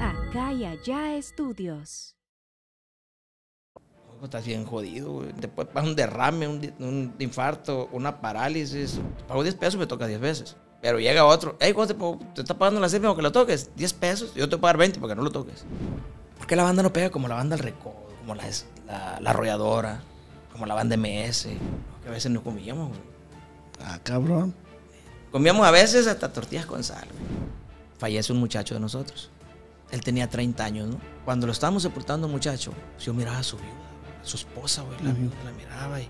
Acá y allá estudios. Estás bien jodido, Te puede un derrame, un, infarto, una parálisis. Pago 10 pesos, me toca 10 veces. Pero llega otro, te, está pagando la séptima que lo toques? 10 pesos, yo te voy a pagar 20 porque no lo toques. ¿Por qué la banda no pega como la banda El Recodo, como la, la, arrolladora, como la banda MS? Que a veces no comíamos, Ah, cabrón. Comíamos a veces hasta tortillas con sal. Fallece un muchacho de nosotros. Él tenía 30 años, ¿no? Cuando lo estábamos sepultando, muchacho, yo miraba a su viuda, a su esposa, güey, la miraba y.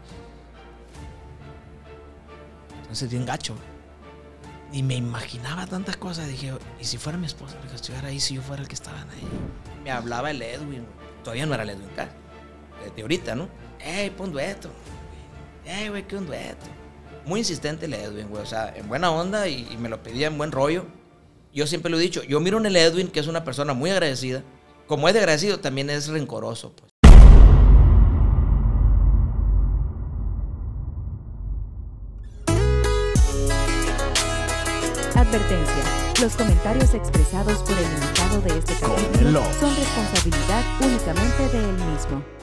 Entonces dio un gacho. Y me imaginaba tantas cosas. Dije, ¿y si fuera mi esposa estuviera ahí, si yo fuera el que estaba ahí? Me hablaba el Edwin. Todavía no era el Edwin K. De ahorita, ¿no? ¡Ey, pon dueto! ¡Ey, güey, qué un dueto! muy insistente el Edwin, güey. O sea, en buena onda y, me lo pedía en buen rollo. Yo siempre lo he dicho, yo miro en el Edwin que es una persona muy agradecida. Como es de agradecido, también es rencoroso, pues. Advertencia. Los comentarios expresados por el invitado de este capítulo son responsabilidad únicamente de él mismo.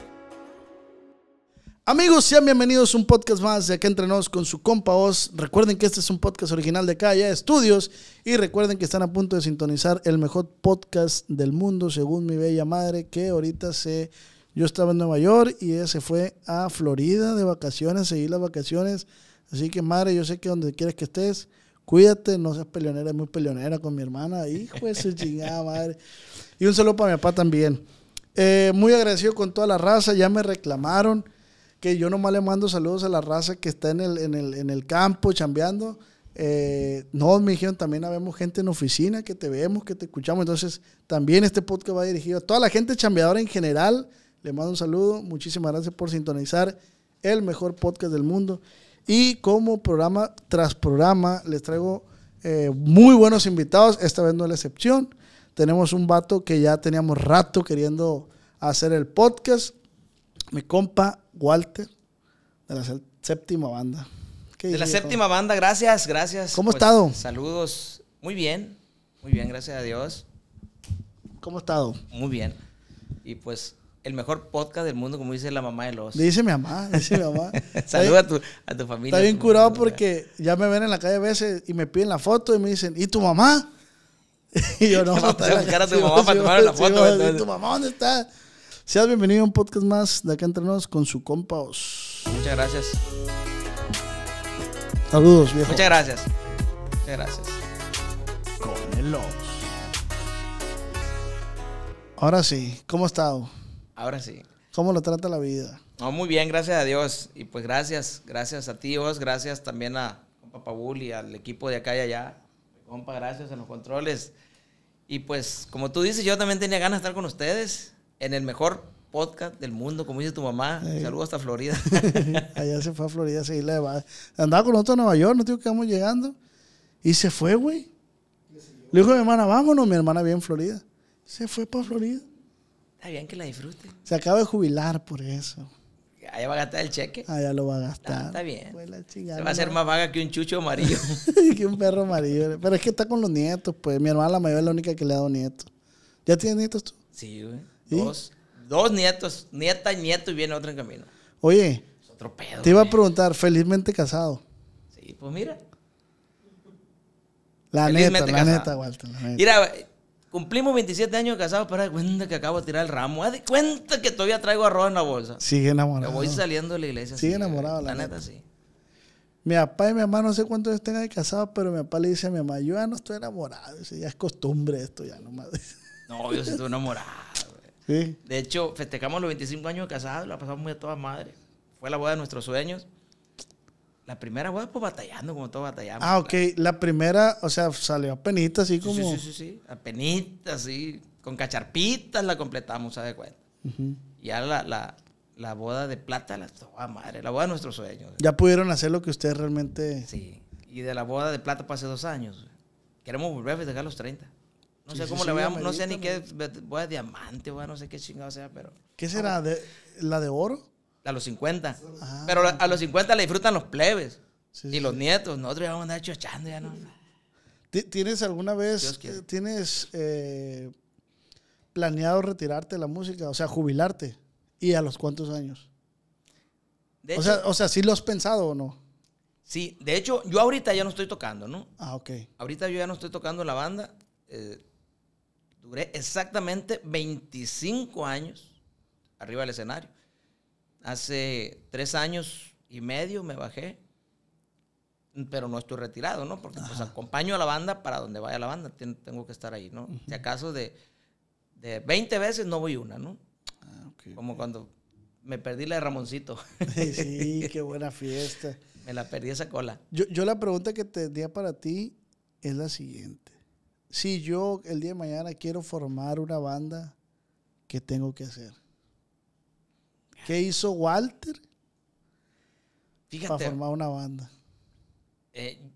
Amigos, sean bienvenidos a un podcast más de Acá Entrenos con su compa Oz. Recuerden que este es un podcast original de Calla Estudios y recuerden que están a punto de sintonizar el mejor podcast del mundo, según mi bella madre, que ahorita se... Yo estaba en Nueva York y ella se fue a Florida de vacaciones, seguí las vacaciones. Así que madre, yo sé que donde quieres que estés, cuídate, no seas peleonera, es muy peleonera con mi hermana. Hijo de su chingada madre. Y un saludo para mi papá también. Eh, muy agradecido con toda la raza, ya me reclamaron que yo nomás le mando saludos a la raza que está en el, en el, campo chambeando. Eh, no, me también habemos gente en oficina que te vemos, que te escuchamos. Entonces, también este podcast va dirigido a toda la gente chambeadora en general. Le mando un saludo. Muchísimas gracias por sintonizar el mejor podcast del mundo. Y como programa tras programa, les traigo eh, muy buenos invitados. Esta vez no es la excepción. Tenemos un vato que ya teníamos rato queriendo hacer el podcast. Mi compa Walter, de la séptima banda. de la séptima banda, gracias, gracias. ¿Cómo has pues, estado? Saludos. Muy bien, muy bien, gracias a Dios. ¿Cómo has estado? Muy bien. Y pues el mejor podcast del mundo, como dice la mamá de los. Dice mi mamá, dice mi mamá. Saluda a tu, a tu familia. Está bien curado porque ya me ven en la calle a veces y me piden la foto y me dicen, ¿y tu mamá? y yo no. Vamos tu mamá para tomar la foto. ¿Y tu mamá dónde está? Seas bienvenido a un podcast más de acá entre nos con su compa Os. Muchas gracias. Saludos, viejo. Muchas gracias. Muchas gracias. Con el Ahora sí, ¿cómo ha estado? Ahora sí. ¿Cómo lo trata la vida? muy bien, gracias a Dios. Y pues gracias, gracias a ti, Os, gracias también a compa Paul y al equipo de acá y allá. Compa, gracias en los controles. Y pues, como tú dices, yo también tenía ganas de estar con ustedes en el mejor podcast del mundo, como dice tu mamá. Saludos hasta Florida. Allá se fue a Florida Se seguirle Andaba con nosotros a Nueva York, no tengo que vamos llegando. Y se fue, güey. Le dijo a mi hermana, vámonos, mi hermana vive en Florida. Se fue para Florida. Está bien que la disfrute. Se acaba de jubilar por eso. Allá va a gastar el cheque. Allá lo va a gastar. Ah, está bien. Se va a hacer más vaga que un chucho amarillo. que un perro amarillo. Pero es que está con los nietos, pues. Mi hermana la mayor es la única que le ha dado nietos. ¿Ya tienes nietos tú? Sí, güey. Dos, dos nietos, nieta, nieto y viene otro en camino. Oye, te iba a preguntar, felizmente casado. Sí, pues mira. La neta, la neta, Walter. La neta. Mira, cumplimos 27 años casados, pero de cuenta que acabo de tirar el ramo. cuenta que todavía traigo arroz en la bolsa. Sigue enamorado. Me voy saliendo de la iglesia. Sigue enamorado, la, neta. sí. Mi papá y mi mamá no sé cuántos años tengan de casados, pero mi papá le dice a mi mamá, yo ya no estoy enamorado. ya es costumbre esto, ya nomás. No, yo sí estoy enamorado. De hecho, festejamos los 25 años de casados, la pasamos muy de toda madre Fue la boda de nuestros sueños. La primera boda, pues batallando, como todos batallamos. Ah, ok. La primera, o sea, salió a penita, así como. Sí, sí, sí, sí. A así. Con cacharpitas la completamos, ¿sabes cuenta? ya la, la, la, boda de plata, la toda madre. La boda de nuestros sueños. Ya pudieron hacer lo que ustedes realmente. Sí. Y de la boda de plata pasé pues, dos años. Queremos volver a festejar los 30. No sé cómo le voy a, no sé ni qué, voy a diamante, voy a no sé qué chingado sea, pero. ¿Qué será? ¿La de oro? Ah. A los 50. pero a los 50 le disfrutan los plebes y los nietos. Nosotros ya vamos a andar chochando, ya no. ¿Tienes alguna vez, tienes eh, planeado retirarte de la música? O sea, jubilarte. ¿Y a los cuántos años? o, sea, o sea, ¿sí lo has pensado o no? Sí, de hecho, yo ahorita ya no estoy tocando, ¿no? Ah, ok. Ahorita yo ya no estoy tocando la banda. Eh, Duré exactamente 25 años arriba del escenario. Hace tres años y medio me bajé, pero no estoy retirado, ¿no? Porque pues, acompaño a la banda para donde vaya la banda, tengo que estar ahí, ¿no? Si acaso de, 20 veces no voy una, ¿no? Ah, Como cuando me perdí la de Ramoncito. sí, qué buena fiesta. me la perdí esa cola. Yo, yo la pregunta que tenía para ti es la siguiente si yo el día de mañana quiero formar una banda, ¿qué tengo que hacer? ¿Qué hizo Walter Fíjate, para formar una banda? Eh,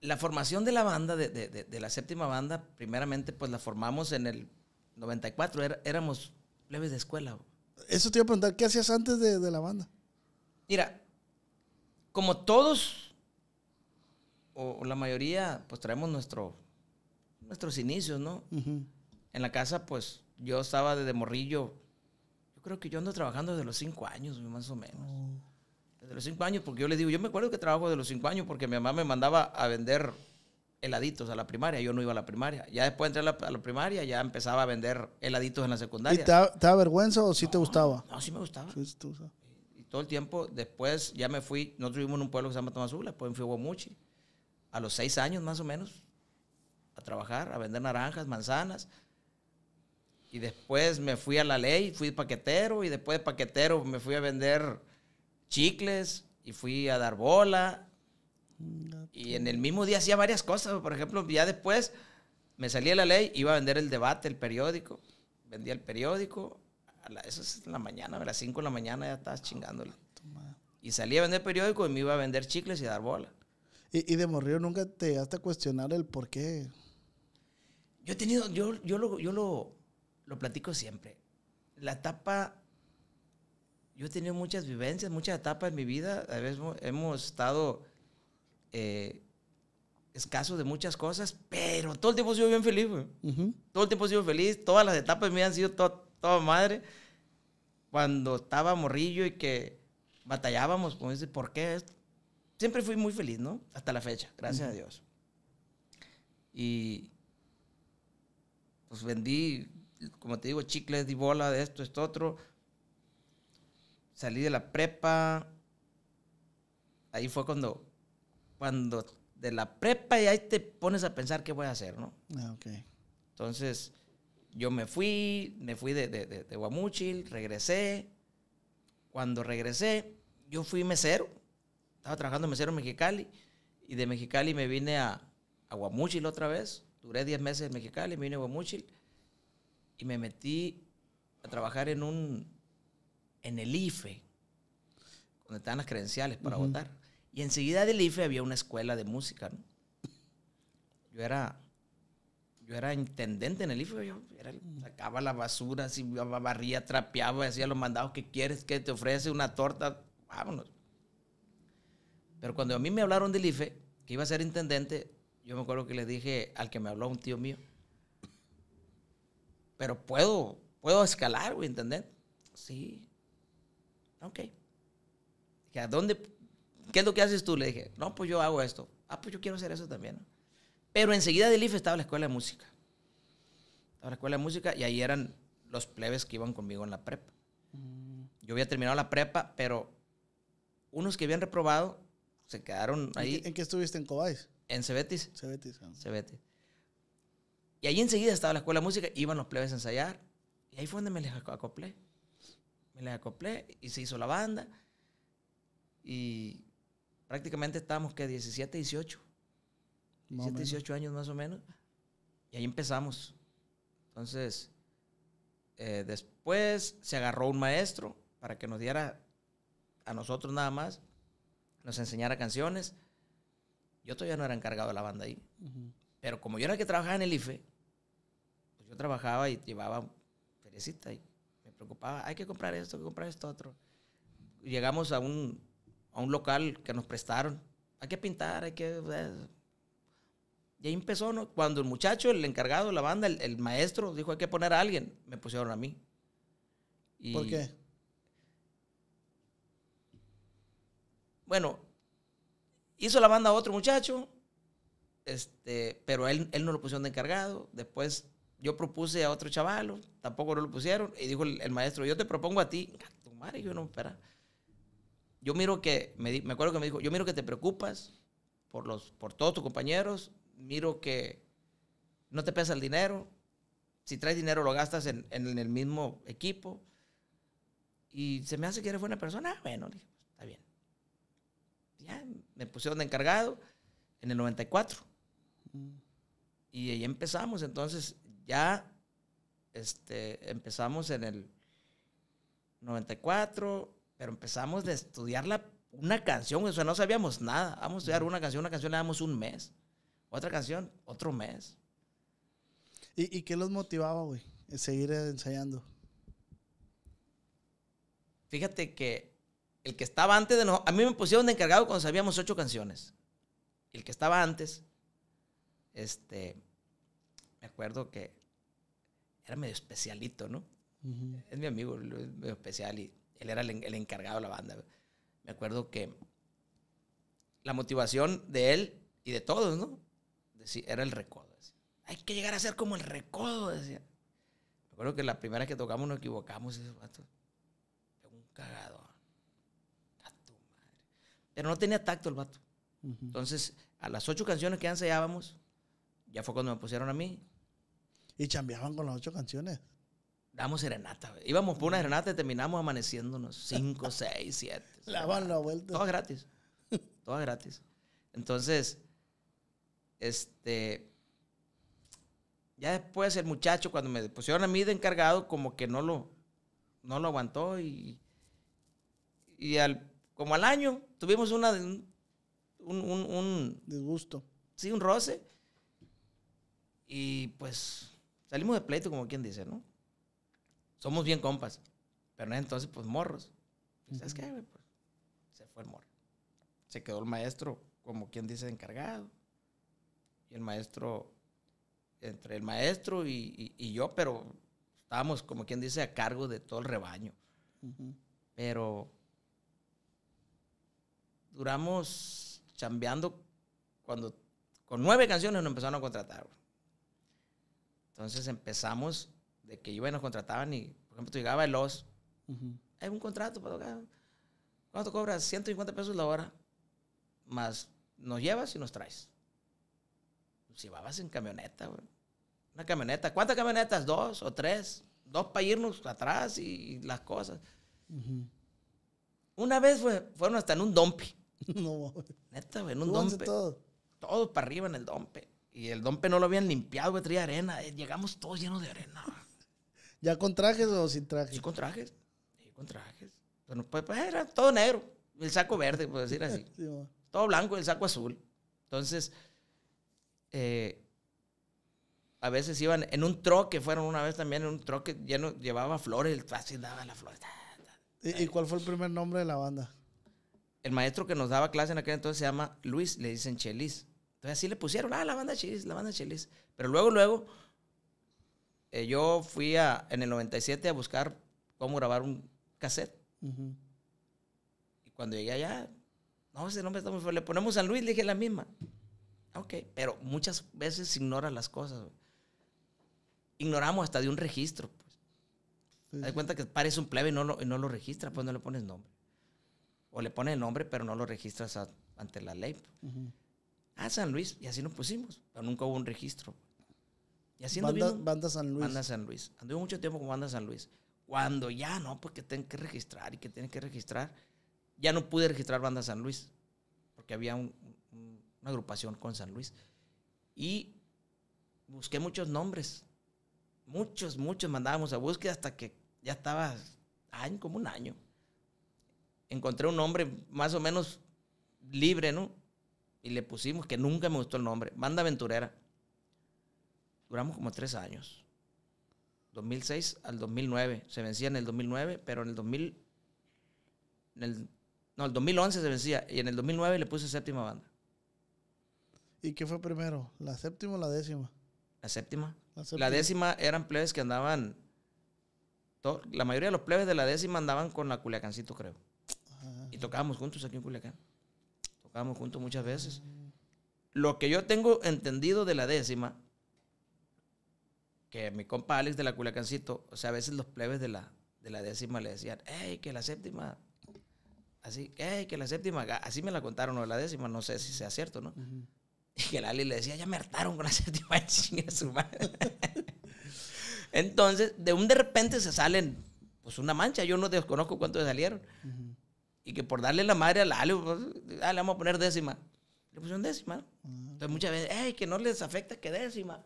la formación de la banda, de, la séptima banda, primeramente, pues la formamos en el 94, éramos leves de escuela. Eso te iba a preguntar, ¿qué hacías antes de la banda? Mira, como todos, o la mayoría, pues traemos nuestro nuestros inicios, ¿no? En la casa, pues yo estaba desde morrillo. Yo creo que yo ando trabajando desde los cinco años, más o menos. Oh. Desde los cinco años, porque yo le digo, yo me acuerdo que trabajo desde los cinco años porque mi mamá me mandaba a vender heladitos a la primaria. Yo no iba a la primaria. Ya después entré a la, a la primaria, ya empezaba a vender heladitos en la secundaria. ¿Y te, da, vergüenza o sí te gustaba? No, sí me gustaba. y, todo el tiempo, después ya me fui. Nosotros vivimos en un pueblo que se llama Tamazula, después pues me fui a A los seis años más o menos, trabajar, a vender naranjas, manzanas. Y después me fui a la ley, fui paquetero y después paquetero me fui a vender chicles y fui a dar bola. Y en el mismo día hacía varias cosas. Por ejemplo, ya después me salí a la ley, iba a vender el debate, el periódico. Vendía el periódico. eso es en la mañana, a las 5 de la mañana ya estabas chingándole. Ah, y salí a vender periódico y me iba a vender chicles y a dar bola. Y, de morrillo nunca te has a cuestionar el por qué yo he tenido, yo, yo, lo, yo lo, lo platico siempre. La etapa, yo he tenido muchas vivencias, muchas etapas en mi vida. A veces hemos estado eh, escasos de muchas cosas, pero todo el tiempo he sido bien feliz. Todo el tiempo he sido feliz. Todas las etapas me han sido toda madre. Cuando estaba morrillo y que batallábamos, con pues, dice, ¿por qué esto? Siempre fui muy feliz, ¿no? Hasta la fecha, gracias a Dios. Y pues vendí, como te digo, chicles, di bola, de esto, esto, otro. Salí de la prepa. Ahí fue cuando, cuando de la prepa y ahí te pones a pensar qué voy a hacer, ¿no? Ah, ok. Entonces, yo me fui, me fui de, de, de, Guamuchil, regresé. Cuando regresé, yo fui mesero. Estaba trabajando mesero en Mexicali. Y de Mexicali me vine a, a Guamuchil otra vez. Duré 10 meses en Mexicali, me vine a Guamuchil y me metí a trabajar en un en el IFE, donde estaban las credenciales para votar. Y enseguida del IFE había una escuela de música, Yo era yo era intendente en el IFE, sacaba la basura, así, barría, trapeaba, hacía los mandados que quieres, que te ofrece una torta, vámonos. Pero cuando a mí me hablaron del IFE, que iba a ser intendente, yo me acuerdo que le dije al que me habló un tío mío, pero puedo, puedo escalar, güey, ¿entendés? Sí. Ok. Dije, ¿a dónde? ¿Qué es lo que haces tú? Le dije, no, pues yo hago esto. Ah, pues yo quiero hacer eso también. Pero enseguida del IFE estaba la escuela de música. Estaba la escuela de música y ahí eran los plebes que iban conmigo en la prepa. Mm. Yo había terminado la prepa, pero unos que habían reprobado se quedaron ahí. ¿En qué, estuviste en Cobayes? En Cebetis. Cebetis. ¿no? Cebetis. Y ahí enseguida estaba la escuela de música, iban los plebes a ensayar. Y ahí fue donde me les acoplé. Me les acoplé y se hizo la banda. Y prácticamente estábamos que 17, 18. 17, 18 años más o menos. Y ahí empezamos. Entonces, eh, después se agarró un maestro para que nos diera a nosotros nada más, nos enseñara canciones. Yo todavía no era encargado de la banda ahí. Pero como yo era el que trabajaba en el IFE, pues yo trabajaba y llevaba perecitas y me preocupaba, hay que comprar esto, hay que comprar esto otro. Llegamos a un, local que nos prestaron. Hay que pintar, hay que... Eh". Y ahí empezó, Cuando el muchacho, el encargado de la banda, el, el, maestro, dijo hay que poner a alguien, me pusieron a mí. Y, ¿Por qué? Bueno, Hizo la banda a otro muchacho, este, pero él, él no lo pusieron de encargado. Después yo propuse a otro chavalo, tampoco no lo pusieron. Y dijo el, el maestro, yo te propongo a ti. Ah, tu madre, yo no, espera. Yo miro que, me, me, acuerdo que me dijo, yo miro que te preocupas por, los, por todos tus compañeros, miro que no te pesa el dinero. Si traes dinero lo gastas en, en el mismo equipo. Y se me hace que eres buena persona. Ah, bueno, está bien ya me pusieron de encargado en el 94. Y ahí empezamos, entonces ya este, empezamos en el 94, pero empezamos de estudiar la, una canción, o sea, no sabíamos nada. Vamos a estudiar una canción, una canción le damos un mes, otra canción, otro mes. ¿Y, y qué los motivaba, güey, seguir ensayando? Fíjate que el que estaba antes de nosotros, a mí me pusieron de encargado cuando sabíamos ocho canciones. El que estaba antes, este, me acuerdo que era medio especialito, ¿no? Es mi amigo, medio especial y él era el, encargado de la banda. Me acuerdo que la motivación de él y de todos, ¿no? Decía, era el recodo. Hay que llegar a ser como el recodo, decía. Me acuerdo que la primera que tocamos nos equivocamos, esos vatos. Un cagado pero no tenía tacto el vato. Entonces, a las ocho canciones que ensayábamos, ya fue cuando me pusieron a mí. ¿Y chambeaban con las ocho canciones? Damos serenata. Íbamos por una serenata y terminamos amaneciéndonos. Cinco, seis, siete. La van la vuelta. Todas gratis. Todas gratis. Entonces, este... Ya después el muchacho, cuando me pusieron a mí de encargado, como que no lo, no lo aguantó y, y al, como al año tuvimos una, un, un, un disgusto. Sí, un roce. Y pues salimos de pleito, como quien dice, ¿no? Somos bien compas. Pero en entonces, pues morros. Pues, ¿Sabes qué, Pues, se fue el morro. Se quedó el maestro, como quien dice, encargado. Y el maestro, entre el maestro y, y, yo, pero estábamos, como quien dice, a cargo de todo el rebaño. Pero duramos chambeando cuando con nueve canciones nos empezaron a contratar. Entonces empezamos de que iba y nos contrataban y, por ejemplo, llegaba el OS. Hay un contrato para tocar. ¿Cuánto cobras? 150 pesos la hora. Más nos llevas y nos traes. Si llevabas en camioneta, güey. Una camioneta. ¿Cuántas camionetas? ¿Dos o tres? Dos para irnos atrás y, las cosas. Una vez fueron hasta en un dumpy No, Neta, en un dompe. Todo? todo para arriba en el dompe. Y el dompe no lo habían limpiado, güey, arena. Eh, llegamos todos llenos de arena. ¿Ya con trajes o sin trajes? Sí, con trajes. Sí, trajes. Pues, pues, era todo negro. El saco verde, por decir así. todo blanco, el saco azul. Entonces, eh, a veces iban en un troque, fueron una vez también en un troque lleno, llevaba flores, el daba las flores. ¿Y cuál fue el primer nombre de la banda? el maestro que nos daba clase en aquel entonces se llama Luis, le dicen Chelis. Entonces así le pusieron, ah, la banda Chelis, la banda Chelis. Pero luego, luego, eh, yo fui a, en el 97 a buscar cómo grabar un cassette. Y cuando llegué allá, no, ese nombre está muy fuerte. Le ponemos a Luis, le dije la misma. Ok, pero muchas veces ignora las cosas. Ignoramos hasta de un registro. Pues. Te das cuenta que parece un plebe y no lo, y no lo registra, pues no le pones nombre o le pone el nombre, pero no lo registras ante la ley. a Ah, San Luis, y así nos pusimos, pero nunca hubo un registro. Y así banda, banda San Luis. Banda San Luis. Anduve mucho tiempo con Banda San Luis. Cuando ya no, porque tienen que registrar y que tienen que registrar, ya no pude registrar Banda San Luis, porque había una agrupación con San Luis. Y busqué muchos nombres, muchos, muchos mandábamos a búsqueda hasta que ya estaba año, como un año encontré un nombre más o menos libre, ¿no? Y le pusimos, que nunca me gustó el nombre, Banda Aventurera. Duramos como tres años. 2006 al 2009. Se vencía en el 2009, pero en el 2000... En el, 2011 se vencía y en el 2009 le puse séptima banda. ¿Y qué fue primero? ¿La séptima o la décima? La séptima. La, décima eran plebes que andaban... la mayoría de los plebes de la décima andaban con la Culiacancito, creo. Y tocábamos juntos aquí en Culiacán. Tocábamos juntos muchas veces. Lo que yo tengo entendido de la décima, que mi compa Alex de la Culiacancito, o sea, a veces los plebes de la, de la décima le decían, hey, que la séptima, así, ey, que la séptima, así me la contaron, o la décima, no sé si sea cierto, ¿no? Y que el Ali le decía, ya me hartaron con la séptima, su madre. Entonces, de un de repente se salen, pues una mancha, yo no desconozco cuántos salieron. Y que por darle la madre al la pues, ah, le vamos a poner décima. Le pusieron décima. Entonces muchas veces, ¡ay, que no les afecta que décima!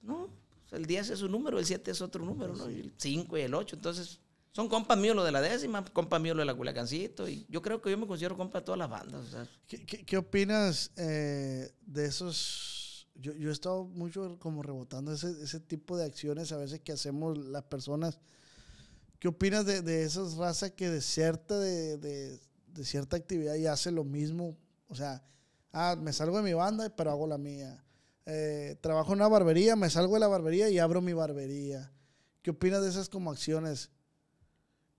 no, pues, el 10 es un número, el 7 es otro número, el 5 y el 8. Entonces, son compas míos lo de la décima, compas míos lo de la Culiacancito. Y yo creo que yo me considero compa de todas las bandas. ¿Qué, opinas eh, de esos.? Yo, yo, he estado mucho como rebotando ese, ese tipo de acciones a veces que hacemos las personas ¿Qué opinas de, de esas razas que deserta de, cierta actividad y hace lo mismo? O sea, ah, me salgo de mi banda, pero hago la mía. Eh, trabajo en una barbería, me salgo de la barbería y abro mi barbería. ¿Qué opinas de esas como acciones?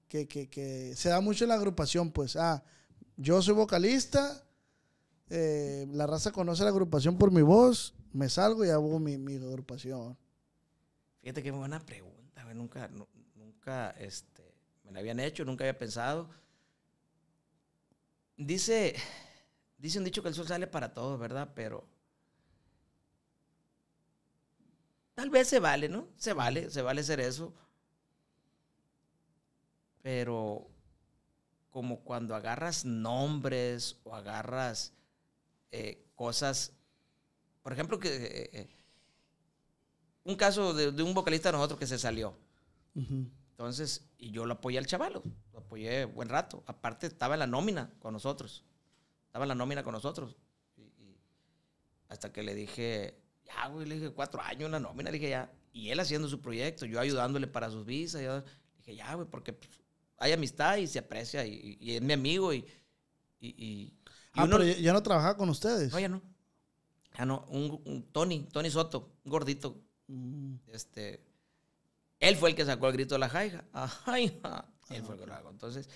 Que, se da mucho en la agrupación, pues, ah, yo soy vocalista, eh, la raza conoce la agrupación por mi voz, me salgo y hago mi, mi agrupación. Fíjate que buena pregunta, nunca, nunca este, me lo habían hecho, nunca había pensado. Dice, dice un dicho que el sol sale para todos, ¿verdad? Pero tal vez se vale, ¿no? Se vale, se vale ser eso. Pero como cuando agarras nombres o agarras eh, cosas, por ejemplo, que eh, eh, un caso de, un vocalista de nosotros que se salió. Entonces, y yo lo apoyé al chavalo, lo apoyé buen rato. Aparte, estaba en la nómina con nosotros. Estaba en la nómina con nosotros. hasta que le dije, ya, güey, le dije, cuatro años en la nómina, le dije, ya. Y él haciendo su proyecto, yo ayudándole para sus visas. dije, ya, güey, porque pues, hay amistad y se aprecia y, es mi amigo y... ah, no, pero ya no trabajaba con ustedes. No, ya no. Ya no, un, Tony, Tony Soto, un gordito. Mm. Este, él fue el que sacó el grito de la jaija. Él fue el que lo Entonces,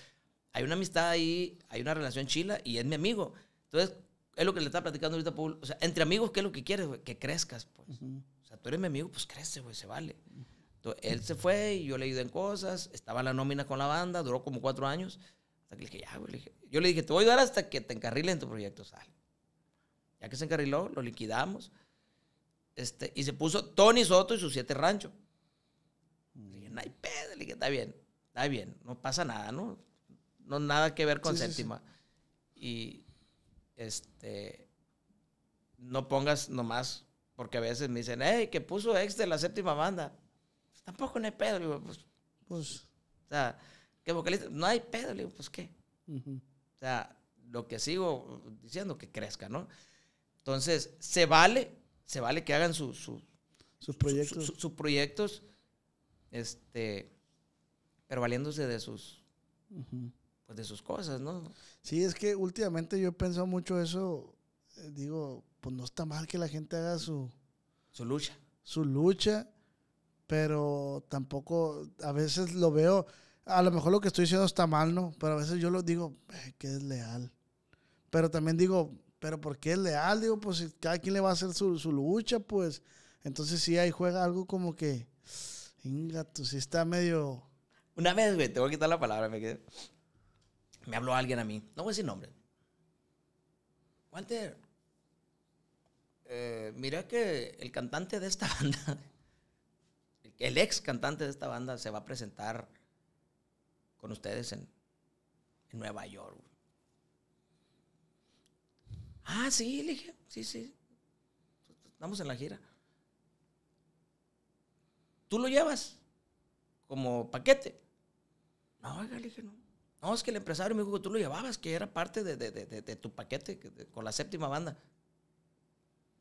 hay una amistad ahí, hay una relación chila y es mi amigo. Entonces, es lo que le estaba platicando ahorita O sea, entre amigos, ¿qué es lo que quieres? Que crezcas, pues. O sea, tú eres mi amigo, pues crece, güey, se vale. Entonces, él se fue y yo le ayudé en cosas. Estaba en la nómina con la banda, duró como cuatro años. Hasta que le dije, ya, güey. Yo le dije, te voy a ayudar hasta que te encarrile en tu proyecto, sal. Ya que se encarriló, lo liquidamos. Este, y se puso Tony Soto y sus siete ranchos no hay pedo. Le está bien, está bien, no pasa nada, ¿no? No nada que ver con séptima. Y este, no pongas nomás, porque a veces me dicen, hey, que puso ex de la séptima banda. Pues, tampoco no hay pedo. digo, pues, pues, o sea, que vocalista, no hay pedo. Le digo, pues, ¿qué? O sea, lo que sigo diciendo, que crezca, ¿no? Entonces, se vale, se vale que hagan sus proyectos. sus proyectos este, pero valiéndose de sus, pues de sus cosas, ¿no? Sí, es que últimamente yo he pensado mucho eso. Eh, digo, pues no está mal que la gente haga su... Su lucha. Su lucha, pero tampoco, a veces lo veo, a lo mejor lo que estoy diciendo está mal, ¿no? Pero a veces yo lo digo, eh, que es leal. Pero también digo, pero ¿por qué es leal? Digo, pues cada quien le va a hacer su, su lucha, pues. Entonces sí, ahí juega algo como que Inga, tú sí está medio. Una vez, güey, te voy quitar la palabra, me quedé. Me habló alguien a mí. No voy a decir nombre. Walter, eh, mira que el cantante de esta banda, el ex cantante de esta banda, se va a presentar con ustedes en, Nueva York. Ah, sí, le dije, sí, sí. Estamos en la gira tú lo llevas como paquete. No, no. es que el empresario me dijo que tú lo llevabas, que era parte de, tu paquete con la séptima banda.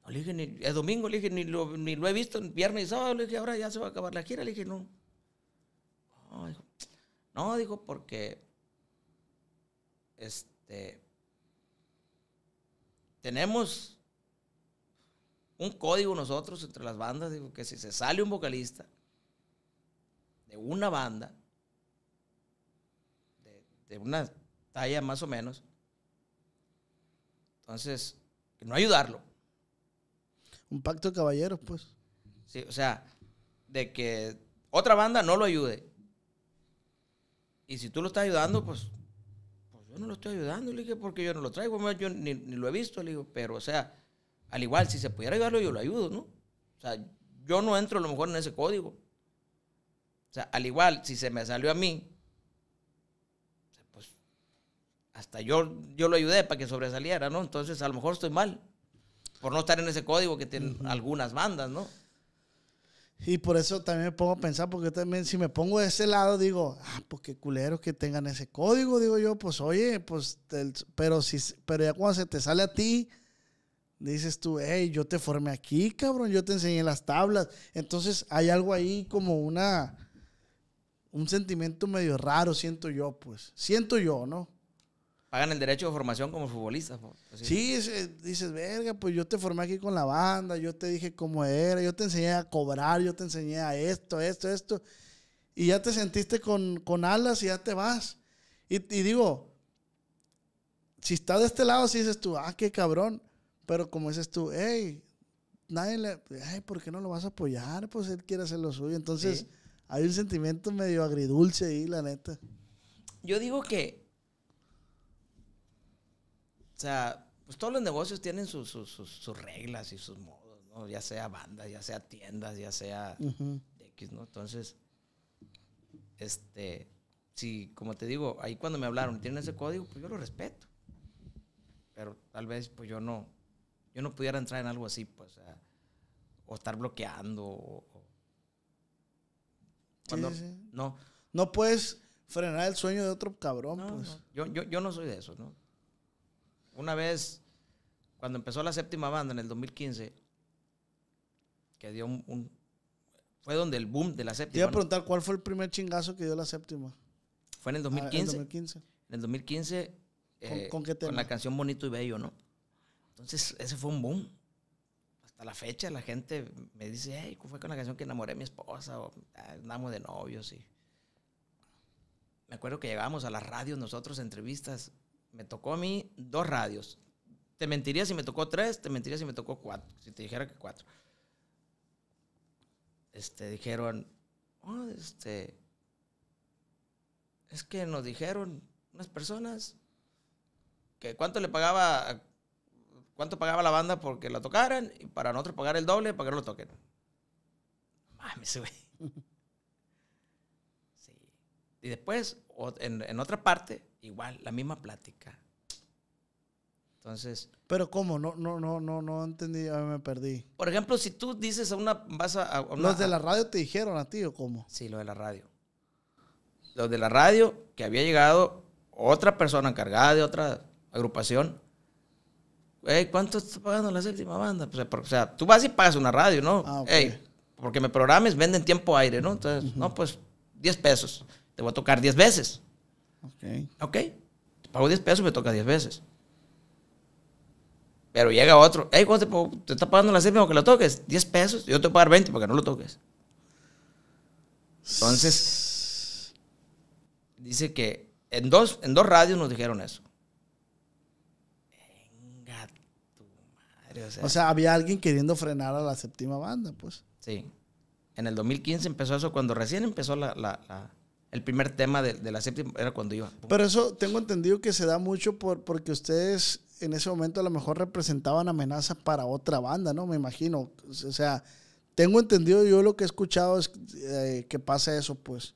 No, le dije, ni, el domingo, le dije, ni lo, he visto, viernes y sábado, le dije, ahora ya se va a acabar la gira, le dije, no. No, dijo, no, dijo porque, este, tenemos un código nosotros entre las bandas, digo, que si se sale un vocalista, una banda, de, una talla más o menos. Entonces, no ayudarlo. Un pacto de caballeros, pues. Sí, o sea, de que otra banda no lo ayude. Y si tú lo estás ayudando, pues, pues yo no lo estoy ayudando, le dije, porque yo no lo traigo, yo ni, ni, lo he visto, le digo, pero o sea, al igual, si se pudiera ayudarlo, yo lo ayudo, ¿no? O sea, yo no entro a lo mejor en ese código. O sea, al igual, si se me salió a mí, pues hasta yo, yo lo ayudé para que sobresaliera, ¿no? Entonces, a lo mejor estoy mal por no estar en ese código que tienen algunas bandas, ¿no? Y por eso también me pongo a pensar, porque también si me pongo de ese lado, digo, ah, pues qué culeros que tengan ese código, digo yo, pues oye, pues, pero, si, pero ya cuando se te sale a ti, dices tú, hey, yo te formé aquí, cabrón, yo te enseñé las tablas. Entonces hay algo ahí como una, un sentimiento medio raro, siento yo, pues. Siento yo, ¿no? Pagan el derecho de formación como futbolistas. Sí, dices, verga, pues yo te formé aquí con la banda, yo te dije cómo era, yo te enseñé a cobrar, yo te enseñé a esto, esto, esto. Y ya te sentiste con, con alas y ya te vas. Y, digo, si estás de este lado, si dices tú, ah, qué cabrón. Pero como dices tú, hey, nadie le, ay, ¿por qué no lo vas a apoyar? Pues él quiere hacer lo suyo. Entonces, hay un sentimiento medio agridulce ahí, la neta. Yo digo que. O sea, pues todos los negocios tienen sus, reglas y sus modos, ¿no? Ya sea bandas, ya sea tiendas, ya sea X, ¿no? Entonces, este. Si, como te digo, ahí cuando me hablaron, tienen ese código, pues yo lo respeto. Pero tal vez, pues yo no. Yo no pudiera entrar en algo así, pues. O, o estar bloqueando, o, cuando, No. No puedes frenar el sueño de otro cabrón, pues. Yo, yo, no soy de eso, ¿no? Una vez, cuando empezó la séptima banda en el 2015, que dio un, fue donde el boom de la séptima. Te iba a preguntar cuál fue el primer chingazo que dio la séptima. Fue en el 2015. Ah, en el 2015. En el 2015. ¿Con, eh, Con la canción Bonito y Bello, ¿no? Entonces, ese fue un boom la fecha la gente me dice, hey, fue con la canción que enamoré a mi esposa, o ah, andamos de novios. Y... Me acuerdo que llegábamos a las radios nosotros, entrevistas. Me tocó a mí dos radios. Te mentiría si me tocó tres, te mentiría si me tocó cuatro, si te dijera que cuatro. Este, dijeron, oh, este, es que nos dijeron unas personas que cuánto le pagaba ¿Cuánto pagaba la banda porque la tocaran? Y para nosotros pagar el doble para que no lo toquen. Mames, güey. Sí. Y después, en, en otra parte, igual, la misma plática. Entonces. Pero cómo, no, no, no, no, no entendí, a me perdí. Por ejemplo, si tú dices a una, vas a, a una, los de la radio te dijeron a ti o cómo. Sí, los de la radio. Los de la radio que había llegado otra persona encargada de otra agrupación hey, ¿cuánto está pagando la séptima banda? Pues, o sea, tú vas y pagas una radio, ¿no? Ah, porque me programes, venden tiempo aire, ¿no? Entonces, no, pues 10 pesos. Te voy a tocar 10 veces. Ok. Ok. Te pago 10 pesos, y me toca 10 veces. Pero llega otro, Ey, ¿cuánto te, está pagando la séptima que lo toques? 10 pesos, yo te voy a pagar 20 porque no lo toques. Entonces, dice que en dos, en dos radios nos dijeron eso. O sea, había alguien queriendo frenar a la séptima banda, pues. Sí. En el 2015 empezó eso, cuando recién empezó la, el primer tema de, la séptima, era cuando iba. Pero eso tengo entendido que se da mucho por, porque ustedes en ese momento a lo mejor representaban amenaza para otra banda, ¿no? Me imagino. O sea, tengo entendido, yo lo que he escuchado es eh, que pasa eso, pues.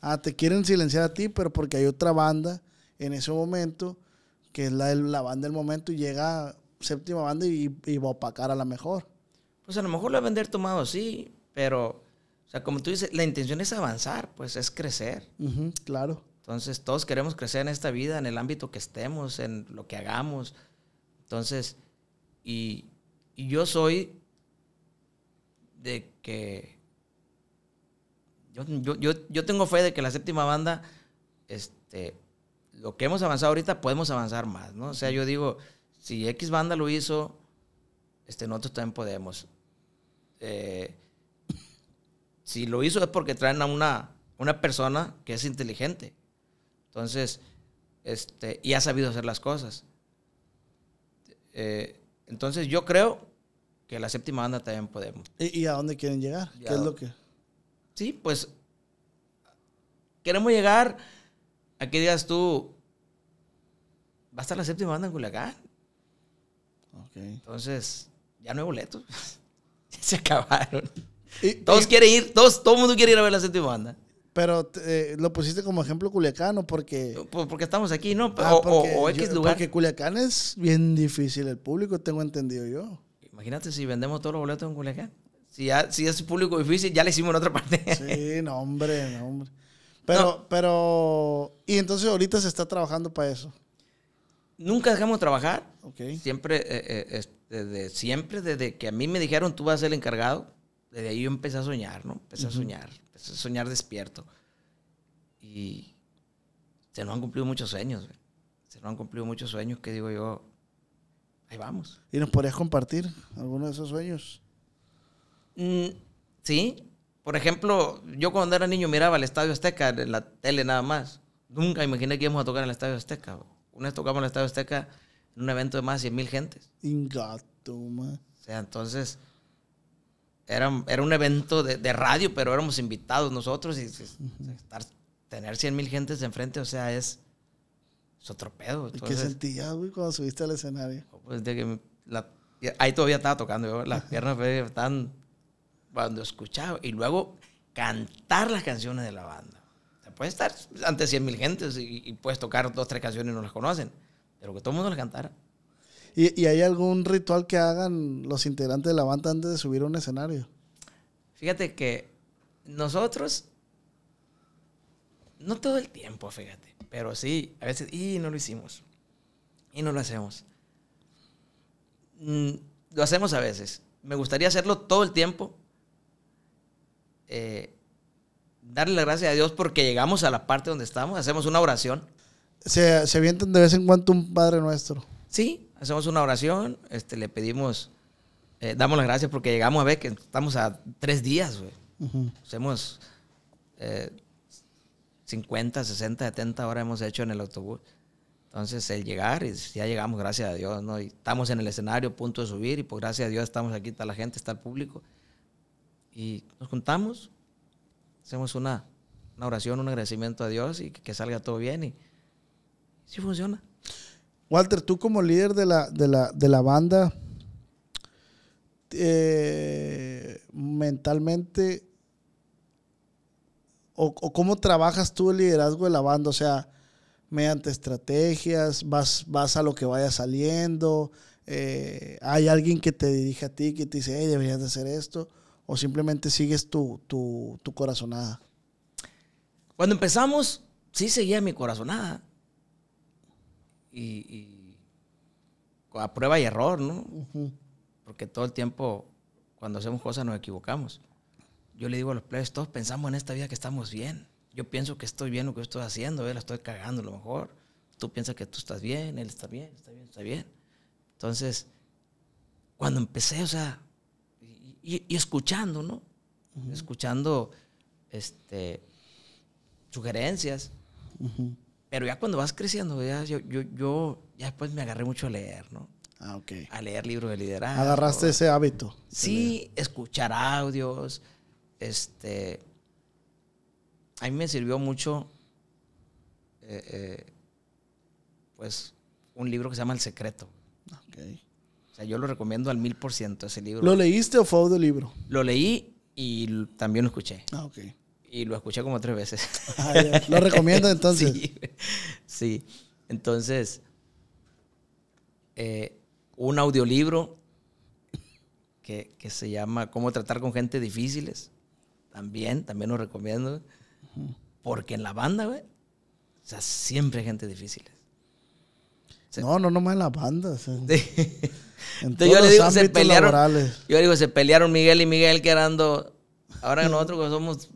Ah, te quieren silenciar a ti, pero porque hay otra banda en ese momento, que es la, la banda del momento, y llega séptima banda y, va a opacar a la mejor. Pues a lo mejor lo va a vender tomado, sí, pero, o sea, como tú dices, la intención es avanzar, pues es crecer. claro. Entonces, todos queremos crecer en esta vida, en el ámbito que estemos, en lo que hagamos. Entonces, y, yo soy de que. Yo, tengo fe de que la séptima banda, este, lo que hemos avanzado ahorita, podemos avanzar más, ¿no? O sea, yo digo, si X banda lo hizo, este, nosotros también podemos. Eh, si lo hizo es porque traen a una, una persona que es inteligente. Entonces, este, y ha sabido hacer las cosas. Eh, entonces yo creo que la séptima banda también podemos. ¿Y, a dónde quieren llegar? ¿Qué es lo que? Sí, pues queremos llegar a que digas tú, va a estar la séptima banda en Culiacán. Entonces, ya no hay boletos. se acabaron. todos quieren ir, todos, todo el mundo quiere ir a ver la séptima banda. Pero eh, lo pusiste como ejemplo Culiacán porque... Pues, porque estamos aquí, ¿no? Ah, o, porque Culiacán es bien difícil, el público tengo entendido yo. Imagínate si vendemos todos los boletos en Culiacán. Si, ya, si es público difícil, ya le hicimos en otra parte. Sí, no hombre, no hombre. Pero, pero... Y entonces ahorita se está trabajando para eso nunca dejamos eh, eh, este, de trabajar. Siempre, desde, siempre, desde que a mí me dijeron tú vas a ser el encargado, desde ahí yo empecé a soñar, ¿no? Empecé a soñar, a soñar despierto. Y se nos han cumplido muchos sueños, se nos han cumplido muchos sueños que digo yo, ahí vamos. ¿Y nos podrías compartir alguno de esos sueños? Mm, sí. Por ejemplo, yo cuando era niño miraba el Estadio Azteca en la tele nada más. Nunca imaginé que íbamos a tocar en el Estadio Azteca. Una vez tocamos en el Estadio Azteca en un evento de más de 100 mil gentes. Ingato, man. O sea, entonces era, era un evento de, radio, pero éramos invitados nosotros y, pues, tener 100 mil gentes enfrente, o sea, es, es otro pedo. ¿Y ¿Qué sentías, güey, cuando subiste al escenario? Oh, pues de que ahí todavía estaba tocando, las piernas estaban cuando escuchaba y luego cantar las canciones de la banda puedes estar ante 100 mil gentes y, puedes tocar dos, tres canciones y no las conocen, pero que todo el mundo las cantara. ¿Y, hay algún ritual que hagan los integrantes de la banda antes de subir a un escenario? Fíjate que nosotros, no todo el tiempo, fíjate, pero sí, a veces, y no lo hicimos, y no lo hacemos. Mm, lo hacemos a veces. Me gustaría hacerlo todo el tiempo. Eh, darle las gracias a Dios porque llegamos a la parte donde estamos, hacemos una oración. Se, se avientan de vez en cuando un Padre Nuestro. Sí, hacemos una oración, este, le pedimos, eh, damos las gracias porque llegamos a ver que estamos a tres días, güey. Hacemos 50, 60, 70 horas hemos hecho en el autobús. Entonces, el llegar, y ya llegamos, gracias a Dios, ¿no? Y estamos en el escenario, punto de subir, y por gracias a Dios estamos aquí, está la gente, está el público. Y nos juntamos, hacemos una, oración, un agradecimiento a Dios y que, salga todo bien y sí funciona. Walter, tú como líder de la, de la, banda, eh, mentalmente, o, cómo trabajas tú el liderazgo de la banda, o sea, mediante estrategias, vas, vas a lo que vaya saliendo, eh, hay alguien que te dirige a ti, que te dice, hey, deberías de hacer esto, o simplemente sigues tu, tu, corazonada? Cuando empezamos, sí seguía mi corazonada. Y, a prueba y error, ¿no? Porque todo el tiempo, cuando hacemos cosas, nos equivocamos. Yo le digo a los players, todos pensamos en esta vida que estamos bien. Yo pienso que estoy bien lo que estoy haciendo, él eh, la estoy cagando a lo mejor. Tú piensas que tú estás bien, él está bien, está bien, está bien. Entonces, cuando empecé, o sea, y, escuchando, ¿no? Escuchando este, sugerencias. Pero ya cuando vas creciendo, ya, yo, yo, ya después pues me agarré mucho a leer, ¿no? Ah, ok. A leer libros de liderazgo. Agarraste ese hábito. Sí, escuchar audios. Este. A mí me sirvió mucho. Eh, eh, pues un libro que se llama El Secreto. ok sea, yo lo recomiendo al mil por ciento ese libro. ¿Lo leíste o fue libro Lo leí y también lo escuché. Ah, ok. Y lo escuché como tres veces. Ah, lo recomiendo entonces. sí. Entonces, eh, un audiolibro que, se llama Cómo tratar con gente difíciles. También, también lo recomiendo. Porque en la banda, güey, o sea, siempre hay gente difícil no, No, no más en las bandas. Entonces, yo le digo, se pelearon. Yo le digo, se pelearon Miguel y Miguel quedando. Ahora nosotros somos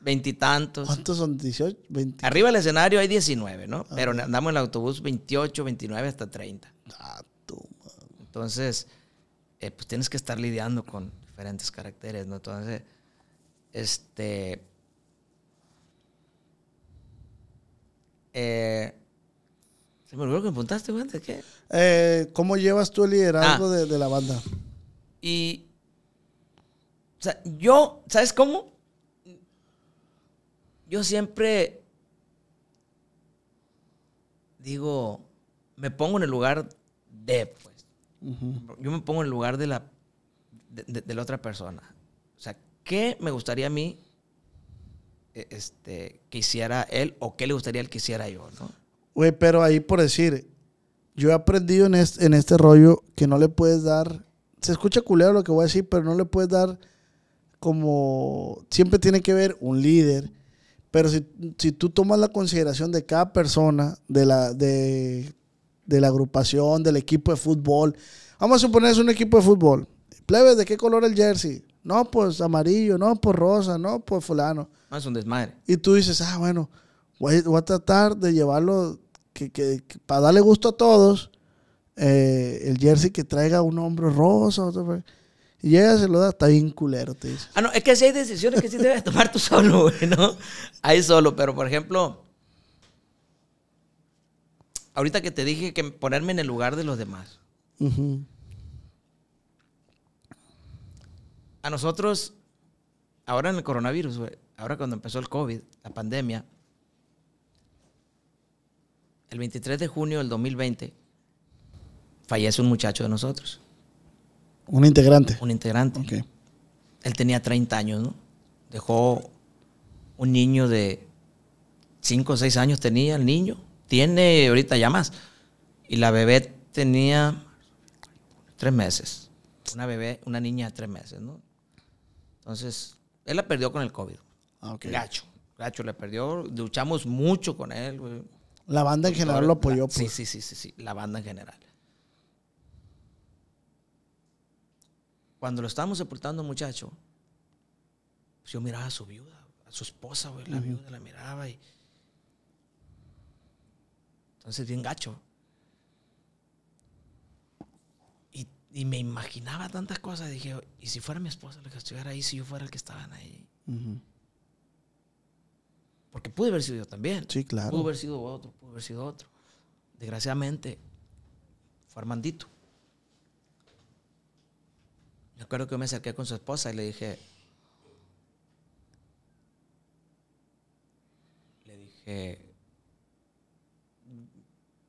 veintitantos. ¿Cuántos son? 18, 20. Arriba del escenario hay 19, ¿no? Pero andamos en el autobús 28, 29 hasta 30. Ah, Entonces, eh, pues tienes que estar lidiando con diferentes caracteres, ¿no? Entonces, este. Eh, me que me güey, eh, ¿Cómo llevas tú el liderazgo ah. de, la banda? Y. O sea, yo, ¿sabes cómo? Yo siempre. Digo, me pongo en el lugar de, pues. Yo me pongo en el lugar de la, la otra persona. O sea, ¿qué me gustaría a mí e, este, que hiciera él o qué le gustaría él que hiciera yo, ¿no? Güey, pero ahí por decir, yo he aprendido en este, en este rollo que no le puedes dar. Se escucha culero lo que voy a decir, pero no le puedes dar como. Siempre tiene que ver un líder. Pero si, tú tomas la consideración de cada persona, de la, de, de la agrupación, del equipo de fútbol. Vamos a suponer es un equipo de fútbol. Plebes, ¿de qué color el jersey? No, pues amarillo, no, pues rosa, no, pues fulano. Ah, es un desmadre. Y tú dices, ah, bueno, voy a tratar de llevarlo que, para darle gusto a todos, eh, el jersey que traiga un hombro rosa. Pues, y llega, se lo da, está bien culero, Ah, no, es que si hay decisiones que sí debes tomar tú solo, güey, ¿no? Ahí solo, pero por ejemplo, ahorita que te dije que ponerme en el lugar de los demás. A nosotros, ahora en el coronavirus, güey, ahora cuando empezó el COVID, la pandemia, el 23 de junio del 2020, fallece un muchacho de nosotros. ¿Un integrante? Un integrante. Ok. Él tenía 30 años, ¿no? Dejó un niño de 5 o 6 años, tenía el niño. Tiene ahorita ya más. Y la bebé tenía 3 meses. Una bebé, una niña de 3 meses, ¿no? Entonces, él la perdió con el COVID. Ah, okay. Gacho. Gacho, le perdió. Luchamos mucho con él, güey la banda en general lo apoyó. Sí, pues. sí, sí, sí, sí, la banda en general. Cuando lo estábamos sepultando, muchacho, pues yo miraba a su viuda, a su esposa, güey, la viuda la miraba y... Entonces, bien gacho. Y, me imaginaba tantas cosas. Dije, ¿y si fuera mi esposa la que estuviera ahí? Si yo fuera el que estaban ahí. Porque pude haber sido yo también. Sí, claro. Pudo haber sido otro, pudo haber sido otro. Desgraciadamente, fue Armandito. Me acuerdo que me acerqué con su esposa y le dije. Le dije.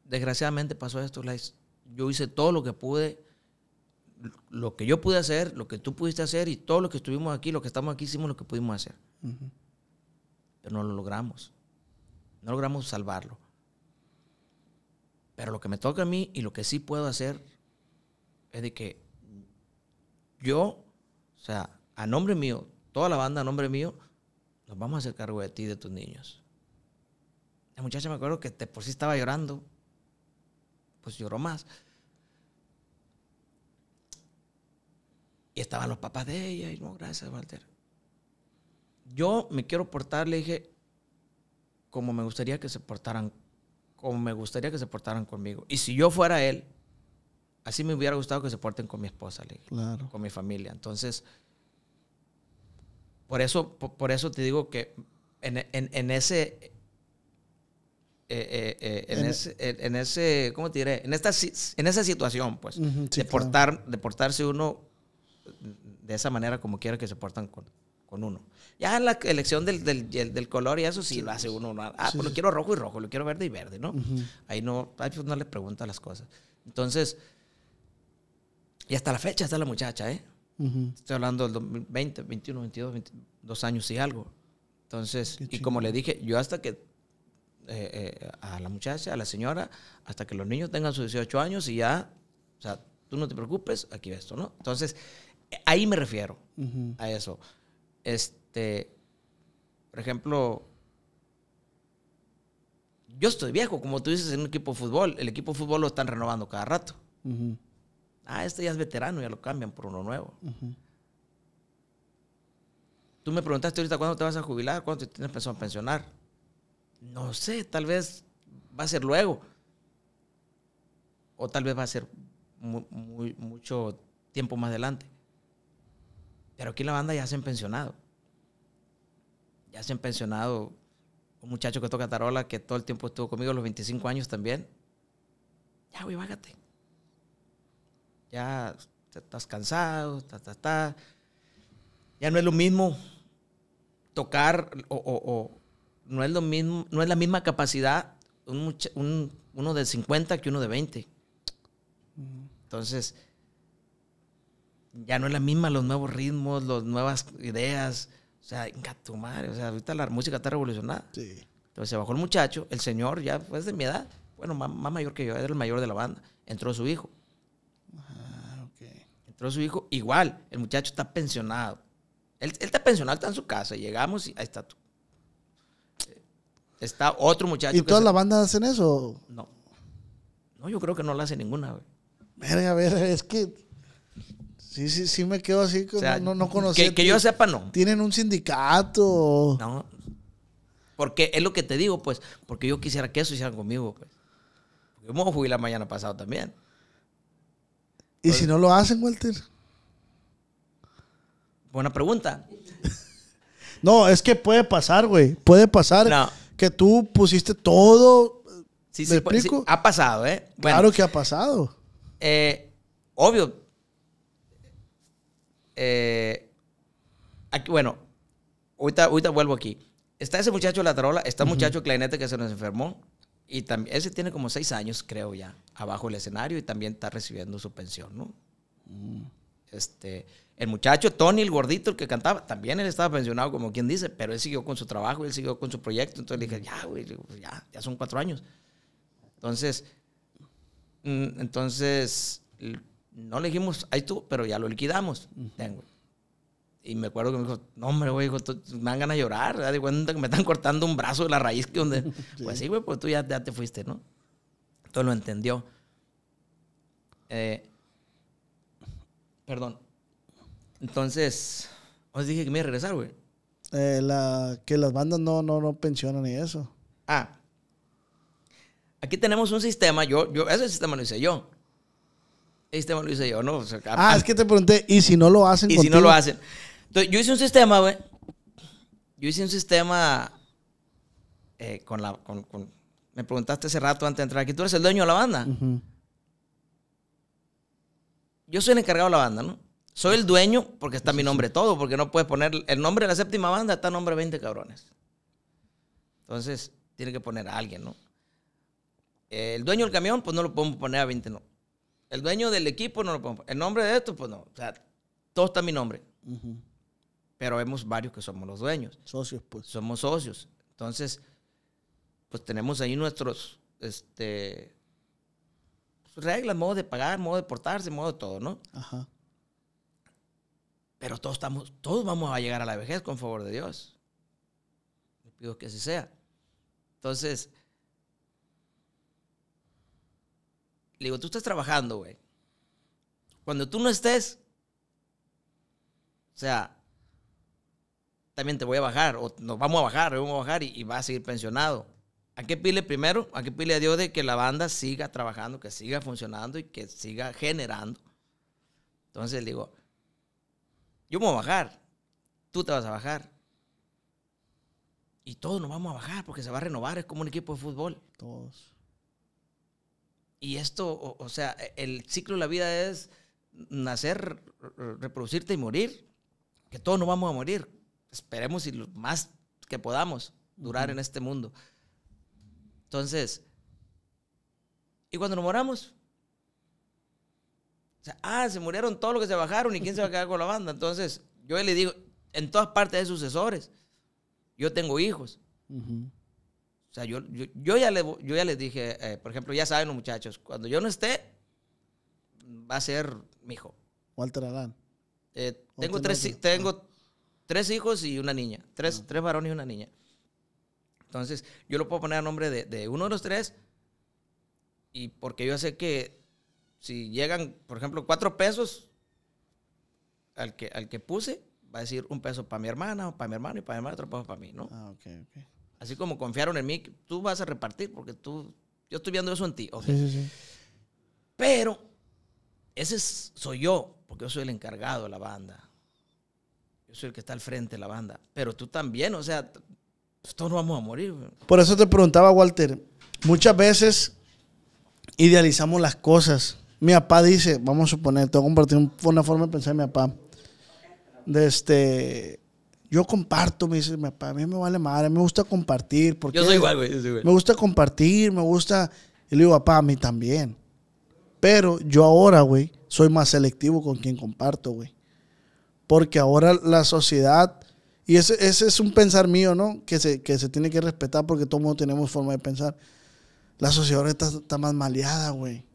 Desgraciadamente pasó esto, Yo hice todo lo que pude, lo que yo pude hacer, lo que tú pudiste hacer y todo lo que estuvimos aquí, lo que estamos aquí, hicimos lo que pudimos hacer. Ajá no lo logramos. No logramos salvarlo. Pero lo que me toca a mí y lo que sí puedo hacer es de que yo, o sea, a nombre mío, toda la banda a nombre mío, nos vamos a hacer cargo de ti y de tus niños. La muchacha me acuerdo que por sí estaba llorando, pues lloró más. Y estaban los papás de ella, y no, gracias, Walter yo me quiero portar, le dije, como me gustaría que se portaran, como me gustaría que se portaran conmigo. Y si yo fuera él, así me hubiera gustado que se porten con mi esposa, le dije, con mi familia. Entonces, por eso, por, eso te digo que en, ese... Eh, eh, eh, en, ese, en ¿cómo te diré? En, en esa situación, pues, de, portarse uno de esa manera como quiera que se portan con, uno. Ya la elección del, del, color y eso sí, lo hace pues. uno. Ah, pues lo quiero rojo y rojo, lo quiero verde y verde, ¿no? Ahí no, ahí pues no le pregunta las cosas. Entonces, y hasta la fecha está la muchacha, ¿eh? Estoy hablando del 2020, 21, 22, 22 años y algo. Entonces, y como le dije, yo hasta que eh, eh, a la muchacha, a la señora, hasta que los niños tengan sus 18 años y ya, o sea, tú no te preocupes, aquí esto, ¿no? Entonces, ahí me refiero a eso. Este, por ejemplo, yo estoy viejo, como tú dices, en un equipo de fútbol. El equipo de fútbol lo están renovando cada rato. Ah, este ya es veterano, ya lo cambian por uno nuevo. Tú me preguntaste ahorita cuándo te vas a jubilar, cuándo te tienes pensado pensionar. No sé, tal vez va a ser luego. O tal vez va a ser mucho tiempo más adelante. Pero aquí en la banda ya se han pensionado. Ya se han pensionado un muchacho que toca tarola, que todo el tiempo estuvo conmigo, los 25 años también. Ya, güey, vágate. Ya estás cansado, ta, ta, Ya no es lo mismo tocar o, no es lo mismo, no es la misma capacidad uno de 50 que uno de 20. Entonces, ya no es la misma, los nuevos ritmos, las nuevas ideas. O sea, venga tu madre, o sea, ahorita la música está revolucionada. Sí. Entonces se bajó el muchacho, el señor ya pues de mi edad, bueno, más, mayor que yo, era el mayor de la banda. Entró su hijo. Ah, ok. Entró su hijo, igual, el muchacho está pensionado. Él, está pensionado, está en su casa. Llegamos y ahí está tú. Eh, está otro muchacho. ¿Y todas las bandas hacen eso? No. No, yo creo que no la hace ninguna, güey. Mira, a ver, es que Sí, sí, sí me quedo así. no, no conocía. Que, que yo sepa, no. Tienen un sindicato. No. Porque es lo que te digo, pues. Porque yo quisiera que eso hicieran conmigo, pues. Yo me voy a mañana pasado también. ¿Y si no lo hacen, Walter? Buena pregunta. no, es que puede pasar, güey. Puede pasar que tú pusiste todo. Sí, pues, sí, explico? ha pasado, ¿eh? claro que ha pasado. Eh, obvio, eh, bueno, ahorita, vuelvo aquí. Está ese muchacho de la tarola, está muchacho clarinete que se nos enfermó. Y también, ese tiene como seis años, creo ya, abajo el escenario y también está recibiendo su pensión, ¿no? Mm. Este, el muchacho Tony, el gordito, el que cantaba, también él estaba pensionado, como quien dice, pero él siguió con su trabajo, él siguió con su proyecto. Entonces le dije, ya, güey, pues, ya, ya son cuatro años. Entonces, mm, entonces no le dijimos, ahí tú, pero ya lo liquidamos. Tengo. Y me acuerdo que me dijo, no, hombre, güey, me dan ganas de llorar. cuenta que me están cortando un brazo de la raíz que donde. Pues sí, güey, pues tú ya, te fuiste, ¿no? todo lo entendió. Eh, perdón. Entonces, os pues dije que me iba a regresar, güey. Eh, la, que las bandas no, no, no pensionan ni eso. Ah. Aquí tenemos un sistema, yo, yo, ese sistema lo hice yo sistema lo hice yo, ¿no? ah, es que te pregunté, ¿y si no lo hacen? Y si no lo hacen. Entonces, yo hice un sistema, güey. Yo hice un sistema eh, con la. Con, me preguntaste hace rato antes de entrar aquí, tú eres el dueño de la banda. Yo soy el encargado de la banda, ¿no? Soy el dueño porque está mi nombre todo, porque no puedes poner el nombre de la séptima banda, está nombre 20 cabrones. Entonces, tiene que poner a alguien, ¿no? El dueño del camión, pues no lo podemos poner a 20, no, el dueño del equipo no lo El nombre de esto, pues no. O sea, todo está mi nombre. Pero vemos varios que somos los dueños. Socios, pues. Somos socios. Entonces, pues tenemos ahí nuestros este, pues, reglas, modo de pagar, modo de portarse, modo de todo, ¿no? Ajá. Pero todos estamos, todos vamos a llegar a la vejez con favor de Dios. Le pido que así sea. Entonces, Le digo, tú estás trabajando, güey. Cuando tú no estés, o sea, también te voy a bajar, o nos vamos a bajar, vamos a bajar y, vas a seguir pensionado. ¿A qué pile primero, ¿A qué pile a Dios de que la banda siga trabajando, que siga funcionando y que siga generando. Entonces le digo, yo me voy a bajar, tú te vas a bajar. Y todos nos vamos a bajar porque se va a renovar, es como un equipo de fútbol. Todos. Y esto, o, sea, e, el ciclo de la vida es nacer, reproducirte y morir. Que todos no vamos a morir. Esperemos y lo más que podamos durar en este mundo. Entonces, ¿y cuando nos moramos? O sea, ah, se murieron todos los que se bajaron y quién se va a quedar con la banda. Entonces, yo le digo, en todas partes hay sucesores. Yo tengo hijos. O sea, yo, ya, le, yo ya les dije, eh, por ejemplo, ya saben los muchachos, cuando yo no esté, va a ser mi hijo. Walter Adán. Eh, tengo, tres, tengo tres hijos y una niña. Tres, ah. tres varones y una niña. Entonces, yo lo puedo poner a nombre de, uno de los tres. Y porque yo sé que si llegan, por ejemplo, cuatro pesos al que, al que puse, va a decir un peso para mi hermana, o para mi hermano y para mi hermano, otro peso para mí, ¿no? Ah, ok, ok. Así como confiaron en mí, tú vas a repartir porque tú, yo estoy viendo eso en ti. Pero ese soy yo, porque yo soy el encargado de la banda. Yo soy el que está al frente de la banda. Pero tú también, o sea, todos no vamos a morir. Por eso te preguntaba, Walter, muchas veces idealizamos las cosas. Mi papá dice, vamos a suponer, te voy a compartir una forma de pensar mi papá. De este, yo comparto, me dice mi papá, a mí me vale madre, me gusta compartir. Porque yo soy igual, güey, Me gusta compartir, me gusta... Y le digo, papá, a mí también. Pero yo ahora, güey, soy más selectivo con quien comparto, güey. Porque ahora la sociedad, y ese, es un pensar mío, ¿no? Que se, que se tiene que respetar porque todo mundo tenemos forma de pensar. La sociedad está, está más maleada, güey.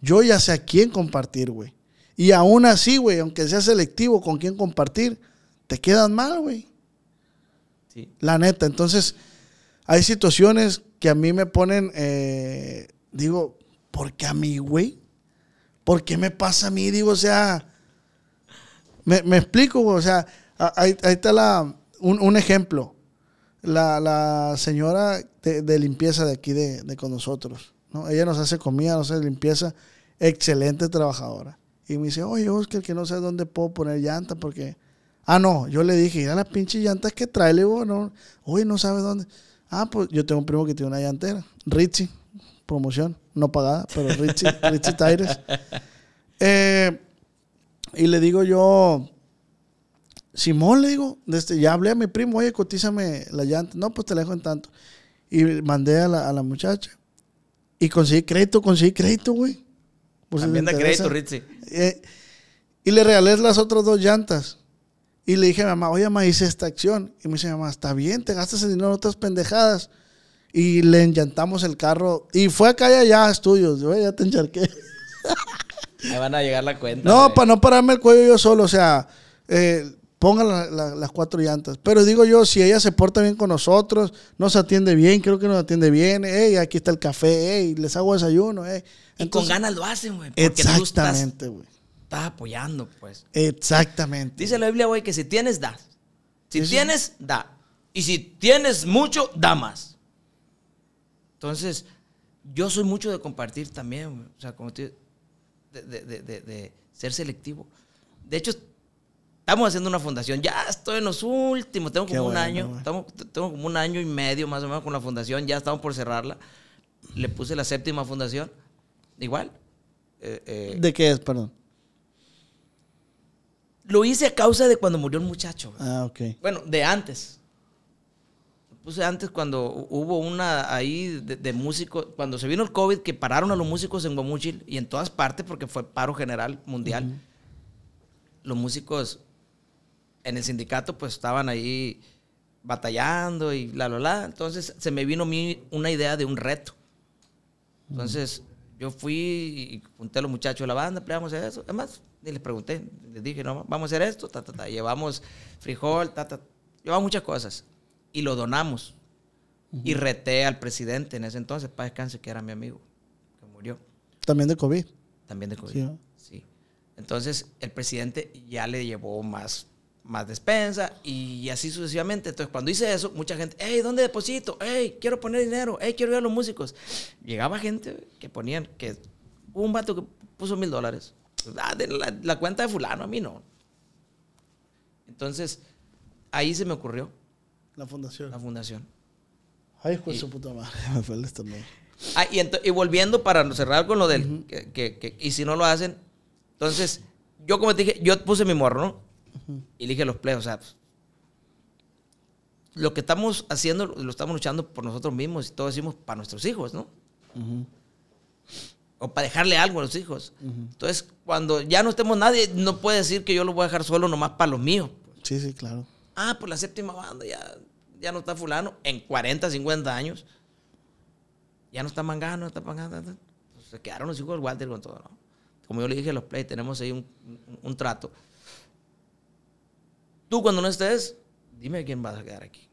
Yo ya sé a quién compartir, güey. Y aún así, güey, aunque sea selectivo con quién compartir, te quedan mal, güey. La neta, entonces hay situaciones que a mí me ponen, eh, digo, ¿por qué a mí, güey? ¿Por qué me pasa a mí? Digo, o sea, me, explico, güey. O sea, ahí, está la, un, ejemplo. La, señora de, limpieza de aquí de, con nosotros, ¿no? Ella nos hace comida, nos hace limpieza, excelente trabajadora. Y me dice, oye, Oscar, que no sé dónde puedo poner llanta porque Ah, no, yo le dije, a las pinches llantas que trae, le digo, no, no sabes dónde. Ah, pues yo tengo un primo que tiene una llantera, Richie, promoción, no pagada, pero Richie, Richie Tires. Eh, y le digo yo, Simón, le digo, este, ya hablé a mi primo, oye, cotízame la llanta. No, pues te la dejo en tanto. Y mandé a la, muchacha. Y conseguí crédito, conseguí crédito, güey. También da crédito, Richie. Eh, y le regalé las otras dos llantas. Y le dije a mi mamá, oye, mamá, hice esta acción. Y me dice, mamá, está bien, te gastas el dinero en otras pendejadas. Y le enllantamos el carro. Y fue acá allá estudios. Yo ya te encharqué. Ahí van a llegar la cuenta. No, para no pararme el cuello yo solo. O sea, eh, pongan las cuatro llantas. Pero digo yo, si ella se porta bien con nosotros, nos atiende bien, creo que nos atiende bien. Ey, aquí está el café, ey, les hago desayuno, ey. y con ganas lo hacen, güey. Exactamente, güey estás apoyando, pues. Exactamente. Dice la Biblia, güey, que si tienes, das. Si tienes, da. Y si tienes mucho, da más. Entonces, yo soy mucho de compartir también, o sea, como te, de, de, ser selectivo. De hecho, estamos haciendo una fundación. Ya estoy en los últimos. Tengo como un año. tengo como un año y medio más o menos con la fundación. Ya estamos por cerrarla. Le puse la séptima fundación. Igual. Eh, eh, ¿De qué es, perdón? Lo hice a causa de cuando murió el muchacho. Ah, ok. Bueno, de antes. Puse antes cuando hubo una ahí de, músicos, cuando se vino el COVID, que pararon a los músicos en Guamuchil y en todas partes porque fue paro general mundial. Los músicos en el sindicato pues estaban ahí batallando y la, la, la. Entonces se me vino a mí una idea de un reto. Entonces yo fui y junté a los muchachos de la banda, a eso. Además, y les pregunté, les dije, no, vamos a hacer esto, ta, Llevamos frijol, ta, Llevamos muchas cosas. Y lo donamos. Y reté al presidente en ese entonces, para descanse, que era mi amigo, que murió. También de COVID. También de COVID. Sí. Entonces, el presidente ya le llevó más, más despensa y así sucesivamente. Entonces, cuando hice eso, mucha gente, hey, ¿dónde deposito? Hey, quiero poner dinero. Hey, quiero ver a los músicos. Llegaba gente que ponían que un vato que puso mil dólares Ah, la, cuenta de fulano, a mí no. Entonces, ahí se me ocurrió. La fundación. La fundación. Ay, pues y, su puta madre, me fue el Ah, y, y, volviendo para cerrar con lo del, que, que, y si no lo hacen, entonces, yo como te dije, yo puse mi morro, ¿no? Y dije los pleos o sea, pues, lo que estamos haciendo, lo estamos luchando por nosotros mismos y todo decimos para nuestros hijos, ¿no? o para dejarle algo a los hijos. Entonces, cuando ya no estemos nadie, no puede decir que yo lo voy a dejar solo nomás para lo mío Sí, sí, claro. Ah, pues la séptima banda ya, ya no está fulano en 40, 50 años. Ya no está mangano, no está mangando. Pues, se quedaron los hijos Walter con todo, ¿no? Como yo le dije a los play, tenemos ahí un, trato. Tú cuando no estés, dime a quién vas a quedar aquí.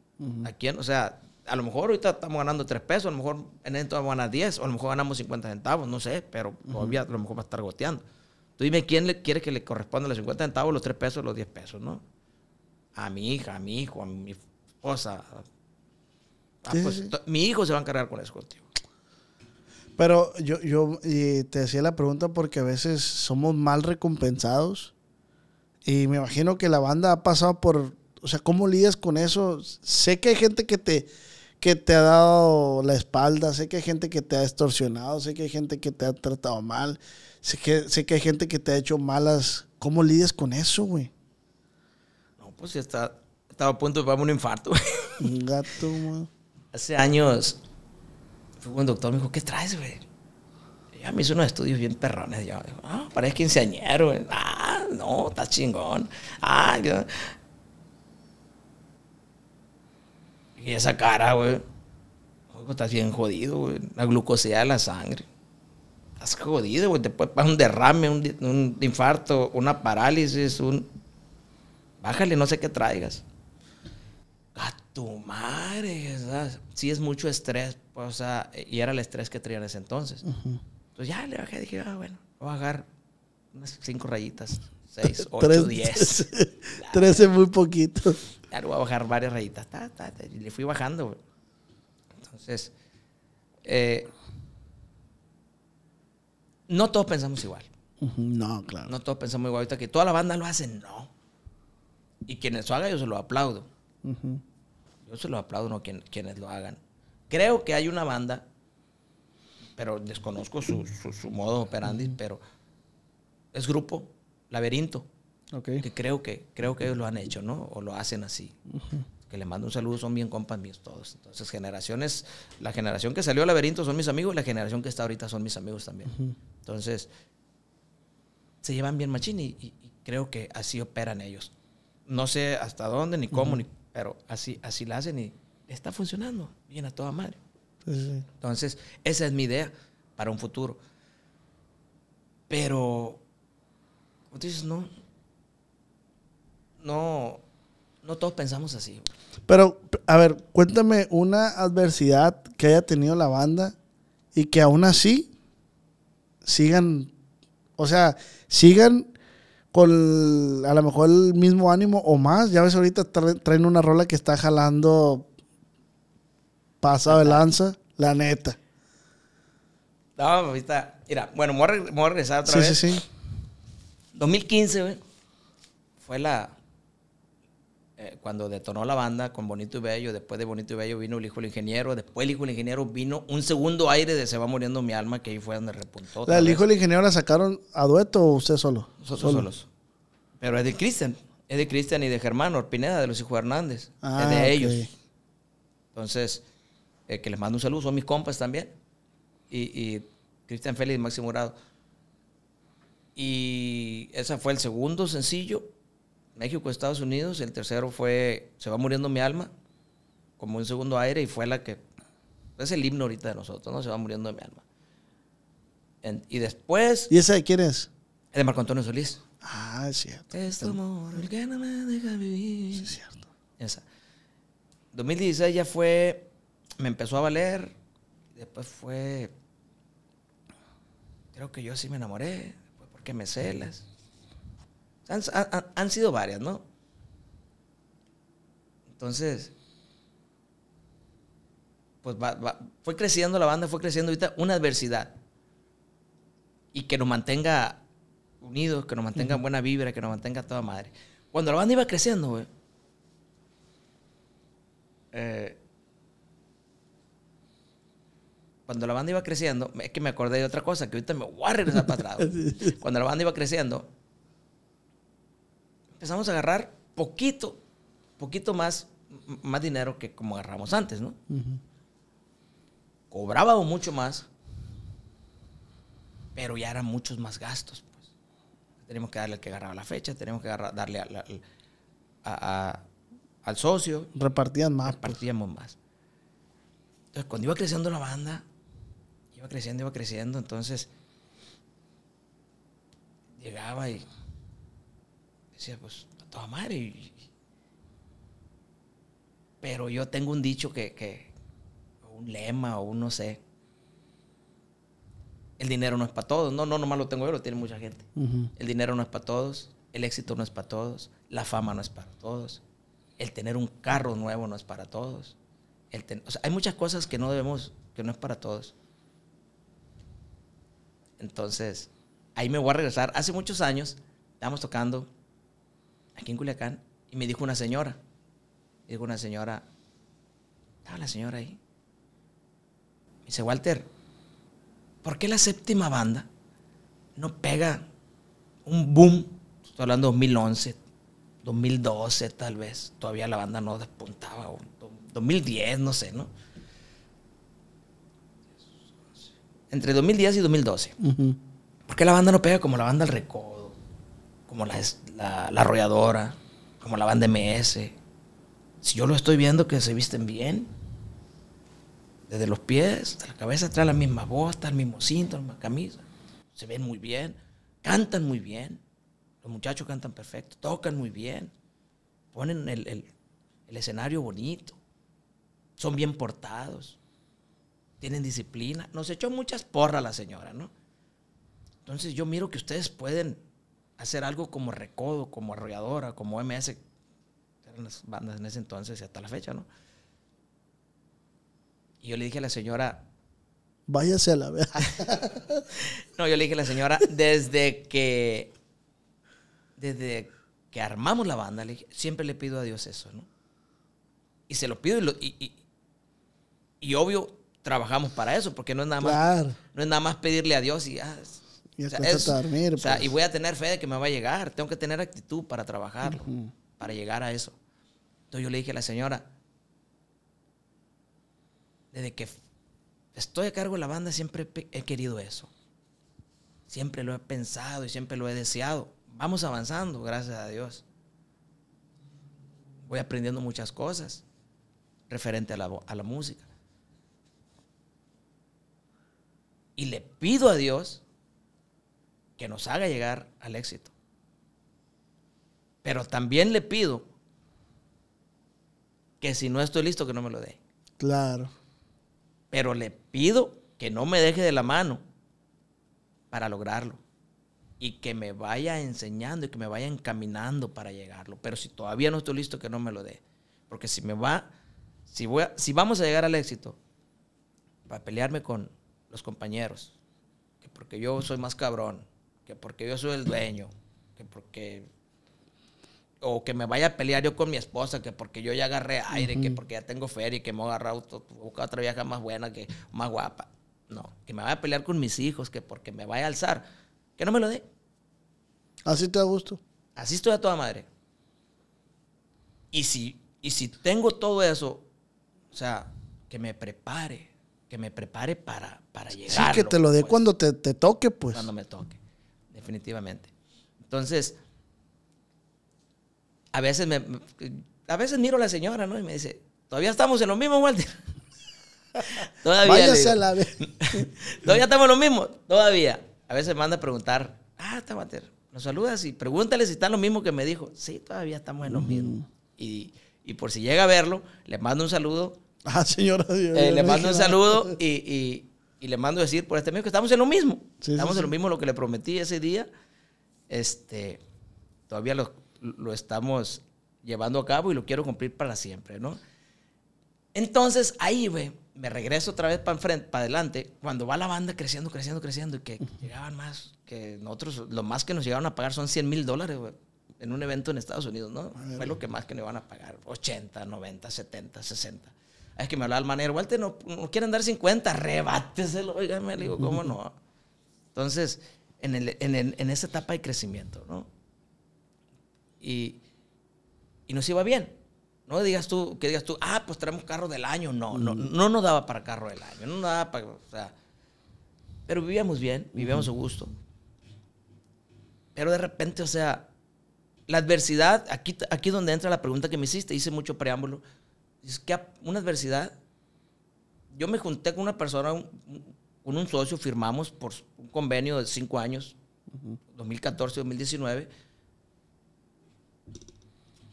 ¿A quién? O sea, a lo mejor ahorita estamos ganando 3 pesos, a lo mejor en esto vamos a ganar 10, o a lo mejor ganamos 50 centavos, no sé, pero todavía a lo mejor va a estar goteando. Tú dime quién le quiere que le corresponda los 50 centavos, los 3 pesos, los 10 pesos, ¿no? A mi hija, a mi hijo, a mi esposa. Ah, pues, mi hijo se va a encargar con eso contigo. Pero yo, y te decía la pregunta porque a veces somos mal recompensados. Y me imagino que la banda ha pasado por. O sea, ¿cómo lidias con eso? Sé que hay gente que te que te ha dado la espalda, sé que hay gente que te ha extorsionado, sé que hay gente que te ha tratado mal, sé que, sé que hay gente que te ha hecho malas. ¿Cómo lidias con eso, güey? No, pues ya está, estaba a punto de darme un infarto, güey. Un gato, güey. Hace años fui con un doctor me dijo, ¿qué traes, güey? Ya me hizo unos estudios bien perrones. Yo, ah, parece quinceañero. Ah, no, estás chingón. Ah, yo, Y esa cara, güey. Estás bien jodido, güey. La glucosidad de la sangre. Estás jodido, güey. Te puede pasar un derrame, un, infarto, una parálisis, un. Bájale, no sé qué traigas. A tu madre, si Sí es mucho estrés, pues, o sea, y era el estrés que traía en ese entonces. Entonces ya le bajé, dije, ah, bueno, voy a bajar unas cinco rayitas 10. 13 muy poquito. Claro, voy a bajar varias rayitas. le fui bajando, Entonces, eh, no todos pensamos igual. No, claro. No todos pensamos igual. que toda la banda lo hace, no. Y quienes lo hagan, yo se lo aplaudo. Yo se lo aplaudo, no quienes lo hagan. Creo que hay una banda, pero desconozco su, modo operandi, pero es grupo laberinto. Que creo que, creo que ellos lo han hecho, ¿no? O lo hacen así. Que le mando un saludo, son bien compas míos todos. Entonces, generaciones, la generación que salió al laberinto son mis amigos, la generación que está ahorita son mis amigos también. Entonces, se llevan bien machín y, creo que así operan ellos. No sé hasta dónde ni cómo, pero así, así hacen y está funcionando bien a toda madre. Entonces, esa es mi idea para un futuro. Pero no, no, no todos pensamos así. Pero, a ver, cuéntame una adversidad que haya tenido la banda y que aún así sigan, o sea, sigan con a lo mejor el mismo ánimo o más. Ya ves, ahorita traen una rola que está jalando pasado de lanza, la neta. No, ahorita, mira, bueno, me voy a, regresar otra vez. Sí, sí, sí. 2015, fue la. Eh, cuando detonó la banda con Bonito y Bello, después de Bonito y Bello vino el hijo del ingeniero, después el hijo del ingeniero vino un segundo aire de Se va muriendo mi alma, que ahí fue donde repuntó. ¿El hijo del ingeniero la sacaron a dueto o usted solo? Nosotros solos. Pero es de Cristian, es de Cristian y de Germán Orpineda, de los hijos Hernández, es ah, de ellos. Entonces, eh, que les mando un saludo, son mis compas también. Y, Cristian Félix y Maxi Murado. Y ese fue el segundo sencillo, México, Estados Unidos. El tercero fue Se va muriendo mi alma, como un segundo aire, y fue la que. Es el himno ahorita de nosotros, ¿no? Se va muriendo mi alma. y después. ¿Y esa de quién es? El de Marco Antonio Solís. Ah, es cierto. Es amor, el que no me deja vivir. Sí, es cierto. Esa. 2016 ya fue. Me empezó a valer. Después fue. Creo que yo sí me enamoré que me celas. Han, sido varias, ¿no? Entonces, pues fue creciendo la banda, fue creciendo ahorita una adversidad. Y que nos mantenga unidos, que nos mantenga buena vibra, que nos mantenga toda madre. Cuando la banda iba creciendo, güey, eh, cuando la banda iba creciendo, es que me acordé de otra cosa, que ahorita me voy a regresar para Cuando la banda iba creciendo, empezamos a agarrar poquito, poquito más, más dinero que como agarramos antes, ¿no? Cobrábamos mucho más, pero ya eran muchos más gastos. Pues. Tenemos que darle al que agarraba la fecha, tenemos que darle al socio. Repartían más. Pues. Repartíamos más. Entonces, cuando iba creciendo la banda, iba creciendo, iba creciendo, entonces llegaba y decía, pues, a toda madre. pero yo tengo un dicho que, un lema, o un no sé. El dinero no es para todos. No, no, nomás lo tengo yo, lo tiene mucha gente. El dinero no es para todos. El éxito no es para todos. La fama no es para todos. El tener un carro nuevo no es para todos. hay muchas cosas que no debemos, que no es para todos. Entonces, ahí me voy a regresar. Hace muchos años estábamos tocando aquí en Culiacán y me dijo una señora, me dijo una señora, estaba la señora ahí. Me dice, Walter, ¿por qué la séptima banda no pega un boom? Estoy hablando de 2011, 2012 tal vez, todavía la banda no despuntaba, 2010, no sé, ¿no? entre 2010 y 2012. porque ¿Por qué la banda no pega como la banda El Recodo? Como la, la, Arrolladora, como la banda MS. Si yo lo estoy viendo que se visten bien, desde los pies hasta la cabeza, trae la misma voz, el mismo cinto, la misma camisa. Se ven muy bien, cantan muy bien. Los muchachos cantan perfecto, tocan muy bien, ponen el, el, el escenario bonito, son bien portados tienen disciplina. Nos echó muchas porras la señora, ¿no? Entonces yo miro que ustedes pueden hacer algo como Recodo, como Arrolladora, como MS, eran las bandas en ese entonces y hasta la fecha, ¿no? Y yo le dije a la señora... Váyase a la verga. no, yo le dije a la señora, desde que... Desde que armamos la banda, le siempre le pido a Dios eso, ¿no? Y se lo pido y, y, y obvio, trabajamos para eso, porque no es nada más, no es nada más pedirle a Dios y y, voy a tener fe de que me va a llegar. Tengo que tener actitud para trabajarlo, para llegar a eso. Entonces yo le dije a la señora, desde que estoy a cargo de la banda siempre he querido eso. Siempre lo he pensado y siempre lo he deseado. Vamos avanzando, gracias a Dios. Voy aprendiendo muchas cosas referente a la, a la música. Y le pido a Dios que nos haga llegar al éxito. Pero también le pido que si no estoy listo, que no me lo dé. Claro. Pero le pido que no me deje de la mano para lograrlo. Y que me vaya enseñando y que me vaya encaminando para llegarlo. Pero si todavía no estoy listo, que no me lo dé. Porque si me va, si, voy si vamos a llegar al éxito, para pelearme con, los compañeros, que porque yo soy más cabrón, que porque yo soy el dueño, que porque o que me vaya a pelear yo con mi esposa, que porque yo ya agarré aire, que porque ya tengo feria y que me voy a agarrar otro, otra vieja más buena, que más guapa. No, que me vaya a pelear con mis hijos, que porque me vaya a alzar. Que no me lo dé. Así te gusto. Así estoy a toda madre. Y si, y si tengo todo eso, o sea, que me prepare que me prepare para, para llegar. Sí, que te lo dé pues. cuando te, toque, pues. Cuando me toque, definitivamente. Entonces, a veces a veces miro a la señora, ¿no? Y me dice, todavía estamos en lo mismo, Walter. todavía. Váyase a la vez. todavía estamos en lo mismo, todavía. A veces manda a preguntar, ah, está Walter, nos saludas y pregúntale si está lo mismo que me dijo. Sí, todavía estamos en lo mismo. Y, y por si llega a verlo, le mando un saludo Ah, señora. Dios, eh, le mando un saludo y, y, le mando decir por este medio que estamos en lo mismo. estamos en lo mismo, lo que le prometí ese día. Este, todavía lo, lo estamos llevando a cabo y lo quiero cumplir para siempre, ¿no? Entonces ahí, güey, me regreso otra vez para enfrente, para adelante, cuando va la banda creciendo, creciendo, creciendo, y que llegaban más, que nosotros, lo más que nos llegaron a pagar son 100 mil dólares, en un evento en Estados Unidos, ¿no? Fue lo que más que nos iban a pagar, 80, 90, 70, 60. Es que me hablaba el manero, igual no, no quieren dar 50, rebáteselo. oiganme, le digo, ¿cómo no? Entonces, en, el, esa etapa hay crecimiento, ¿no? Y, nos iba bien. No digas tú, que digas tú, ah, pues traemos carro del año. No, no, mm. no nos daba para carro del año, no daba para, pero vivíamos bien, vivíamos a gusto. Pero de repente, o sea, la adversidad, aquí, aquí donde entra la pregunta que me hiciste, hice mucho preámbulo, es que una adversidad, yo me junté con una persona, con un socio, firmamos por un convenio de cinco años, 2014-2019,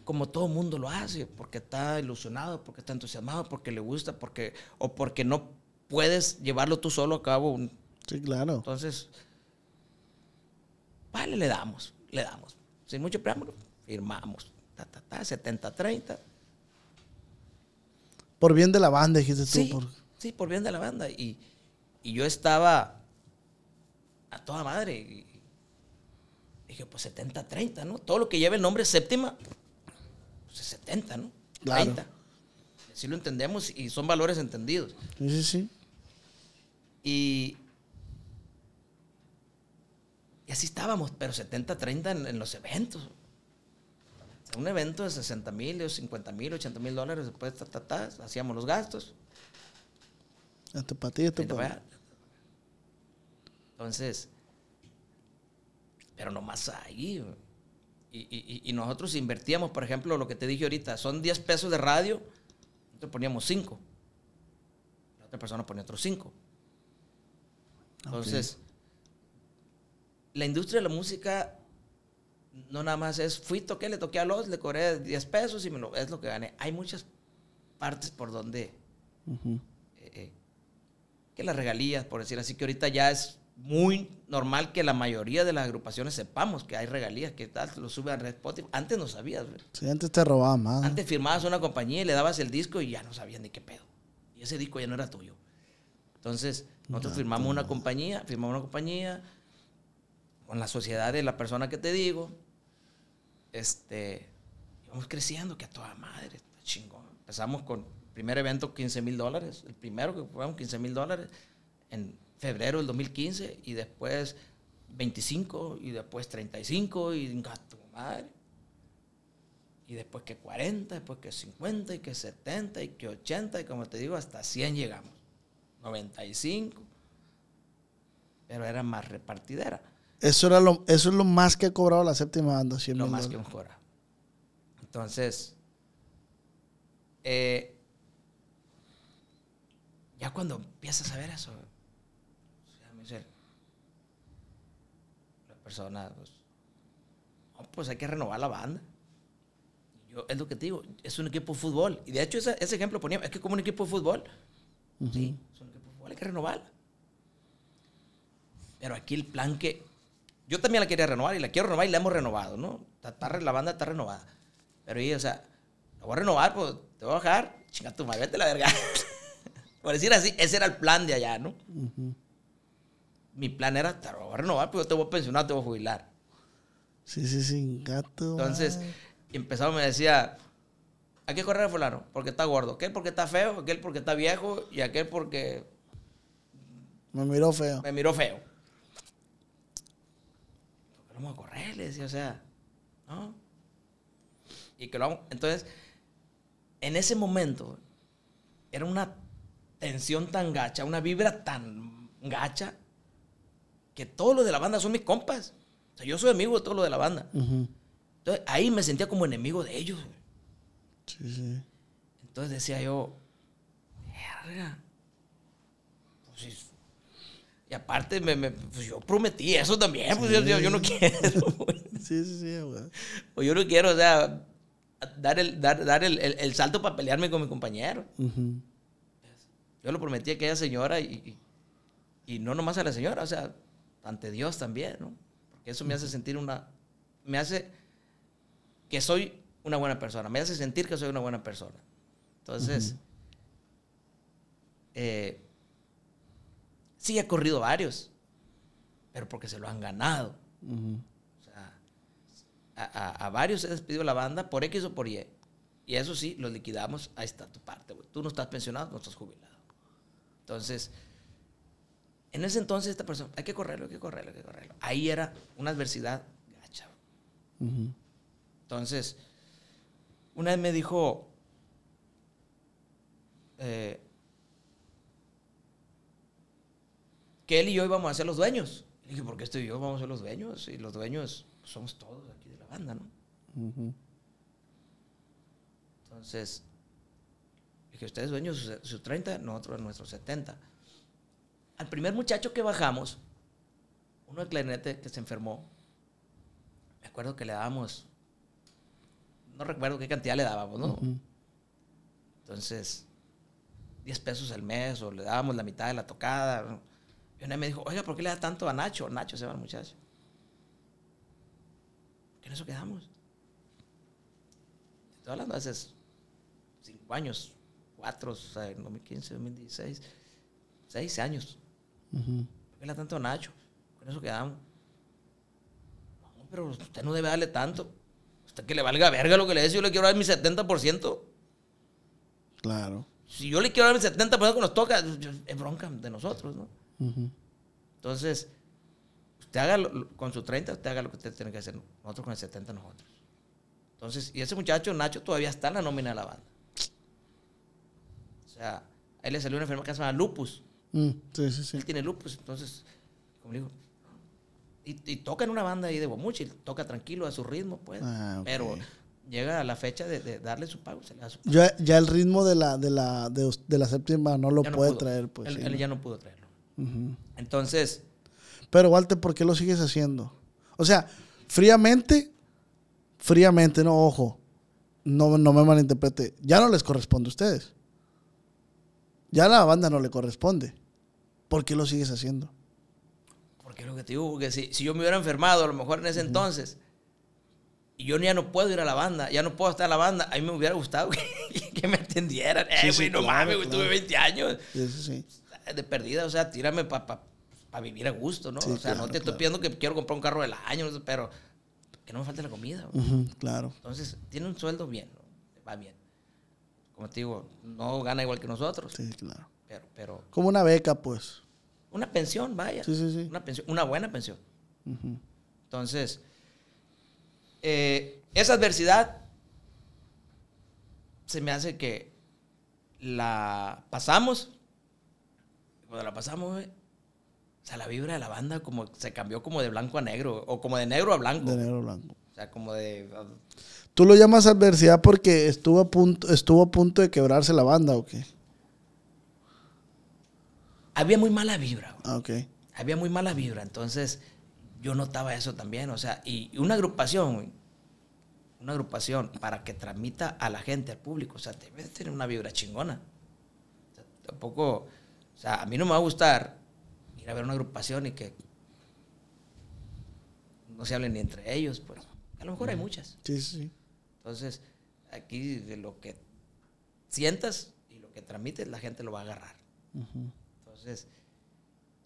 como todo el mundo lo hace, porque está ilusionado, porque está entusiasmado, porque le gusta, porque o porque no puedes llevarlo tú solo a cabo. Sí, claro. Entonces, vale, le damos, le damos. Sin mucho preámbulo, firmamos. 70-30, por bien de la banda, dijiste tú. Sí, por... bien de la banda. Y, yo estaba a toda madre. dije, pues 70-30, ¿no? Todo lo que lleve el nombre séptima, pues 70, ¿no? Claro. 30. Así lo entendemos y son valores entendidos. Sí, sí, sí. Y, así estábamos, pero 70-30 en, en, los eventos un evento de 60 mil, 50 mil, 80 mil dólares, después hacíamos los gastos. Entonces, pero nomás ahí. Y, y, nosotros invertíamos, por ejemplo, lo que te dije ahorita, son 10 pesos de radio, nosotros poníamos 5. La otra persona ponía otros 5. Entonces, la industria de la música no nada más es fui, toqué, le toqué a los, le cobré 10 pesos y me lo, es lo que gané. Hay muchas partes por donde. Eh, eh, que las regalías, por decir así, que ahorita ya es muy normal que la mayoría de las agrupaciones sepamos que hay regalías, que tal, lo sube a Red Spotify. Antes no sabías. Sí, antes te robaban más. Antes firmabas una compañía y le dabas el disco y ya no sabían ni qué pedo. Y ese disco ya no era tuyo. Entonces, nosotros firmamos una compañía, firmamos una compañía con la sociedad de la persona que te digo, este, íbamos creciendo, que a toda madre, chingón. Empezamos con primer evento 15 mil dólares, el primero que jugamos 15 mil dólares en febrero del 2015 y después 25 y después 35 y tu madre. Y después que 40, después que 50 y que 70 y que 80 y como te digo, hasta 100 llegamos. 95. Pero era más repartidera. Eso, era eso es lo más que ha cobrado la séptima banda. 100 lo más que hemos cobrado. Entonces, eh, ya cuando empiezas a ver eso, la persona, pues, pues, hay que renovar la banda. Yo, es lo que te digo, es un equipo de fútbol. Y de hecho ese, ejemplo ponía, es que como un equipo de fútbol, sí, es un equipo de fútbol, hay que renovarla. Pero aquí el plan que, yo también la quería renovar y la quiero renovar y la hemos renovado, ¿no? la banda está renovada. Pero ella, o sea, la voy a renovar, pues te voy a bajar, chinga tu madre, vete la verga. Por decir así, ese era el plan de allá, ¿no? Mi plan era, te voy a renovar, pues yo te voy a pensionar, te voy a jubilar. Sí, sí, sí, gato. Entonces, empezaba, me decía, ¿a qué correr a fulano, porque está gordo, aquel porque está feo, aquel porque está viejo y aquel porque... Me miró feo. Me miró feo vamos a correrles o sea, ¿no? Y que lo Entonces, en ese momento, era una tensión tan gacha, una vibra tan gacha, que todos los de la banda son mis compas. O sea, yo soy amigo de todos los de la banda. Entonces, ahí me sentía como enemigo de ellos. Sí, sí. Entonces decía yo, verga. Y aparte, me, pues, yo prometí eso también, pues yo, no quiero. Sí, sí, sí, güey. O yo no quiero, o sea, dar el, dar, el, salto para pelearme con mi compañero. Yo lo prometí a aquella señora y, no nomás a la señora, o sea, ante Dios también, ¿no? Porque eso me hace sentir una, me hace que soy una buena persona, me hace sentir que soy una buena persona. Entonces, eh, Sí, ha corrido varios, pero porque se lo han ganado. o sea, a, varios se despedido la banda por X o por Y. Y eso sí, lo liquidamos, ahí está tu parte, Tú no estás pensionado, no estás jubilado. Entonces, en ese entonces esta persona, hay que correrlo, hay que correrlo, hay que correrlo. Ahí era una adversidad gacha. Entonces, una vez me dijo, eh, que él y yo íbamos a ser los dueños. Le dije, ¿por qué estoy yo? Vamos a ser los dueños. Y los dueños somos todos aquí de la banda, ¿no? Uh dije, Entonces, dije, ustedes dueños sus 30, nosotros nuestros 70. Al primer muchacho que bajamos, uno de clarinete que se enfermó, me acuerdo que le dábamos, no recuerdo qué cantidad le dábamos, ¿no? Entonces, 10 pesos al mes o le dábamos la mitad de la tocada. Y una vez me dijo, oiga, ¿por qué le da tanto a Nacho? Nacho se va muchacho. ¿Qué en eso quedamos? Estoy hablando hace cinco años, cuatro, en 2015, 2016, seis años. ¿Por qué le da tanto a Nacho? ¿Con eso quedamos? No, pero usted no debe darle tanto. Usted que le valga verga lo que le si yo le quiero dar mi 70%. Claro. Si yo le quiero dar mi 70% que nos toca, es bronca de nosotros, ¿no? Entonces, usted haga con su 30, usted haga lo que usted tiene que hacer. Nosotros con el 70, nosotros. Entonces, y ese muchacho, Nacho, todavía está en la nómina de la banda. O sea, a él le salió una enfermedad que se llama lupus. Mm, él tiene lupus, entonces, como digo, y, toca en una banda ahí de mucho toca tranquilo a su ritmo, pues. Ah, Pero llega a la fecha de, darle su pago, Ya, el ritmo de la, de la, de, la séptima no lo puede traer, pues. Él, ya no pudo traerlo. Entonces. Pero, Walter, ¿por qué lo sigues haciendo? O sea, fríamente, fríamente, no, ojo, no, no me malinterprete. Ya no les corresponde a ustedes. Ya a la banda no le corresponde. ¿Por qué lo sigues haciendo? Porque es lo que te digo, que si, yo me hubiera enfermado a lo mejor en ese entonces, y yo ya no puedo ir a la banda, ya no puedo estar a la banda, a mí me hubiera gustado que, me entendieran. Eh, no mames, tuve 20 años. sí, sí de perdida, o sea, tírame para vivir a gusto, ¿no? o sea, no te estoy pidiendo que quiero comprar un carro del año, pero que no me falte la comida. claro. Entonces, tiene un sueldo bien, va bien. Como te digo, no gana igual que nosotros. Sí, claro. Pero, Como una beca, pues. Una pensión, vaya. Sí, sí, sí. Una, pensión, una buena pensión. Entonces, eh, esa adversidad se me hace que la pasamos la pasamos, o sea, la vibra de la banda como se cambió como de blanco a negro, o como de negro a blanco. De negro a blanco. O sea, como de... Ah, ¿Tú lo llamas adversidad porque estuvo a punto, estuvo a punto de quebrarse la banda o qué? Había muy mala vibra. Ah, ok. Había muy mala vibra, entonces yo notaba eso también, o sea, y, una agrupación, una agrupación para que transmita a la gente, al público, o sea, debe tener una vibra chingona. tampoco o sea, a mí no me va a gustar ir a ver una agrupación y que no se hablen ni entre ellos, pues. A lo mejor hay muchas. Sí, sí. Entonces, aquí de lo que sientas y lo que transmites, la gente lo va a agarrar. Entonces,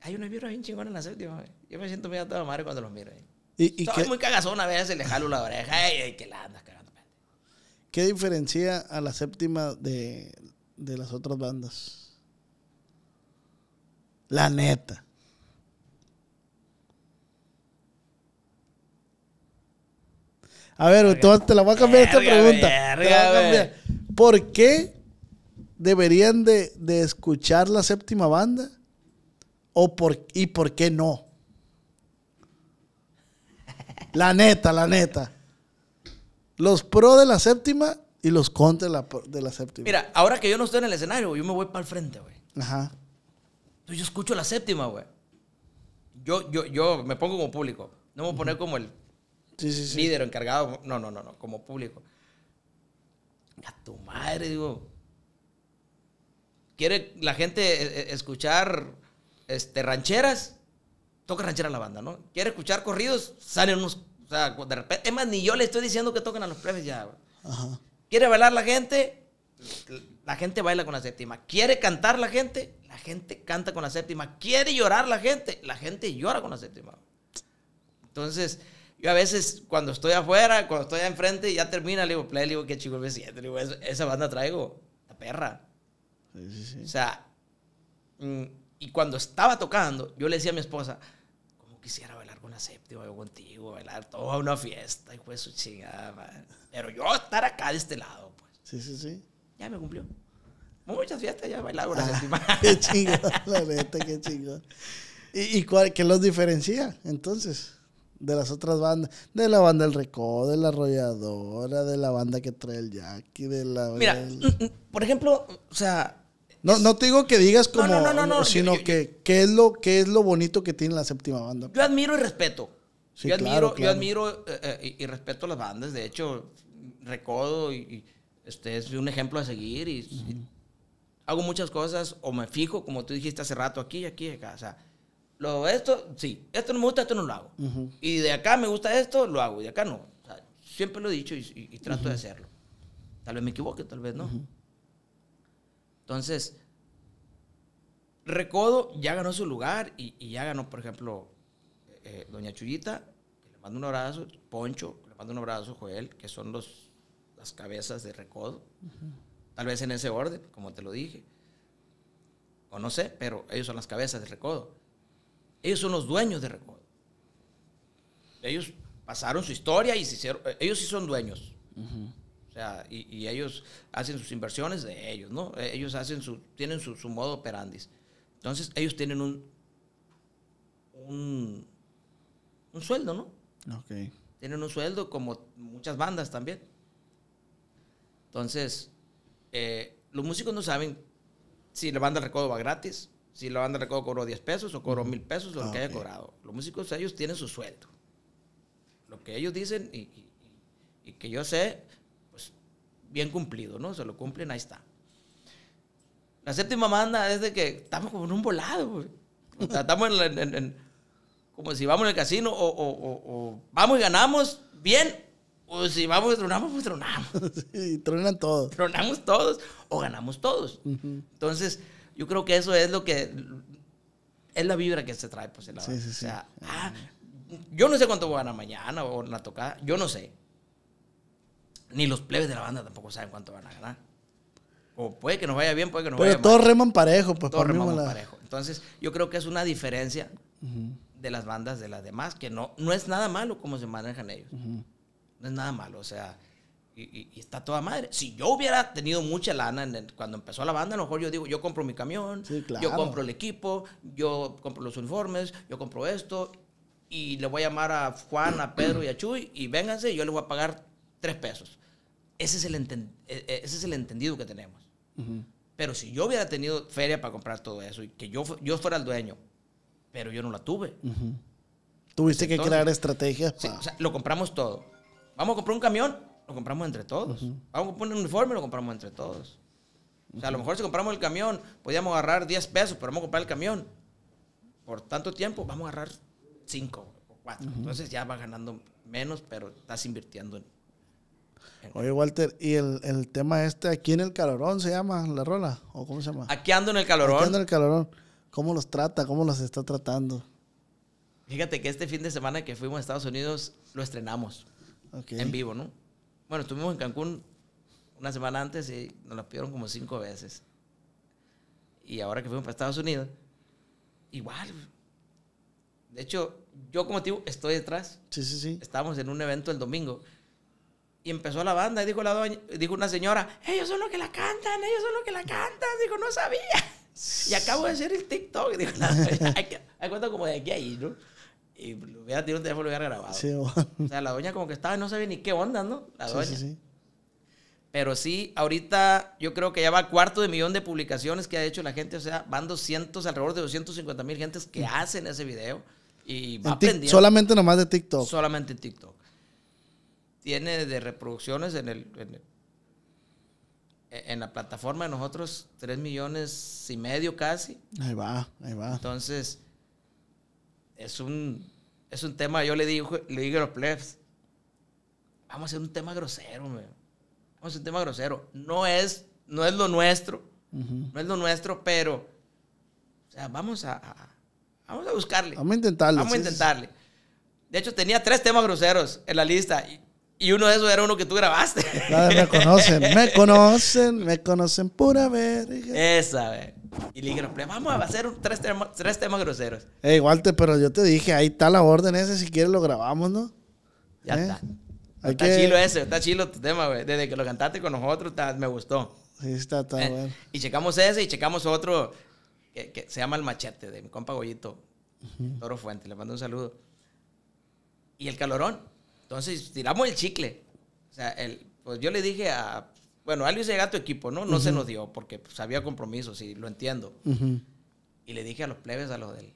hay una vibra bien chingona en la séptima. Yo me siento bien a toda madre cuando los miro. ahí. ¿Y, muy cagazona, a veces, le jalo la oreja. Ay, ay, que la andas cagando. ¿Qué diferencia a la séptima de, de las otras bandas? La neta. A ver, entonces te la voy a cambiar esta pregunta. la voy a cambiar. ¿Por qué deberían de, escuchar la séptima banda? ¿O por, ¿Y por qué no? La neta, la neta. Los pro de la séptima y los contra de la séptima. Mira, ahora que yo no estoy en el escenario, yo me voy para el frente, güey. Ajá yo escucho la séptima, güey. Yo, yo, yo me pongo como público. No me voy a poner como el líder o líder encargado. No, no, no, no, como público. A tu madre, digo. ¿Quiere la gente eh, eh, escuchar este, rancheras? Toca ranchera a la banda, ¿no? ¿Quiere escuchar corridos? Salen unos. O sea, de repente. Es más, ni yo le estoy diciendo que toquen a los plebes ya, güey. ¿Quiere bailar la gente? la gente baila con la séptima. ¿Quiere cantar la gente? La gente canta con la séptima. ¿Quiere llorar la gente? La gente llora con la séptima. Entonces, yo a veces cuando estoy afuera, cuando estoy enfrente, ya termina, le digo, play, le digo, qué chico me siento. Le digo, esa banda traigo, la perra. Sí, sí, sí. O sea, mm, y cuando estaba tocando, yo le decía a mi esposa, cómo quisiera bailar con la séptima, yo contigo, bailar toda una fiesta, y pues su chingada, Pero yo estar acá de este lado, pues. Sí, sí, sí. Ya me cumplió. Muchas fiestas ya bailaba la séptima. Qué chingón, la neta, qué chingón. ¿Y, qué los diferencia entonces? De las otras bandas, de la banda El Recodo, de la Arrolladora, de la banda que trae el Jackie, de la. Mira, mm, mm, por ejemplo, o sea, no, no te digo que digas como, no, no, no, sino que qué es lo qué es lo bonito que tiene la séptima banda. Yo admiro y respeto. yo, admiro, yo admiro, eh, eh, y, respeto las bandas. De hecho, Recodo y, este es un ejemplo a seguir y, hago muchas cosas o me fijo, como tú dijiste hace rato, aquí, y aquí, acá. O sea, lo, esto, sí, esto no me gusta, esto no lo hago. Y de acá me gusta esto, lo hago, y de acá no. siempre lo he dicho y, trato de hacerlo. Tal vez me equivoque, tal vez no. Entonces, Recodo ya ganó su lugar y, ya ganó, por ejemplo, eh, Doña Chullita que le mando un abrazo, Poncho, le mando un abrazo, Joel, que son los las cabezas de recodo. Tal vez en ese orden, como te lo dije. O no sé, pero ellos son las cabezas de recodo. Ellos son los dueños de recodo. Ellos pasaron su historia y se hicieron, eh, ellos sí son dueños. O sea, y, ellos hacen sus inversiones de ellos, ¿no? Eh, ellos hacen su, tienen su, modo operandis. Entonces, ellos tienen un, un, un sueldo, ¿no? Ok. Tienen un sueldo como muchas bandas también. Entonces, eh, los músicos no saben si la banda de recodo va gratis, si la banda de recodo cobró 10 pesos o cobró 1,000 pesos o lo ah, que haya cobrado. Los músicos, ellos tienen su sueldo. Lo que ellos dicen y, que yo sé, pues bien cumplido, ¿no? Se lo cumplen, ahí está. La séptima banda es de que estamos como en un volado, o sea, estamos en, como si vamos en el casino o, o vamos y ganamos bien pues si vamos y tronamos, pues tronamos. Sí, tronan todos. Tronamos todos o ganamos todos. Entonces, yo creo que eso es lo que. Es la vibra que se trae, pues. En la, sí, o sea, ah. Ah, yo no sé cuánto van a ganar mañana o la tocada, yo no sé. Ni los plebes de la banda tampoco saben cuánto van a ganar. O puede que nos vaya bien, puede que nos vaya bien. Pero todos reman parejo, pues. Todos reman parejo. Entonces, yo creo que es una diferencia de las bandas de las demás, que no, no es nada malo cómo se manejan ellos no es nada malo, o sea, y, está toda madre. Si yo hubiera tenido mucha lana cuando empezó la banda, a lo mejor yo digo, yo compro mi camión, yo compro el equipo, yo compro los uniformes, yo compro esto, y le voy a llamar a Juan, a Pedro y a Chuy, y vénganse, yo les voy a pagar tres pesos. Ese es el, e, e, ese es el entendido que tenemos. Pero si yo hubiera tenido feria para comprar todo eso, y que yo, yo fuera el dueño, pero yo no la tuve. Tuviste que crear estrategias. Sí, lo compramos todo Vamos a comprar un camión, lo compramos entre todos. Vamos a comprar un uniforme, lo compramos entre todos. O sea, a lo mejor si compramos el camión, podíamos agarrar 10 pesos, pero vamos a comprar el camión. Por tanto tiempo, vamos a agarrar 5 o 4. Entonces ya vas ganando menos, pero estás invirtiendo en. Oye, Walter, ¿y el, tema este aquí en el calorón se llama la rola? ¿O cómo se llama? Aquí ando en el calorón. Aquí ando en el calorón. ¿Cómo los trata? ¿Cómo los está tratando? Fíjate que este fin de semana que fuimos a Estados Unidos lo estrenamos en vivo, ¿no? Bueno, estuvimos en Cancún una semana antes y nos la pidieron como cinco veces. Y ahora que fuimos para Estados Unidos, igual. De hecho, yo como tío estoy detrás. Sí, sí, sí. Estábamos en un evento el domingo y empezó la banda y dijo la dijo una señora, ellos son los que la cantan, ellos son los que la cantan. Dijo, no sabía. Y acabo de hacer el TikTok. Dijo, nada, como de aquí ahí, ¿no? Y hubiera tirado un teléfono y lo hubiera grabado. Sí, o sea, la doña como que estaba, no sabía ni qué onda, ¿no? La doña. Sí, sí, Pero sí, ahorita yo creo que ya va cuarto de millón de publicaciones que ha hecho la gente. O sea, van 200, alrededor de 250 mil gentes que mm. hacen ese video. Y va aprendiendo. Solamente nomás de TikTok. Solamente TikTok. Tiene de reproducciones en el, en en la plataforma de nosotros, 3 millones y medio casi. Ahí va, ahí va. Entonces, es un, es un tema, yo le digo, le a los plebs, vamos a hacer un tema grosero, vamos a hacer un tema grosero. No es, no es lo nuestro, no es lo nuestro, pero vamos a, buscarle. Vamos a intentarle. Vamos a intentarle. de hecho, tenía tres temas groseros en la lista y, uno de esos era uno que tú grabaste. me conocen, me conocen, me conocen pura verga. Esa, güey. Y le dijeron, pues, vamos a hacer tres, temas, tres temas groseros. Ey, Walter, pero yo te dije, ahí está la orden ese, si quieres lo grabamos, ¿no? Ya ¿Eh? está. está chilo ese, está chilo tu tema, güey. Desde que lo cantaste con nosotros, me gustó. Sí, está, está, eh, bueno. Y checamos ese y checamos otro que, se llama El Machete, de mi compa Goyito. Toro Fuente, le mando un saludo. Y el calorón. Entonces tiramos el chicle. O sea, el, pues yo le dije a bueno, Alvis llega a tu equipo, ¿no? No se nos dio porque pues, había compromisos y lo entiendo. Y le dije a los plebes, a los del.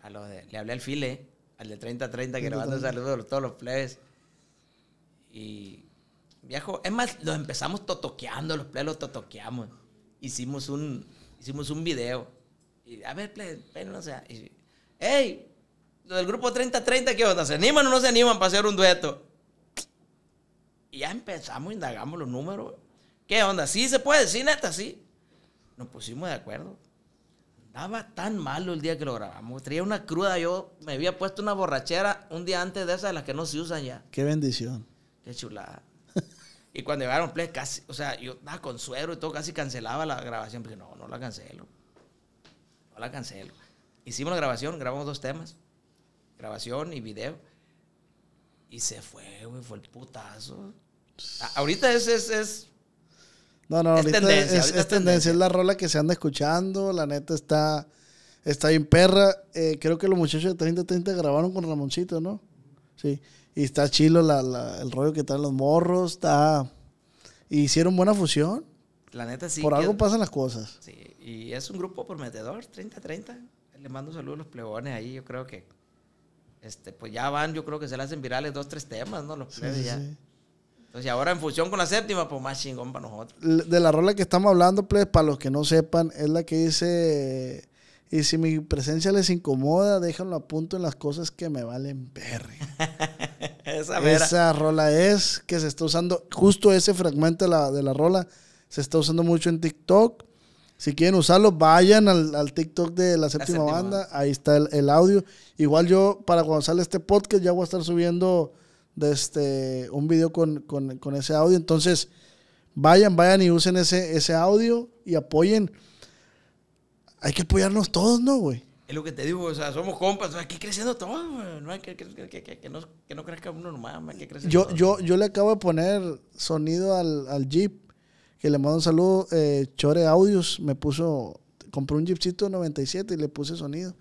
A los de, le hablé al file, al de 30-30, que grabando saludo a todos los plebes. Y. Viejo, es más, los empezamos totoqueando, los plebes los totoqueamos. Hicimos un, hicimos un video. Y a ver, plebes, o sea. ¡Ey! Lo del grupo 30-30, ¿qué onda? ¿Se animan o no se animan para hacer un dueto? ya empezamos, indagamos los números. ¿Qué onda? ¿Sí se puede? ¿Sí, neta? Sí. Nos pusimos de acuerdo. Andaba tan malo el día que lo grabamos. Traía una cruda. Yo me había puesto una borrachera un día antes de esa de las que no se usan ya. Qué bendición. Qué chulada. y cuando llegaron pues casi, o sea, yo estaba con suero y todo, casi cancelaba la grabación. Porque no, no la cancelo. No la cancelo. Hicimos la grabación, grabamos dos temas. Grabación y video. Y se fue, güey, fue el putazo. Ah, ahorita es, es, es no, no, tendencia, es, tendencia. Es la rola que se anda escuchando. La neta está, está bien perra. Eh, creo que los muchachos de 3030 grabaron con Ramoncito, ¿no? Sí. Y está chilo la, el rollo que traen los morros. Está. Hicieron buena fusión. La neta sí. Por algo pasan las cosas. Sí, y es un grupo prometedor, 3030. Le mando saludos a los plebones ahí, yo creo que. Este, pues ya van, yo creo que se le hacen virales dos, tres temas, ¿no? Los ya. Entonces, ahora en fusión con la séptima, pues más chingón para nosotros. De la rola que estamos hablando, pues, para los que no sepan, es la que dice. Y si mi presencia les incomoda, déjenlo a punto en las cosas que me valen perra. Esa, rola es que se está usando, justo ese fragmento de la, rola se está usando mucho en TikTok. Si quieren usarlo, vayan al, TikTok de la séptima, banda. Ahí está el, el, audio. Igual yo, para cuando sale este podcast, ya voy a estar subiendo de este, un video con, ese audio. Entonces, vayan, vayan y usen ese, ese audio y apoyen. Hay que apoyarnos todos, ¿no, güey? Es lo que te digo, o sea, somos compas, aquí creciendo todos, güey. Que, que, que, no, que crezca uno nomás, que yo, yo, yo le acabo de poner sonido al, Jeep, que le mando un saludo. Eh, Chore Audios me puso, compré un Jeepcito 97 y le puse sonido.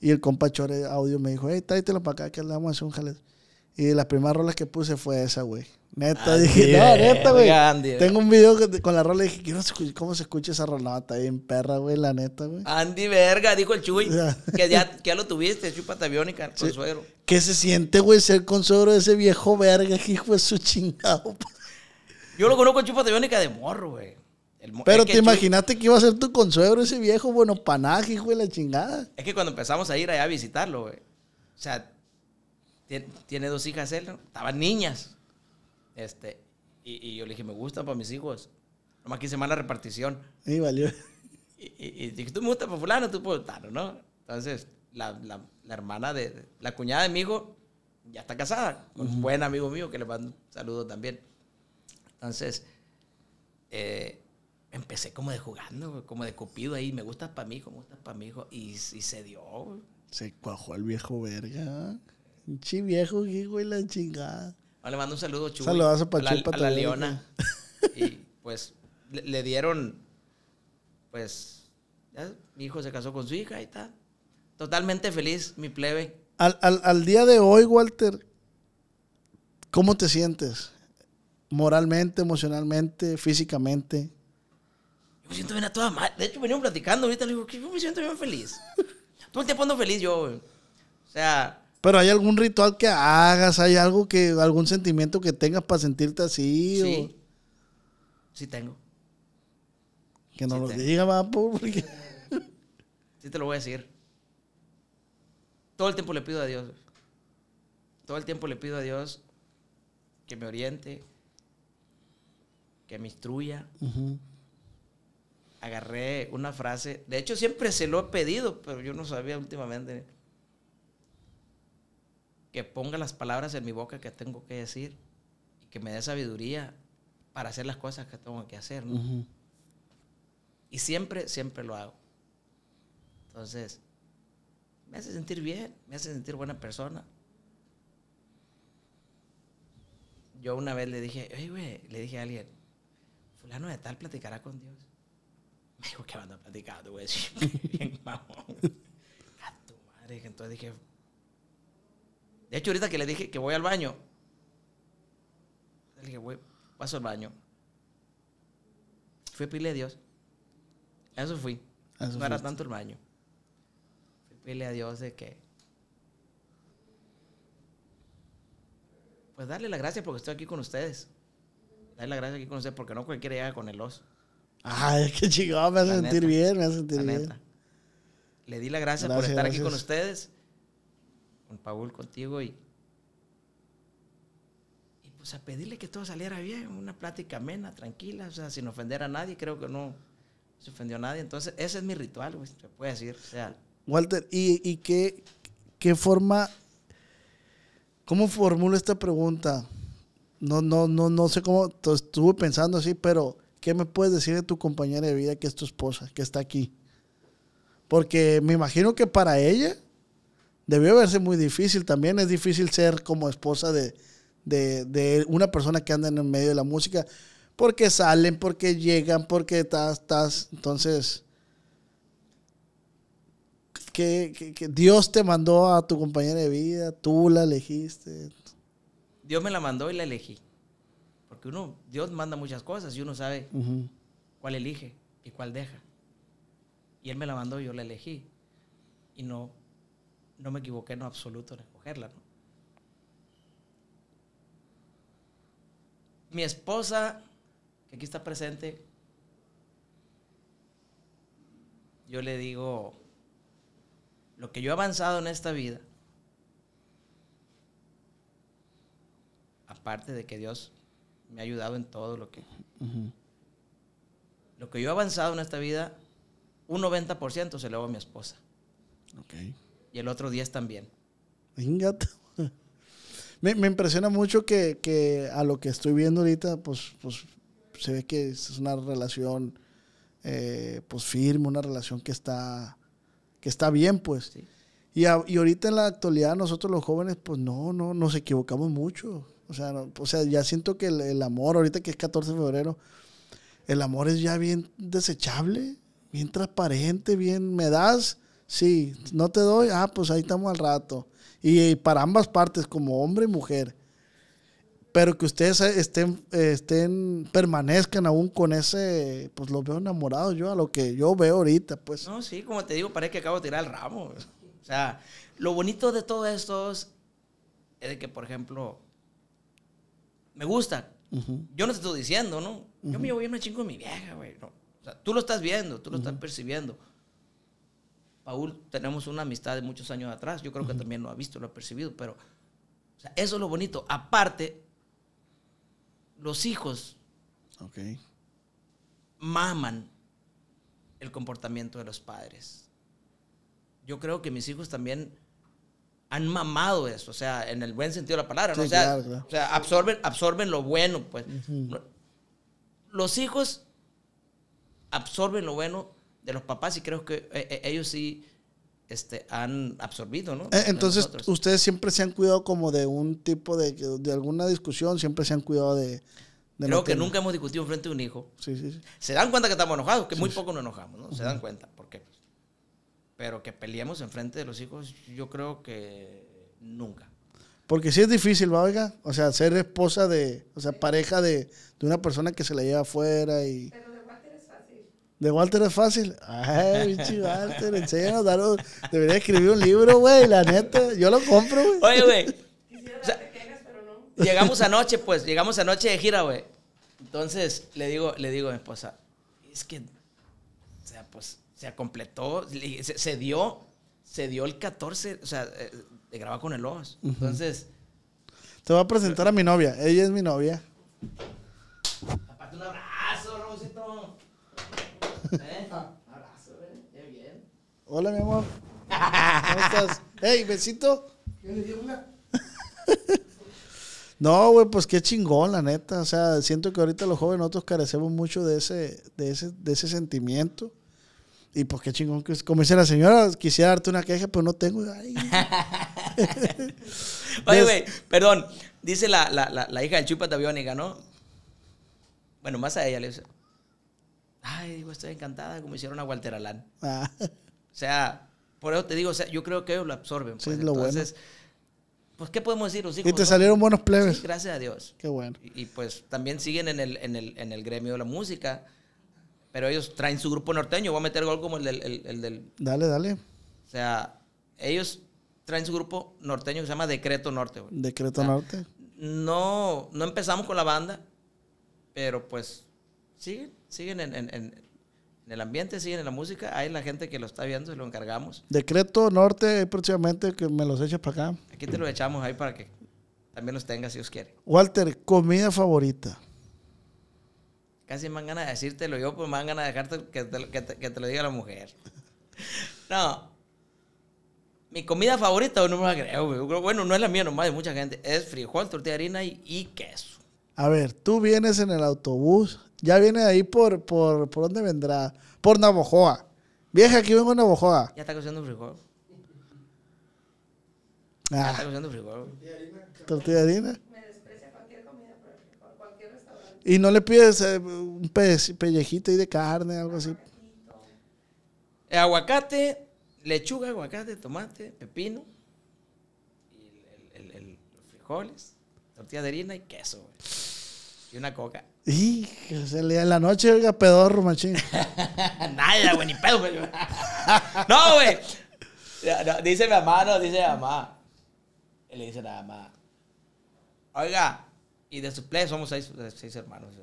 Y el compa Chore Audio me dijo, hey, tráetelo para acá que le vamos a hacer un jale." Y la primera rola que puse fue esa, güey. Neta, ah, dije, no, neta, güey. Tengo un video con la rola y dije, cómo se escucha esa rola. está bien perra, güey, la neta, güey. Andy, verga, dijo el Chuy. que, ya, lo tuviste, chupa tabiónica, sí. consuegro. ¿Qué se siente, güey, ser consuegro de ese viejo verga, hijo de su chingado? Yo lo conozco chupa tabiónica de morro, güey. Pero te imaginaste que iba a ser tu consuegro ese viejo, bueno, panaje, hijo de la chingada. Es que cuando empezamos a ir allá a visitarlo, güey. O sea, tiene, dos hijas él, estaban niñas. Este, y, yo le dije, me gusta para mis hijos. Nomás quise mala repartición. y valió. Y, y, dije, tú me gustas para fulano, tú puedes estar, ¿no? Entonces, la, la, hermana de, la cuñada de mi hijo ya está casada, un buen amigo mío que le mando un saludo también. Entonces, eh, empecé como de jugando, como de cupido ahí, me gusta para mi hijo me gusta para mi hijo, y, se dio. Se cuajó al viejo verga. Chi viejo, güey la chingada. Ah, le mando un saludo, chulo Saludazo para Chuy, para la Leona. y pues le, dieron, pues, mi hijo se casó con su hija y tal. Totalmente feliz, mi plebe. Al, al, al día de hoy, Walter, ¿cómo te sientes? Moralmente, emocionalmente, físicamente. Yo me siento bien a toda madre. De hecho, venimos platicando ahorita. Le digo, yo me siento bien feliz. Todo el tiempo ando feliz yo, güey. O sea, pero hay algún ritual que hagas, hay algo que, algún sentimiento que tengas para sentirte así. Sí. Sí tengo. Que no lo diga, porque. Sí te lo voy a decir. Todo el tiempo le pido a Dios. Todo el tiempo le pido a Dios que me oriente, que me instruya. Agarré una frase. De hecho, siempre se lo he pedido, pero yo no sabía últimamente que ponga las palabras en mi boca que tengo que decir y que me dé sabiduría para hacer las cosas que tengo que hacer, ¿no? Y siempre, siempre lo hago. Entonces, me hace sentir bien, me hace sentir buena persona. Yo una vez le dije, oye, güey, le dije a alguien, fulano de tal platicará con Dios. Me dijo, ¿qué van güey? A tu madre. Entonces dije, de hecho, ahorita que le dije que voy al baño, le dije, güey, paso al baño. Fui a a Dios. eso fui. no era tanto el baño. Fui a a Dios de que. Pues darle la gracia porque estoy aquí con ustedes. Darle la gracia aquí con ustedes porque no cualquiera llega con el oso. Ay, que chingado, me a sentir bien, me a sentir bien. Le di la gracia gracias por estar aquí con ustedes Paul, contigo y, pues a pedirle que todo saliera bien, una plática amena, tranquila, o sea, sin ofender a nadie, creo que no se ofendió a nadie. Entonces, ese es mi ritual, güey, puede decir. Walter, ¿y, y qué, qué forma, cómo formulo esta pregunta? No, no, no, no sé cómo, estuve pensando así, pero ¿qué me puedes decir de tu compañera de vida que es tu esposa, que está aquí? Porque me imagino que para ella debió verse muy difícil. También es difícil ser como esposa de, una persona que anda en el medio de la música, porque salen, porque llegan, porque estás, estás. Entonces, que, Dios te mandó a tu compañera de vida, tú la elegiste. Dios me la mandó y la elegí. Porque uno, Dios manda muchas cosas y uno sabe cuál elige y cuál deja. Y Él me la mandó y yo la elegí. Y no no me equivoqué en absoluto en escogerla, Mi esposa, que aquí está presente, yo le digo, lo que yo he avanzado en esta vida, aparte de que Dios me ha ayudado en todo lo que... Lo que yo he avanzado en esta vida, un 90% se lo hago a mi esposa. Okay y el otro 10 también. Me, impresiona mucho que, a lo que estoy viendo ahorita, pues, pues se ve que es una relación eh, pues firme, una relación que está, que está bien, pues. Y, ahorita en la actualidad nosotros los jóvenes, pues no, no, nos equivocamos mucho. O sea, o sea ya siento que el, el, amor, ahorita que es 14 de febrero, el amor es ya bien desechable, bien transparente, bien me das Sí, no te doy, ah, pues ahí estamos al rato. Y, para ambas partes, como hombre y mujer. Pero que ustedes eh, estén, eh, estén, permanezcan aún con ese, pues los veo enamorados yo a lo que yo veo ahorita, pues. No, sí, como te digo, parece que acabo de tirar el ramo. O sea, lo bonito de todo esto es de que, por ejemplo, me gusta. Yo no te estoy diciendo, ¿no? Yo me llevo bien una chingo de mi vieja, güey. O sea, tú lo estás viendo, tú lo estás percibiendo Paul, tenemos una amistad de muchos años atrás. Yo creo que también lo ha visto, lo ha percibido, pero eso es lo bonito. Aparte, los hijos maman el comportamiento de los padres. Yo creo que mis hijos también han mamado eso, o sea, en el buen sentido de la palabra, o, sea, absorben, absorben lo bueno, pues. Los hijos absorben lo bueno de los papás y creo que eh, eh, ellos sí este, han absorbido, ¿no? Eh, entonces, ustedes siempre se han cuidado como de un tipo de, de alguna discusión, siempre se han cuidado de... Creo que nunca hemos discutido frente a un hijo. Sí, sí, sí. Se dan cuenta que estamos enojados, que muy poco nos enojamos, ¿no? Se dan cuenta, ¿Por qué? Pero que en frente de los hijos, yo creo que nunca. Porque sí es difícil, ¿va, oiga? O sea, ser esposa de, o sea, pareja de, una persona que se la lleva afuera y... De Walter es fácil. Ay, Walter, Debería escribir un libro, güey, la neta. Yo lo compro, güey. Oye, güey. Llegamos anoche, pues, llegamos anoche de gira, güey. Entonces, le digo, le digo a mi esposa, es que, o sea, pues, se completó, se, dio, se dio el 14, o sea, le eh, graba con el Oas. Entonces... Te voy a presentar a mi novia. Ella es mi novia. ¿Eh? ¿eh? Hola, mi amor. ¿Cómo estás? Hey, besito. No, güey, pues qué chingón, la neta. O sea, siento que ahorita los jóvenes nosotros carecemos mucho de ese, de ese, sentimiento. Y pues qué chingón que Como dice la señora, quisiera darte una queja, pero no tengo. Oye, güey, perdón. Dice la, la, la, hija del Chupa biónica ¿no? Bueno, más a ella le dice ay, digo, estoy encantada, como hicieron a Walter Alan, ah. O sea, por eso te digo, o sea, yo creo que ellos lo absorben. Pues. Sí, lo Entonces, bueno. pues, ¿qué podemos decir Y te salieron buenos plebes. gracias a Dios. Qué bueno. Y, pues también siguen en el, en, el, en el gremio de la música, pero ellos traen su grupo norteño. Voy a meter gol como el del, el, el del... Dale, dale. O sea, ellos traen su grupo norteño que se llama Decreto Norte. Decreto Norte. No, no empezamos con la banda, pero pues siguen siguen en, el ambiente, siguen en la música. Hay la gente que lo está viendo y lo encargamos. Decreto Norte, próximamente que me los eches para acá. Aquí te lo echamos ahí para que también los tengas si os quiere. Walter, comida favorita. Casi me dan ganas de decírtelo yo, pues me dan ganas de dejarte que te, lo diga la mujer. No. Mi comida favorita, no me la bueno, no es la mía nomás, de mucha gente. Es frijol, tortilla de harina y queso. A ver, tú vienes en el autobús ya viene de ahí por, por, por dónde vendrá. Por Navojoa. Vieja, aquí vengo a Navojoa. Ya está cocinando frijol. Ah. Ya está cocinando frijol. Tortilla de harina. Me desprecia cualquier Cualquier comida. restaurante. Y no le pides eh, un pellejito ahí de carne, algo así. aguacate, lechuga, aguacate, tomate, pepino, y el, el, frijoles, tortilla de harina y queso. Y una coca. Y se le en la noche, oiga, pedorro, machín. Nada, güey, ni pedo, güey. no, güey. dice mi mamá, no, dice mi mamá. Y le dice nada mamá. Oiga, y de su play somos seis, seis hermanos.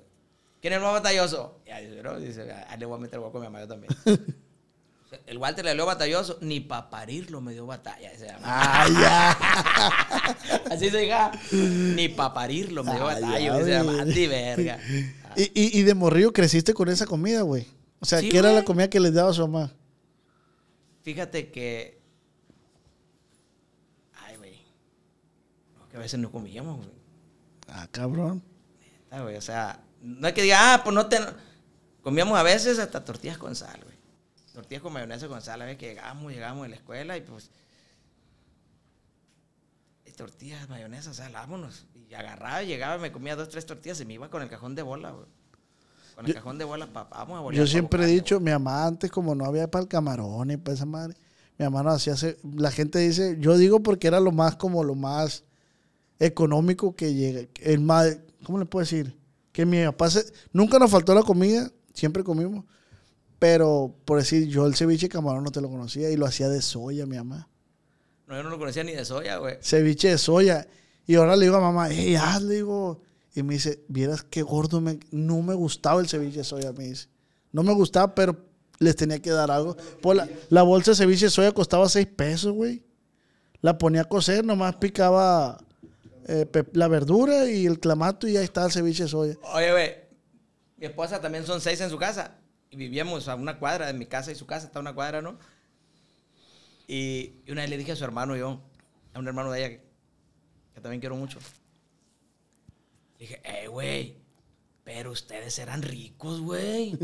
¿Quién es el más batalloso? Y ahí, dice, ah, le voy a meter hueco a mi mamá yo también. El Walter le dio batalloso, ni para parirlo me dio batalla. Ah, ya. Así se diga. Ni para parirlo me dio ah, batalla. verga. ¿Y, y, y, de morrillo creciste con esa comida, güey. O sea, ¿qué era la comida que les daba su mamá? Fíjate que. Ay, güey. Que a veces no comíamos, güey. Ah, cabrón. O sea, no es que diga, ah, pues no te. Comíamos a veces hasta tortillas con sal, güey tortillas con mayonesa con sal. A ver que llegamos, llegamos de la escuela y pues. Tortillas, mayonesa, sal, vámonos. Y agarraba, llegaba, me comía dos, tres tortillas y me iba con el cajón de bola, Con el cajón de bola, papá, vamos a Yo siempre he dicho, mi mamá antes, como no había para el camarón y para esa madre, mi mamá no hacía. La gente dice, yo digo porque era lo más, como lo más económico que llega. El más, ¿Cómo le puedo decir? Que mi papá nunca nos faltó la comida, siempre comimos, pero por decir, yo el ceviche camarón no te lo conocía y lo hacía de soya, mi mamá. No, yo no lo conocía ni de soya, güey. Ceviche de soya. Y ahora le digo a mamá, hey, le digo. Y me dice, vieras qué gordo, no me gustaba el ceviche de soya, me dice. No me gustaba, pero les tenía que dar algo. Pues la, bolsa de ceviche de soya costaba seis pesos, güey. La ponía a cocer, nomás picaba eh, la verdura y el clamato y ahí está el ceviche de soya. Oye, güey, mi esposa también son seis en su casa y vivíamos a una cuadra de mi casa y su casa, está a una cuadra, ¿no? Y, una vez le dije a su hermano, yo, a un hermano de ella que, también quiero mucho, le dije, hey, eh, güey, pero ustedes eran ricos, güey.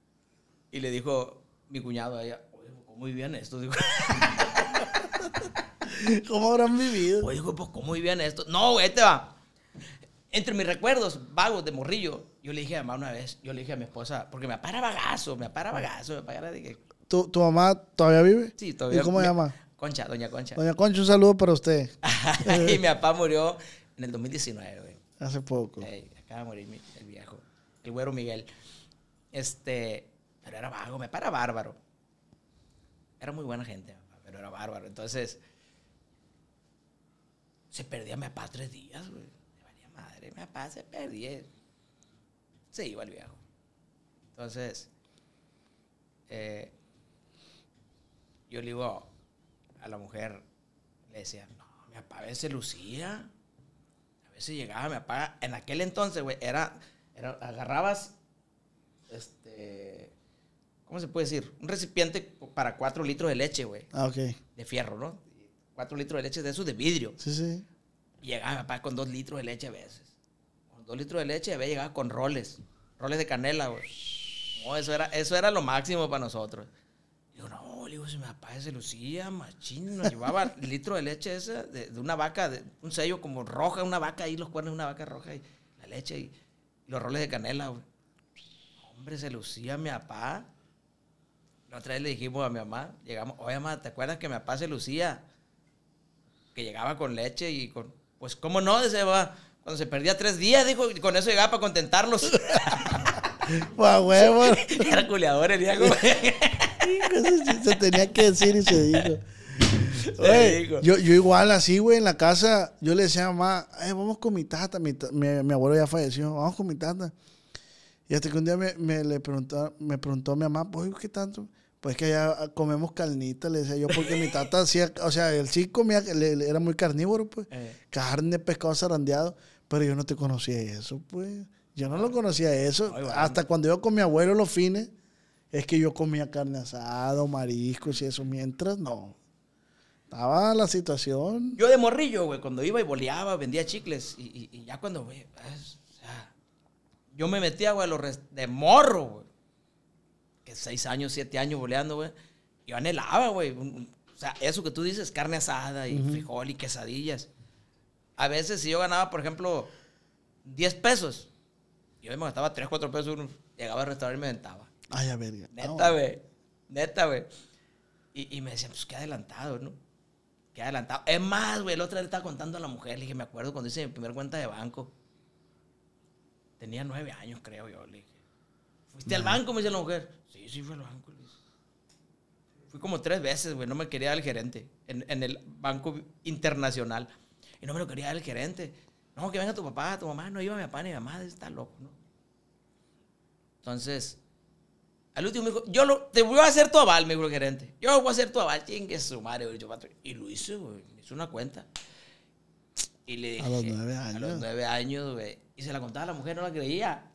y le dijo mi cuñado a ella, oye, pues, ¿cómo vivían estos? ¿Cómo habrán vivido? Oye, pues, ¿cómo vivían estos? No, güey, te va entre mis recuerdos vagos de morrillo, yo le dije a mamá una vez, yo le dije a mi esposa, porque me apara vagazo, me apara vagazo, me apara de que... ¿Tu, mamá todavía vive? Sí, todavía. ¿Y cómo se llama? Concha, doña Concha. Doña Concha, un saludo para usted. y mi papá murió en el 2019, güey. Hace poco. acaba de morir el viejo, el güero Miguel. Este, pero era vago, me para bárbaro. Era muy buena gente, pero era bárbaro. Entonces, se perdía mi papá tres días, güey mi papá se perdió. Se iba el viejo. Entonces, eh, yo le digo a la mujer, le decía, no, mi papá a veces lucía. A veces llegaba mi papá. En aquel entonces, güey, era, era, agarrabas, este, ¿cómo se puede decir? Un recipiente para cuatro litros de leche, güey. Ah, ok. De fierro, ¿no? Cuatro litros de leche de esos de vidrio. Sí, sí. llegaba mi papá con dos litros de leche a veces un litro de leche y había llegado con roles, roles de canela, güey. eso era, eso era lo máximo para nosotros. yo no, le digo, si mi papá se lucía, machín, nos llevaba litro de leche esa, de, una vaca, de un sello como roja, una vaca ahí, los cuernos de una vaca roja, y la leche y, los roles de canela, Hombre, se lucía mi papá. La otra vez le dijimos a mi mamá, llegamos, oye mamá, ¿te acuerdas que mi papá se lucía? Que llegaba con leche y con, pues, ¿cómo no? Dice, va, cuando se perdía tres días, dijo, con eso llegaba para contentarlos. ¡Pues huevo. Era culeador el Diego. se tenía que decir y se dijo. Oye, yo, yo, igual así, güey, en la casa, yo le decía a mamá, vamos con mi tata, mi, mi, abuelo ya falleció, vamos con mi tata. Y hasta que un día me, me le preguntó, me preguntó a mi mamá, pues, ¿qué tanto? Pues que ya comemos carnita, le decía yo, porque mi tata hacía, o sea, él sí comía, era muy carnívoro, pues, eh. carne, pescado zarandeado pero yo no te conocía eso, pues. Yo no lo conocía eso. Hasta cuando yo con mi abuelo los fines, es que yo comía carne asada, mariscos y eso. Mientras, no. Estaba la situación. Yo de morrillo, güey, cuando iba y boleaba, vendía chicles. Y, ya cuando, güey, pues, o sea, yo me metía, güey, a los de morro, güey. Que seis años, siete años boleando, güey. Yo anhelaba, güey. O sea, eso que tú dices, carne asada y frijol y quesadillas a veces si yo ganaba, por ejemplo, 10 pesos, yo me gastaba 3, 4 pesos, llegaba al restaurante y me aventaba. Ay, a ver. Neta, güey. Neta, güey. Y, me decían, pues qué adelantado, ¿no? Qué adelantado. Es más, güey, el otro día estaba contando a la mujer, le dije, me acuerdo cuando hice mi primer cuenta de banco. Tenía 9 años, creo yo, le dije. ¿Fuiste al banco? Me dice la mujer. Sí, sí, fui al banco. Fui como tres veces, güey, no me quería el gerente en, en el Banco Internacional. Y no me lo quería el gerente. No, que venga tu papá, tu mamá. No iba mi papá ni mi mamá, está loco, ¿no? Entonces, al último me dijo, yo lo, te voy a hacer tu aval, me dijo el gerente. Yo voy a hacer tu aval, chingue su madre. Y lo hice, güey. Hizo una cuenta. Y le dije, a los nueve años. A los nueve años, güey. Y se la contaba a la mujer, no la creía.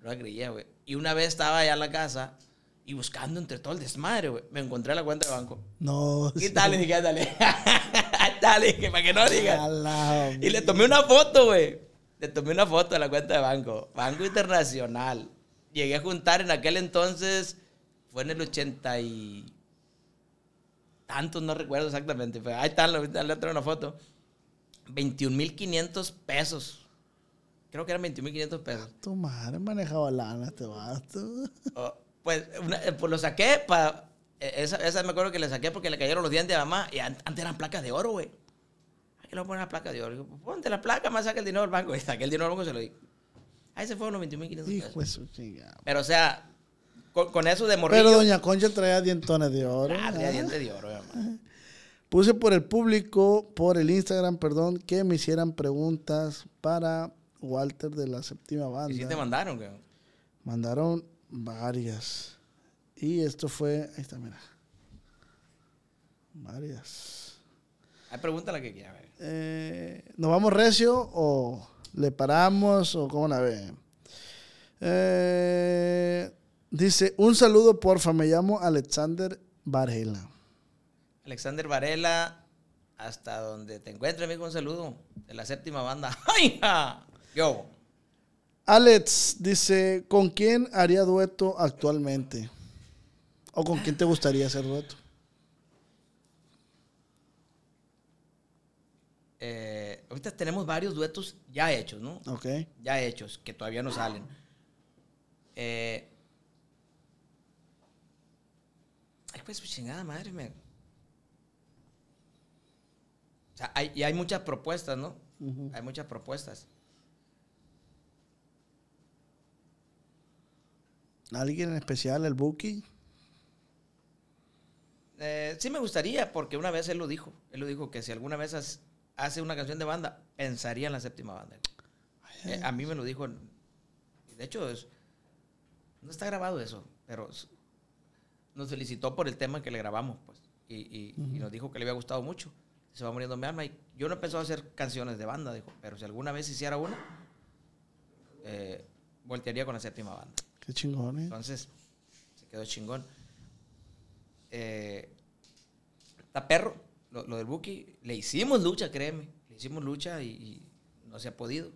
No la creía, güey. Y una vez estaba allá en la casa y buscando entre todo el desmadre, güey. Me encontré la cuenta de banco. No. ¿Qué tal? Y dije, ándale. que no Y le tomé una foto, güey. Le tomé una foto de la cuenta de banco. Banco Internacional. Llegué a juntar en aquel entonces, fue en el 80 y... Tantos, no recuerdo exactamente. Pero ahí está, le otra una foto. 21.500 pesos. Creo que eran 21.500 pesos. Tu madre manejaba lana este vato. Oh, pues, eh, pues lo saqué para e, esa, esa me acuerdo que le saqué porque le cayeron los dientes a mamá. Y antes eran placas de oro, güey. Aquí le voy a poner las placas de oro. Pues ponte las placas, más saca el dinero del banco. Y saqué el dinero del banco y se lo di. Ahí se fueron los 21.500 pesos. Pero, o sea, con, eso de morrillo. Pero doña Concha traía dientones de oro. Ah, traía dientes de oro, mamá. Puse por el público, por el Instagram, perdón, que me hicieran preguntas para Walter de la séptima banda. ¿Y si te mandaron, Mandaron varias. Y esto fue, ahí está, mira. Varias. Hay pregunta la que quiera. Ver. Eh, ¿Nos vamos recio o le paramos o cómo la ve? Eh, dice, un saludo porfa, me llamo Alexander Varela. Alexander Varela, hasta donde te encuentres, amigo, un saludo de la séptima banda. ¡Ay, Yo. Alex dice, ¿con quién haría dueto actualmente? ¿O con quién te gustaría hacer dueto? Eh, ahorita tenemos varios duetos ya hechos, ¿no? Ok. Ya hechos, que todavía no salen. Eh, ay, pues chingada madre, mía. O sea, hay, y hay muchas propuestas, ¿no? Hay muchas propuestas. ¿Alguien en especial, el Buki? Eh, sí me gustaría, porque una vez él lo dijo. Él lo dijo que si alguna vez hace una canción de banda, pensaría en la séptima banda. Eh, a mí me lo dijo. De hecho, no está grabado eso, pero nos felicitó por el tema que le grabamos, pues. Y, nos dijo que le había gustado mucho. Se va muriendo mi alma. Y yo no he pensado hacer canciones de banda, dijo. Pero si alguna vez hiciera una, eh, voltearía con la séptima banda. Qué chingón, Entonces, se quedó chingón. Eh, está perro, lo, del Buki, le hicimos lucha, créeme, le hicimos lucha y, no se ha podido.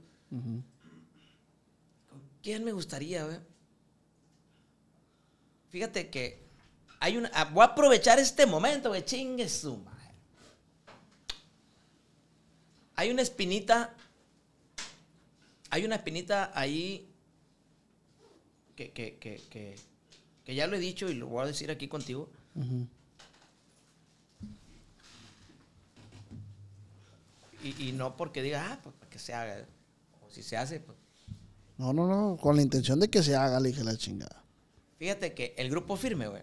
quién me gustaría? Ver? Fíjate que hay una, ah, voy a aprovechar este momento, que chingue su Hay una espinita, hay una espinita ahí que, que, ya lo he dicho y lo voy a decir aquí contigo y, no porque diga, ah, pues que se haga. O si se hace, pues. No, no, no, con la intención de que se haga, le dije la chingada. Fíjate que el grupo firme, güey.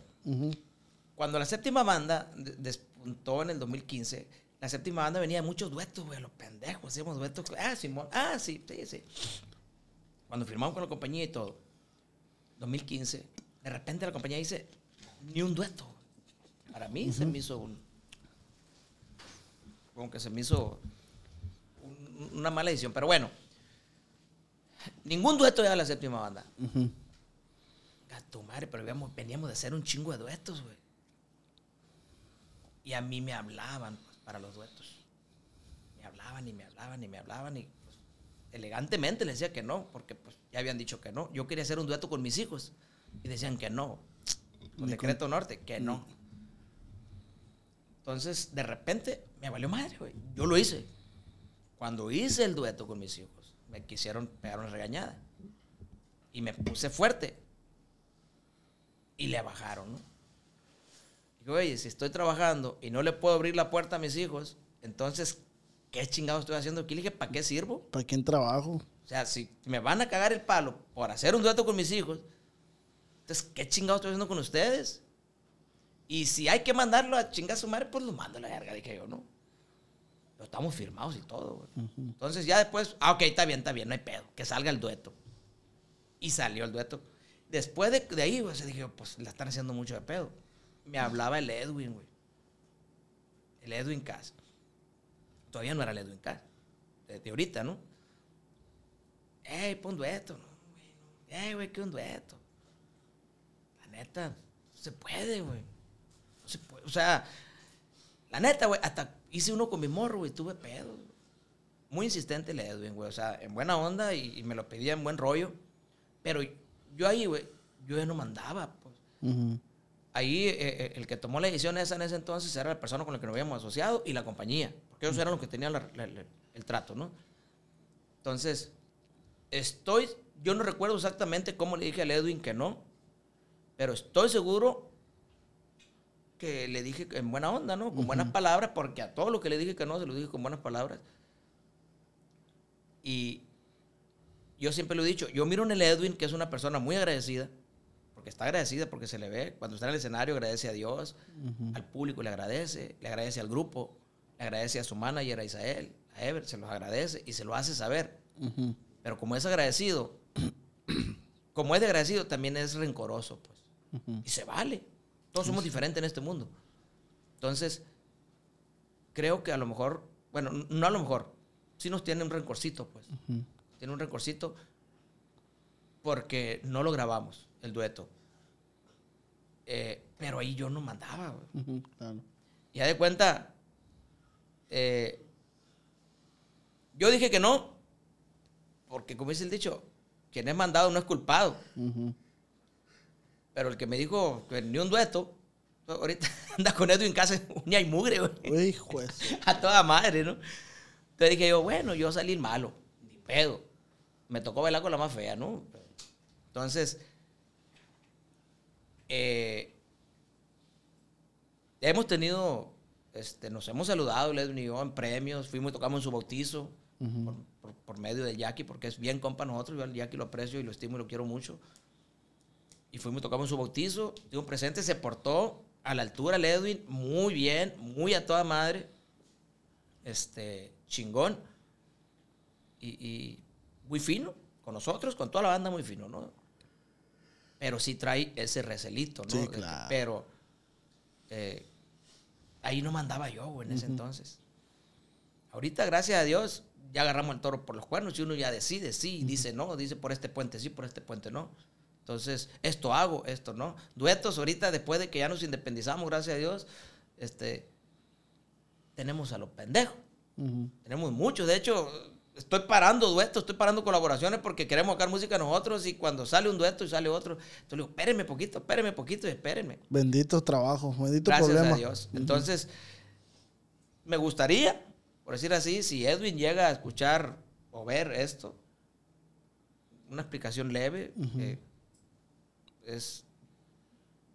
Cuando la séptima banda despuntó en el 2015, la séptima banda venía de muchos duetos, güey, los pendejos, hacíamos duetos. Ah, Simón, ah, sí, sí, sí. Cuando firmamos con la compañía y todo, 2015, de repente la compañía dice, ni un dueto. Para mí se me hizo un, como se me hizo una mala edición. Pero bueno, ningún dueto era de la séptima banda. Uh madre, pero veníamos, de hacer un chingo de duetos, güey. Y a mí me hablaban para los duetos. Me hablaban y me hablaban y me hablaban y pues, elegantemente les decía que no, porque pues, ya habían dicho que no. Yo quería hacer un dueto con mis hijos y decían que no. Con Decreto Norte, que no. Entonces, de repente, me valió madre, güey. Yo lo hice. Cuando hice el dueto con mis hijos, me quisieron pegar una regañada. Y me puse fuerte. Y le bajaron, ¿no? Digo, oye, si estoy trabajando y no le puedo abrir la puerta a mis hijos, entonces, ¿qué chingado estoy haciendo aquí? Le dije, ¿para qué sirvo? ¿Para quién trabajo? O sea, si me van a cagar el palo por hacer un dueto con mis hijos, entonces, ¿qué chingado estoy haciendo con ustedes? Y si hay que mandarlo a chingar a su madre, pues lo mando a la verga, dije yo, ¿no? Pero estamos firmados y todo, Entonces ya después, ah, ok, está bien, está bien, no hay pedo, que salga el dueto. Y salió el dueto. Después de, ahí, güey, se dije, pues la están haciendo mucho de pedo. Me hablaba el Edwin, güey. El Edwin Cass. Todavía no era el Edwin Cass. de ahorita, ¿no? Ey, pon dueto, ¿no? Ey, güey, qué un dueto. La neta, se puede, güey o sea, la neta, güey, hasta hice uno con mi morro, güey, tuve pedo. Muy insistente el Edwin, güey, o sea, en buena onda y, me lo pedía en buen rollo. Pero yo ahí, güey, yo ya no mandaba, pues. Ahí eh, eh, el que tomó la decisión esa en ese entonces era la persona con la que nos habíamos asociado y la compañía, porque ellos eran los que tenían el trato, ¿no? Entonces, estoy, yo no recuerdo exactamente cómo le dije al Edwin que no, pero estoy seguro que le dije en buena onda, ¿no? Con buenas palabras, porque a todo lo que le dije que no, se lo dije con buenas palabras. Y yo siempre lo he dicho, yo miro en el Edwin, que es una persona muy agradecida, porque está agradecida, porque se le ve, cuando está en el escenario agradece a Dios, al público le agradece, le agradece al grupo, le agradece a su manager, a Isael, a Ever, se los agradece y se lo hace saber. Pero como es agradecido, como es de agradecido, también es rencoroso, pues. Y se vale. Todos somos diferentes en este mundo. Entonces, creo que a lo mejor, bueno, no a lo mejor, sí nos tiene un rencorcito, pues. Tiene un rencorcito porque no lo grabamos, el dueto. Eh, pero ahí yo no mandaba, Y ya de cuenta, eh, yo dije que no, porque como dice el dicho, quien es mandado no es culpado. Pero el que me dijo ni un dueto, ahorita anda con Edwin Casa, uña y mugre, güey. Hijo A toda madre, ¿no? Entonces dije yo, bueno, yo salí malo, ni pedo. Me tocó bailar con la más fea, ¿no? Entonces, eh, hemos tenido, este, nos hemos saludado, Edwin y yo, en premios, fuimos y tocamos en su bautizo. por, medio de Jackie, porque es bien compa nosotros, yo al Jackie lo aprecio y lo estimo y lo quiero mucho y fuimos, tocamos su bautizo, dio un presente, se portó a la altura el Edwin, muy bien, muy a toda madre, este, chingón, y, muy fino, con nosotros, con toda la banda muy fino, ¿no? Pero sí trae ese recelito, ¿no? Pero eh, ahí no mandaba yo, en ese entonces. Ahorita, gracias a Dios, ya agarramos el toro por los cuernos y uno ya decide, sí, dice no, dice por este puente sí, por este puente no. Entonces, esto hago, esto no. Duetos, ahorita después de que ya nos independizamos, gracias a Dios, este, tenemos a los pendejos. Tenemos muchos. De hecho, estoy parando duetos, estoy parando colaboraciones porque queremos sacar música nosotros y cuando sale un dueto y sale otro, entonces digo, espérenme poquito, espérenme poquito y espérenme. Bendito trabajo, bendito Gracias a Dios. Entonces, me gustaría, por decir así, si Edwin llega a escuchar o ver esto, una explicación leve, es,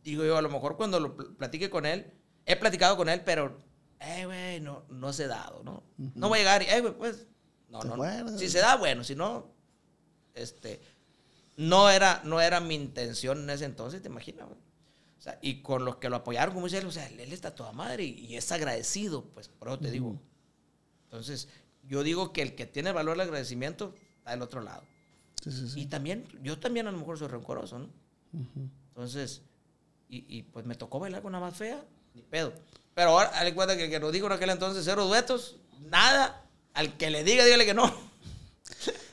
digo yo, a lo mejor cuando lo platique con él, he platicado con él, pero, eh, güey, no, no se dado, ¿no? No va a llegar y, eh, güey, pues, no, pues no, Si se da, bueno, si no, este, no era, no era mi intención en ese entonces, te imaginas, O sea, y con los que lo apoyaron, como dice él, o sea, él está toda madre y, es agradecido, pues, por eso te digo. Entonces, yo digo que el que tiene valor el agradecimiento está del otro lado. sí, sí. Y también, yo también a lo mejor soy rencoroso, ¿no? Entonces, y, pues me tocó bailar con una más fea, ni pedo. Pero ahora, al cuenta que el que nos dijo en aquel entonces cero duetos, nada. Al que le diga, dígale que no.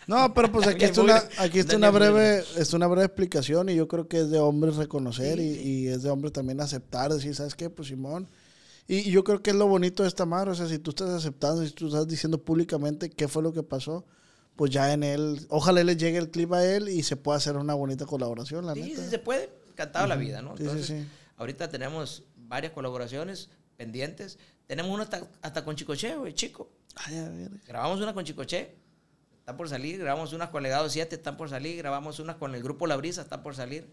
No, pero pues aquí está una, aquí está una breve, es una breve explicación y yo creo que es de hombres reconocer Y, es de hombre también aceptar, decir, ¿sabes qué? Pues Simón. Y, y yo creo que es lo bonito de esta madre, o sea, si tú estás aceptando, si tú estás diciendo públicamente qué fue lo que pasó, pues ya en él, ojalá le llegue el clip a él y se pueda hacer una bonita colaboración, la sí, Sí, se puede, encantado la vida, ¿no? Entonces, ahorita tenemos varias colaboraciones pendientes. Tenemos una hasta, con Chicoche, güey, chico. Grabamos una con Chicoche, está por salir. Grabamos unas con Legado 7, están por salir. Grabamos una con el grupo La Brisa, están por salir.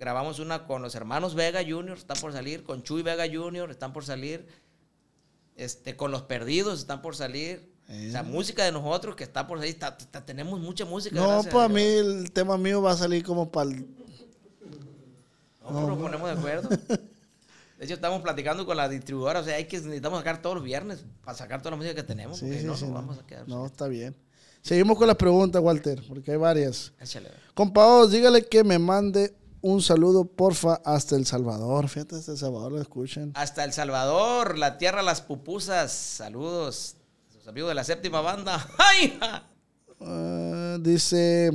grabamos una con los hermanos Vega Jr., están por salir. Con Chuy Vega Junior, están por salir. Este, con los perdidos, están por salir la eh. música de nosotros que está por ahí, tenemos mucha música. No, pues a mí el tema mío va a salir como para el... No, nos ponemos de acuerdo. De hecho, estamos platicando con la distribuidora, o sea, hay que necesitamos sacar todos los viernes para sacar toda la música que tenemos, no vamos a quedar. está bien. Seguimos con las preguntas, Walter, porque hay varias. Échale. Compaos, dígale que me mande un saludo, porfa, hasta El Salvador. Fíjate, hasta El Salvador lo escuchen. Hasta El Salvador, la tierra las pupusas. Saludos amigos de la séptima banda. ¡Ay! Ah, dice.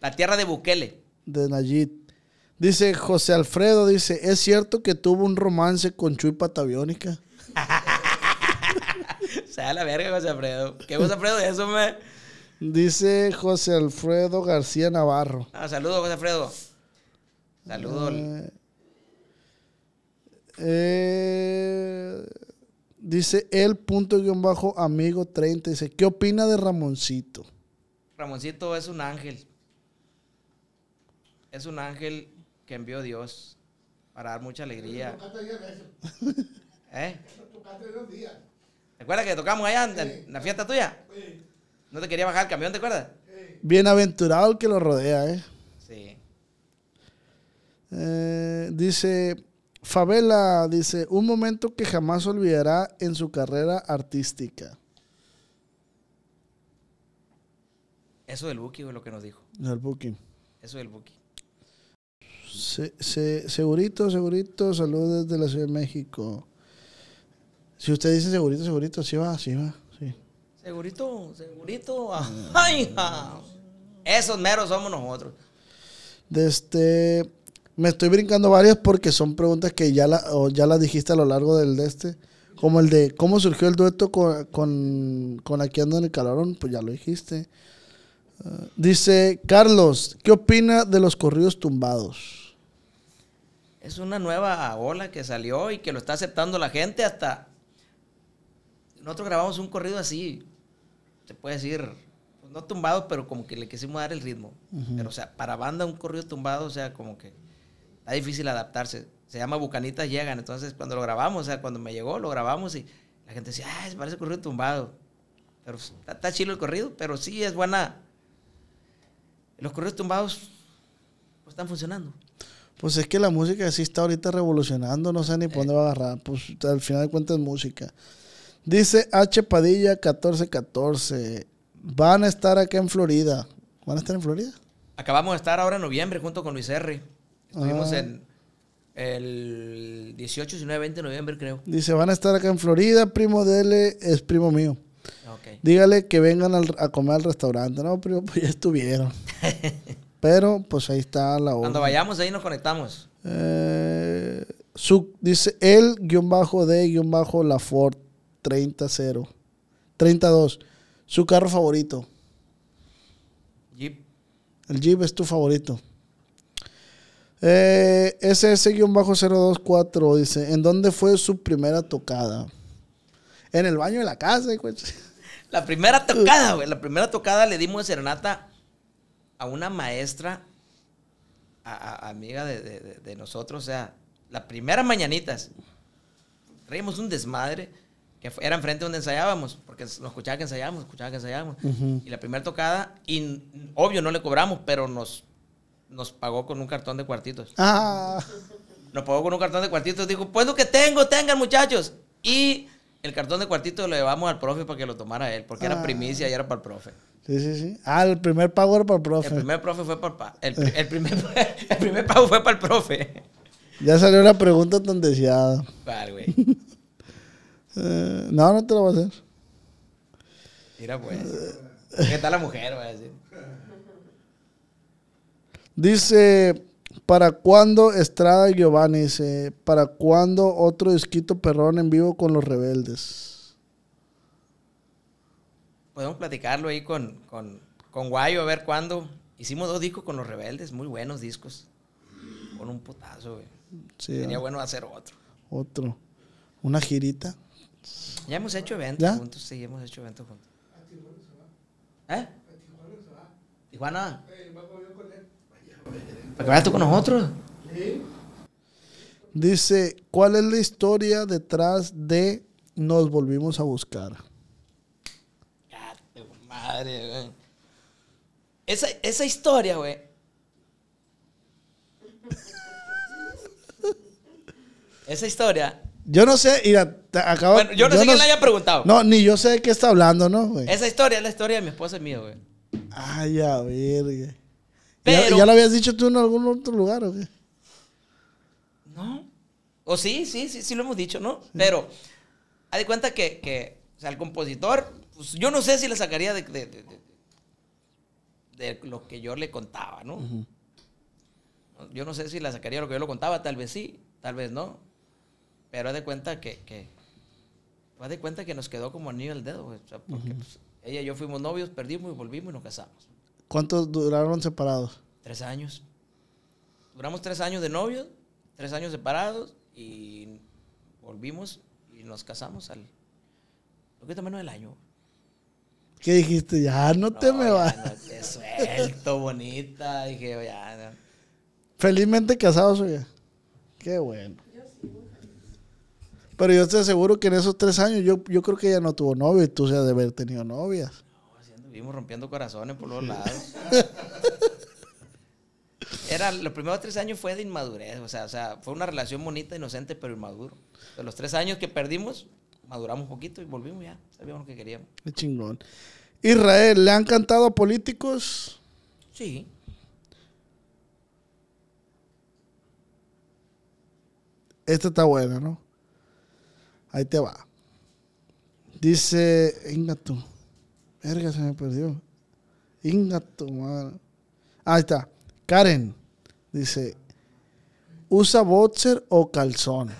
La tierra de Bukele. De Nayit Dice José Alfredo, dice, ¿es cierto que tuvo un romance con Chuy Pataviónica? Se da la verga, José Alfredo. ¿Qué José Alfredo eso, Dice José Alfredo García Navarro. Ah, saludos, José Alfredo. Saludos. Ah, eh, Dice el punto guión bajo amigo 30. Dice, ¿qué opina de Ramoncito? Ramoncito es un ángel. Es un ángel que envió Dios para dar mucha alegría. ¿Eh? ¿Te acuerdas que tocamos allá antes? en la fiesta tuya? Sí. No te quería bajar el camión, ¿te acuerdas? Sí. Bienaventurado el que lo rodea, ¿eh? Sí. Eh, dice, Favela dice, un momento que jamás olvidará en su carrera artística. Eso del Buki, es lo que nos dijo. El Buki. Eso del Buki. Se, segurito, segurito, saludos desde la Ciudad de México. Si usted dice segurito, segurito, así va, sí va, sí. Segurito, segurito, ah. Ay, Esos meros somos nosotros. Desde este, me estoy brincando varias porque son preguntas que ya la, ya las dijiste a lo largo del de este. Como el de cómo surgió el dueto con, con, Aquí ando en el calorón, pues ya lo dijiste. Ah, dice Carlos, ¿qué opina de los corridos tumbados? Es una nueva ola que salió y que lo está aceptando la gente hasta... Nosotros grabamos un corrido así, se puede decir, no tumbado, pero como que le quisimos dar el ritmo. Pero, o sea, para banda un corrido tumbado, o sea, como que está difícil adaptarse. Se llama Bucanitas Llegan. Entonces, cuando lo grabamos, o sea, cuando me llegó, lo grabamos y la gente decía, ah, parece corrido tumbado. Pero pues, está, chido el corrido, pero sí es buena. Los corridos tumbados pues, están funcionando. Pues es que la música sí está ahorita revolucionando, no sé ni por dónde va a agarrar. Pues al final de cuentas es música. Dice H Padilla 1414. Van a estar acá en Florida. ¿Van a estar en Florida? Acabamos de estar ahora en noviembre junto con Luis R. Estuvimos ah. en el 18, 19, 20 de noviembre, creo. Dice, van a estar acá en Florida, primo dele, es primo mío. Dígale que vengan a comer al restaurante. No, primo, pues ya estuvieron. Pero, pues ahí está la hora. Cuando vayamos, ahí nos conectamos. su, eh, dice, el guión bajo de guión bajo la Ford 30-0. 32. Su carro favorito. Jeep. El Jeep es tu favorito. Eh, bajo 024 dice, ¿en dónde fue su primera tocada? En el baño de la casa, güey. La primera tocada, güey. La primera tocada le dimos de serenata a una maestra, amiga de, nosotros. O sea, la primera mañanitas. Traíamos un desmadre que era enfrente donde ensayábamos, porque nos escuchaba que ensayábamos, escuchaba que ensayábamos. Y la primera tocada, y obvio no le cobramos, pero nos nos pagó con un cartón de cuartitos. Ah. Nos pagó con un cartón de cuartitos. Dijo, pues lo que tengo, tengan muchachos. Y el cartón de cuartitos lo llevamos al profe para que lo tomara él, porque era ah. primicia y era para el profe. Sí, sí, sí. Ah, el primer pago era para el profe. El primer profe fue para el, primer, pago fue para el profe. Ya salió la pregunta tan deseada. Vale, güey. Eh, no, no te lo voy a hacer. Mira, pues. ¿Qué tal la mujer? Voy a decir. Dice, ¿para cuándo Estrada y Giovanni? Dice, ¿para cuándo otro disquito perrón en vivo con los rebeldes? Podemos platicarlo ahí con, con, Guayo, a ver cuándo. Hicimos dos discos con los rebeldes, muy buenos discos. Con un putazo, güey. Sí, Sería bueno hacer otro. Otro. Una girita. Ya hemos hecho eventos juntos, sí, hemos hecho eventos juntos. ¿Eh? ¿Tijuana? ¿Eh? Para que vayas tú con nosotros. Dice, ¿cuál es la historia detrás de Nos Volvimos a Buscar? Madre, güey. Esa, esa historia, güey. esa historia. Yo no sé, acabo bueno, yo no sé quién la haya preguntado. No, ni yo sé de qué está hablando, ¿no, Esa historia es la historia de mi esposa y mío güey. Ay, ah, ya verga. Pero, ¿Ya, lo habías dicho tú en algún otro lugar o No. O sí, sí, sí, sí lo hemos dicho, ¿no? Pero, haz de cuenta que, que o sea, el compositor, pues, yo no sé si le sacaría de, de, lo que yo le contaba, ¿no? Yo no sé si le sacaría lo que yo le contaba, tal vez sí, tal vez no. Pero haz de cuenta que, que haz de cuenta que nos quedó como anillo al dedo, porque pues, ella y yo fuimos novios, perdimos y volvimos y nos casamos. ¿Cuántos duraron separados? Tres años. Duramos tres años de novios, tres años separados y volvimos y nos casamos al. Lo que también del año. ¿Qué dijiste? Ya no, te me vas. No te suelto, bonita. Dije, oh, ya. Felizmente casados, oye. Qué bueno. Pero yo te aseguro que en esos tres años yo, yo creo que ella no tuvo novio y tú seas de haber tenido novias vivimos rompiendo corazones por los lados. Era, los primeros tres años fue de inmadurez, o sea, o sea, fue una relación bonita, inocente, pero inmaduro. De los tres años que perdimos, maduramos un poquito y volvimos ya, sabíamos lo que queríamos. chingón. Israel, ¿le han cantado a políticos? Sí. Esta está buena, ¿no? Ahí te va. Dice, venga tú. Verga, se me perdió. Inga tu Ahí está. Karen dice: ¿Usa boxer o calzón?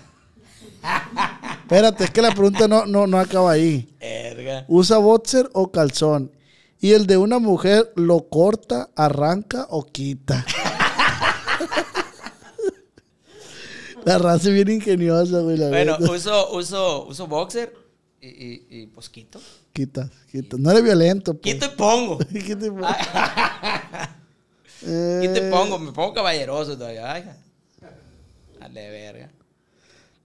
Espérate, es que la pregunta no, no, acaba ahí. Erga. ¿Usa boxer o calzón? Y el de una mujer lo corta, arranca o quita. la raza es bien ingeniosa, güey. bueno, uso, uso, uso boxer y, y, y pues Quitas, quitas. No eres violento. Pues. ¿Qué te pongo? ¿Qué te pongo? te pongo? Me pongo caballeroso todavía. dale verga.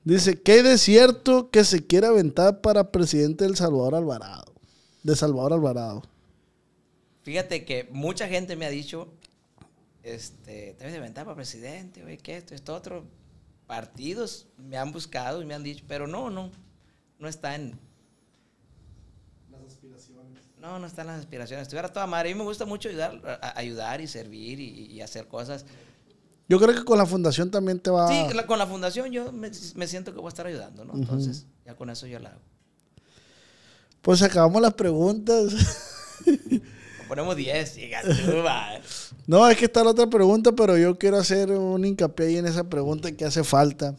Dice, ¿qué hay de cierto que se quiere aventar para presidente del Salvador Alvarado? De Salvador Alvarado. Fíjate que mucha gente me ha dicho, este, te de aventar para presidente, güey, que esto, esto, otro. Partidos me han buscado y me han dicho, pero no, no, no está en, no, no están las aspiraciones. Estuviera toda madre. A mí me gusta mucho ayudar, ayudar y servir y, hacer cosas. Yo creo que con la fundación también te va... Sí, con la fundación yo me, siento que voy a estar ayudando, ¿no? Entonces, ya con eso yo la hago. Pues acabamos las preguntas. ponemos 10, No, es que está la otra pregunta, pero yo quiero hacer un hincapié ahí en esa pregunta que hace falta.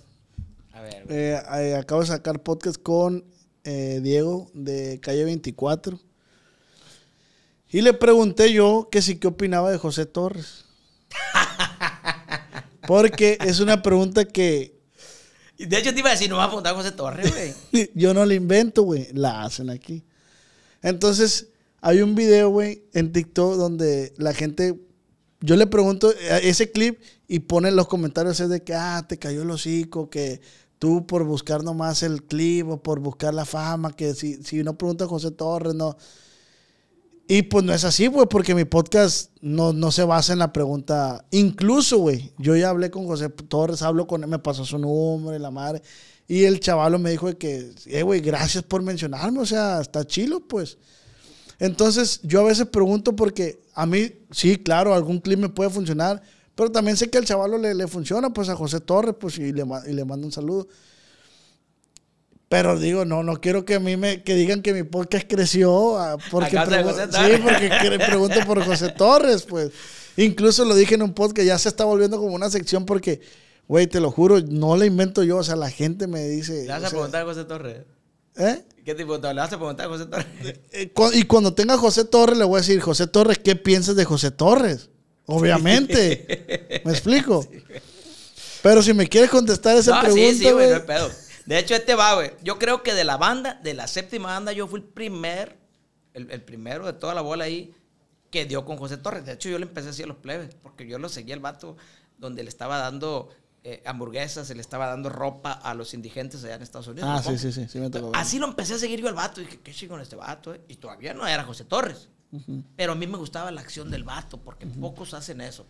A ver. Eh, eh, acabo de sacar podcast con eh, Diego de Calle 24. Y le pregunté yo que sí, ¿qué opinaba de José Torres? Porque es una pregunta que... De hecho, te iba a decir, no vas a apuntar a José Torres, güey. yo no la invento, güey. La hacen aquí. Entonces, hay un video, güey, en TikTok donde la gente... Yo le pregunto ese clip y pone los comentarios es de que, ah, te cayó el hocico, que tú por buscar nomás el clip o por buscar la fama, que si, si no pregunta a José Torres, no... Y pues no es así, güey, porque mi podcast no, se basa en la pregunta. Incluso, güey, yo ya hablé con José Torres, hablo con él, me pasó su nombre, la madre. Y el chavalo me dijo que, eh, güey, gracias por mencionarme, o sea, está chilo, pues. Entonces, yo a veces pregunto porque a mí, sí, claro, algún clip me puede funcionar, pero también sé que al chavalo le, le funciona, pues a José Torres, pues, y le, y le mando un saludo. Pero digo, no, no quiero que a mí me que digan que mi podcast creció ah, porque sí, porque pregunto por José Torres, pues. Incluso lo dije en un podcast, ya se está volviendo como una sección porque, güey, te lo juro, no la invento yo, o sea, la gente me dice. ¿Le vas a preguntar a José Torres? ¿Eh? ¿Qué tipo de ¿Le vas a preguntar a José Torres? Eh, eh, y cuando tenga José Torres, le voy a decir, José Torres, ¿qué piensas de José Torres? Obviamente. ¿Me explico? Pero si me quieres contestar esa pregunta. Sí, sí, güey, no pedo. De hecho, este va, güey. Yo creo que de la banda, de la séptima banda, yo fui el primer, el, primero de toda la bola ahí que dio con José Torres. De hecho, yo le empecé así a los plebes, porque yo lo seguía el vato donde le estaba dando eh, hamburguesas, se le estaba dando ropa a los indigentes allá en Estados Unidos. Ah, sí, sí, sí, Así lo empecé a seguir yo al vato. Y dije, qué chingón este vato. Eh? Y todavía no era José Torres. Pero a mí me gustaba la acción del vato, porque pocos hacen eso.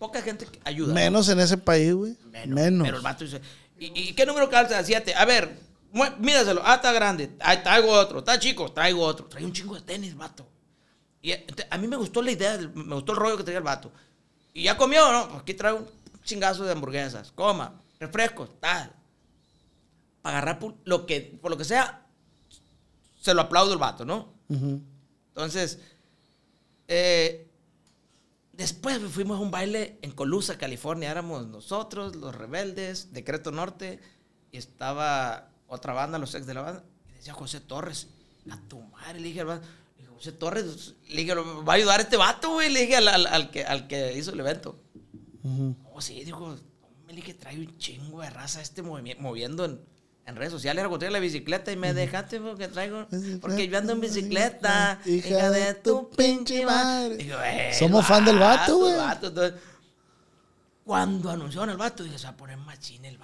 Poca gente ayuda. Menos en ese país, güey. Menos. Pero el vato dice, ¿Y, qué número calza? Siete. A ver, míraselo. Ah, está grande. Ah, traigo otro. Está chico. Traigo otro. Trae un chingo de tenis, vato. Y eh, a mí me gustó la idea, me gustó el rollo que tenía el vato. Y ya comió, ¿no? Pues aquí trae un chingazo de hamburguesas. Coma, refrescos, tal. Para agarrar por lo que, por lo que sea, se lo aplaudo el vato, ¿no? Entonces, eh, Después fuimos a un baile en Colusa, California. Éramos nosotros, los rebeldes, Decreto Norte. Y estaba otra banda, los ex de la banda. Y decía José Torres, a tu madre. Le dije José Torres, le dije, va a ayudar este vato, güey. Le dije al, que, hizo el evento. Oh, sí, dijo, me dije, trae un chingo de raza este moviendo en en redes sociales recogió la bicicleta y me dejaste porque traigo. Porque yo ando en bicicleta. Hija, de tu pinche madre. Eh, Somos fan del vato, güey. cuando anunciaron el vato, dije, o va a poner machín el,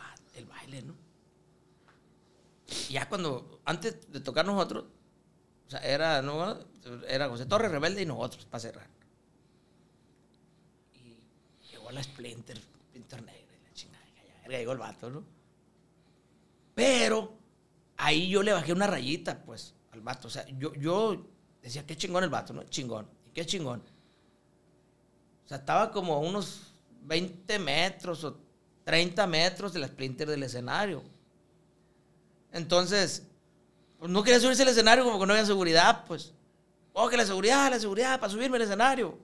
baile, ¿no? ya cuando, antes de tocar nosotros, o sea, era, ¿no? era José Torres, Rebelde y nosotros, para cerrar. Y llegó la Splinter, Splinter Negra y la chingada. Ya, llegó el vato, ¿no? Pero ahí yo le bajé una rayita, pues, al vato. O sea, yo, decía, qué chingón el vato, ¿no? Chingón. qué chingón? O sea, estaba como a unos 20 metros o 30 metros de la Splinter del escenario. Entonces, pues, no quería subirse al escenario como que no había seguridad, pues. Oh, que la seguridad, la seguridad, para subirme al escenario.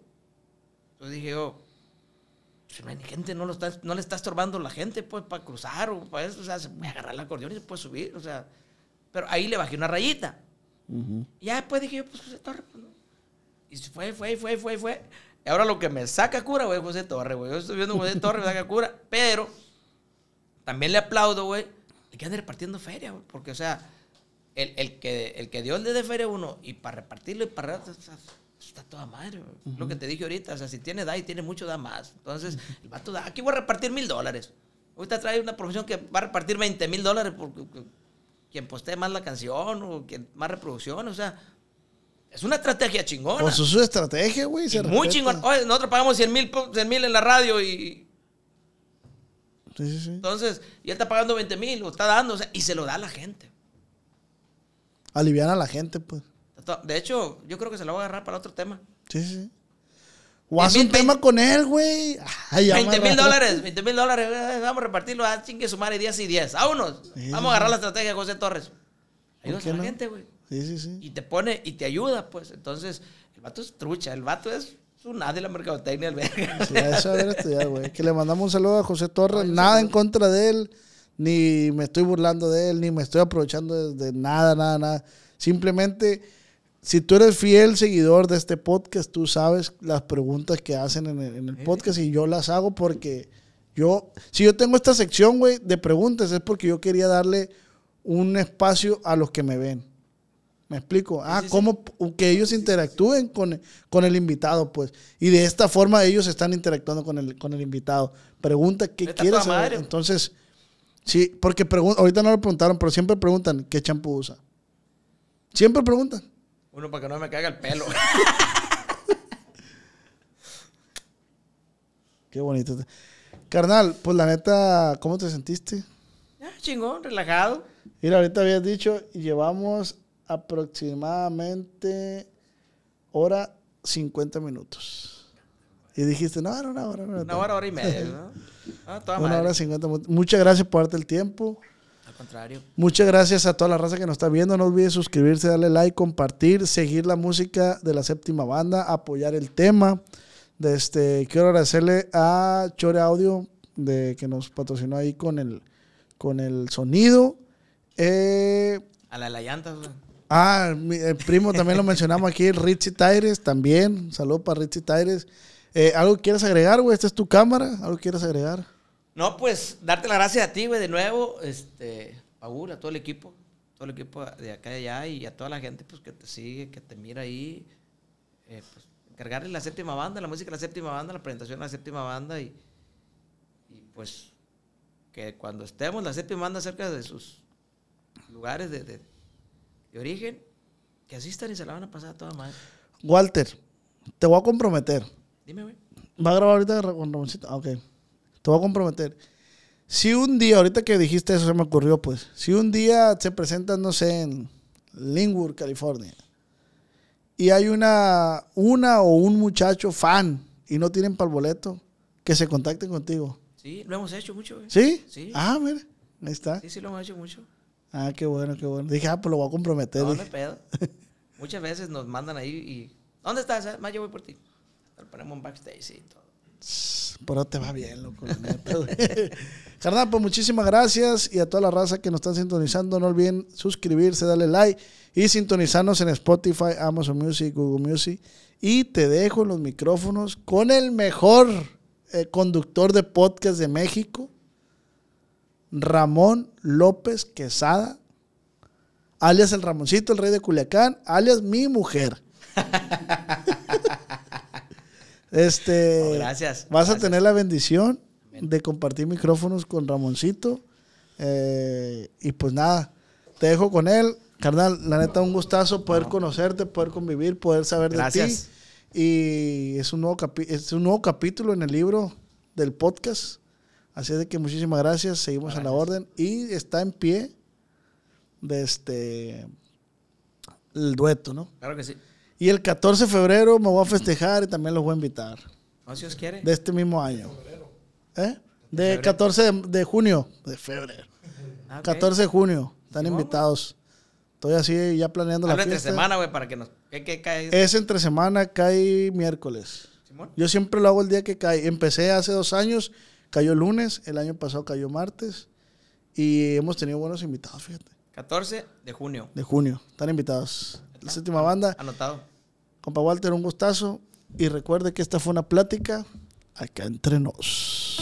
Entonces dije yo, oh, pues, gente no, lo está, no le está estorbando la gente, pues, para cruzar o para eso. O sea, se puede agarrar el acordeón y se puede subir, o sea. Pero ahí le bajé una rayita. Y ya después dije yo, pues, José Torre, Pues, no. Y fue, fue, fue, fue, fue. ahora lo que me saca cura, güey, José Torre, güey. Yo estoy viendo José Torre, me saca cura. Pero también le aplaudo, güey, le que ande repartiendo feria, güey. Porque, o sea, el, el, que, el que Dios le dé feria uno y para repartirlo y para está toda madre. Lo que te dije ahorita, o sea, si tiene, da y tiene mucho, da más. Entonces, el da, aquí voy a repartir mil dólares. Ahorita trae una profesión que va a repartir 20 mil dólares por quien postee más la canción o quien más reproducción, o sea. Es una estrategia chingona. Pues es su estrategia, güey. Muy chingona. Oye, nosotros pagamos 100 mil en la radio y. Sí, sí, sí. Entonces, y él está pagando 20 mil, o está dando, o sea, y se lo da a la gente. Aliviar a la gente, pues. De hecho, yo creo que se lo voy a agarrar para otro tema. Sí, sí. O haz un tema con él, güey. 20 mil dólares, 20 mil dólares. Vamos a repartirlo a ah, chingue sumar y 10 y 10. Vámonos. Sí, Vamos a agarrar la estrategia de José Torres. Ayuda a la gente, güey. Sí, sí, sí. Y te pone y te ayuda, pues. Entonces, el vato es trucha. El vato es un nadie de la mercadotecnia, el verga. Sí, eso haber güey. Que le mandamos un saludo a José Torres. nada en contra de él. Ni me estoy burlando de él. Ni me estoy aprovechando de nada, nada, nada. Simplemente si tú eres fiel seguidor de este podcast, tú sabes las preguntas que hacen en el, podcast y yo las hago porque yo, si yo tengo esta sección, güey, de preguntas, es porque yo quería darle un espacio a los que me ven. Me explico. Ah, cómo que ellos interactúen con, con, el invitado, pues. Y de esta forma ellos están interactuando con el, con el invitado. Pregunta qué quieres saber. Entonces, sí, porque ahorita no lo preguntaron, pero siempre preguntan qué champú usa. Siempre preguntan. Uno para que no me caiga el pelo. Qué bonito. Carnal, pues la neta, ¿cómo te sentiste? chingón, relajado. Mira, ahorita habías dicho, llevamos aproximadamente hora 50 minutos. Y dijiste, no, era una hora, una hora. Una hora, y media, ¿no? Ah, una hora 50 minutos. Muchas gracias por darte el tiempo contrario. Muchas gracias a toda la raza que nos está viendo. No olvides suscribirse, darle like, compartir, seguir la música de la séptima banda, apoyar el tema. De este, quiero agradecerle a Chore Audio de, que nos patrocinó ahí con el, con el sonido. Eh, a la, llantas. llanta. Ah, el primo también lo mencionamos aquí, Richie Taires también. Saludos saludo para Richie Taires. Eh, ¿Algo quieres agregar, güey? Esta es tu cámara. ¿Algo quieres agregar? No, pues darte la gracias a ti, güey, de nuevo, este, Paul, a todo el equipo, todo el equipo de acá y allá y a toda la gente pues que te sigue, que te mira ahí, eh, pues encargarle la séptima banda, la música de la séptima banda, la presentación de la séptima banda y, pues que cuando estemos la séptima banda cerca de sus lugares de, origen, que asistan y se la van a pasar a toda madre. Walter, te voy a comprometer. Dime, güey. ¿Va a grabar ahorita con Ramoncito? Ah, ok te voy a comprometer. Si un día, ahorita que dijiste eso se me ocurrió, pues, si un día se presentan, no sé, en Lingwood California, y hay una, una o un muchacho fan y no tienen para boleto, que se contacten contigo. Sí, lo hemos hecho mucho. ¿Sí? Sí. Ah, mira, ahí está. Sí, sí, lo hemos hecho mucho. Ah, qué bueno, qué bueno. Dije, ah, pues lo voy a comprometer. No, no pedo. Muchas veces nos mandan ahí y, ¿dónde estás? Eh? Más yo voy por ti. Lo ponemos en backstage y todo. Pero te va bien, loco, pues muchísimas gracias y a toda la raza que nos están sintonizando. No olviden suscribirse, darle like y sintonizarnos en Spotify, Amazon Music, Google Music. Y te dejo los micrófonos con el mejor eh, conductor de podcast de México, Ramón López Quesada, alias el Ramoncito, el rey de Culiacán, alias mi mujer. Este, gracias. Vas a tener la bendición de compartir micrófonos con Ramoncito. Eh, y pues nada, te dejo con él. Carnal, la neta, un gustazo poder conocerte, poder convivir, poder saber de ti. Y es un, nuevo es un nuevo capítulo en el libro del podcast. Así es de que muchísimas gracias. Seguimos en a la orden. Y está en pie de este el dueto, ¿no? Claro que sí. Y el 14 de febrero me voy a festejar y también los voy a invitar. Oh, os quiere. De este mismo año. ¿Eh? De 14 de, junio. De febrero. 14 ah, de junio. Están invitados. Estoy así ya planeando la fiesta. entre semana, güey, para que nos... ¿Qué, cae? Es entre semana, cae miércoles. Yo siempre lo hago el día que cae. Empecé hace dos años, cayó lunes, el año pasado cayó martes. Y hemos tenido buenos invitados, fíjate. 14 de junio. De junio. Están invitados. La séptima banda. Anotado. Compa Walter, un gustazo. Y recuerde que esta fue una plática acá entre nos.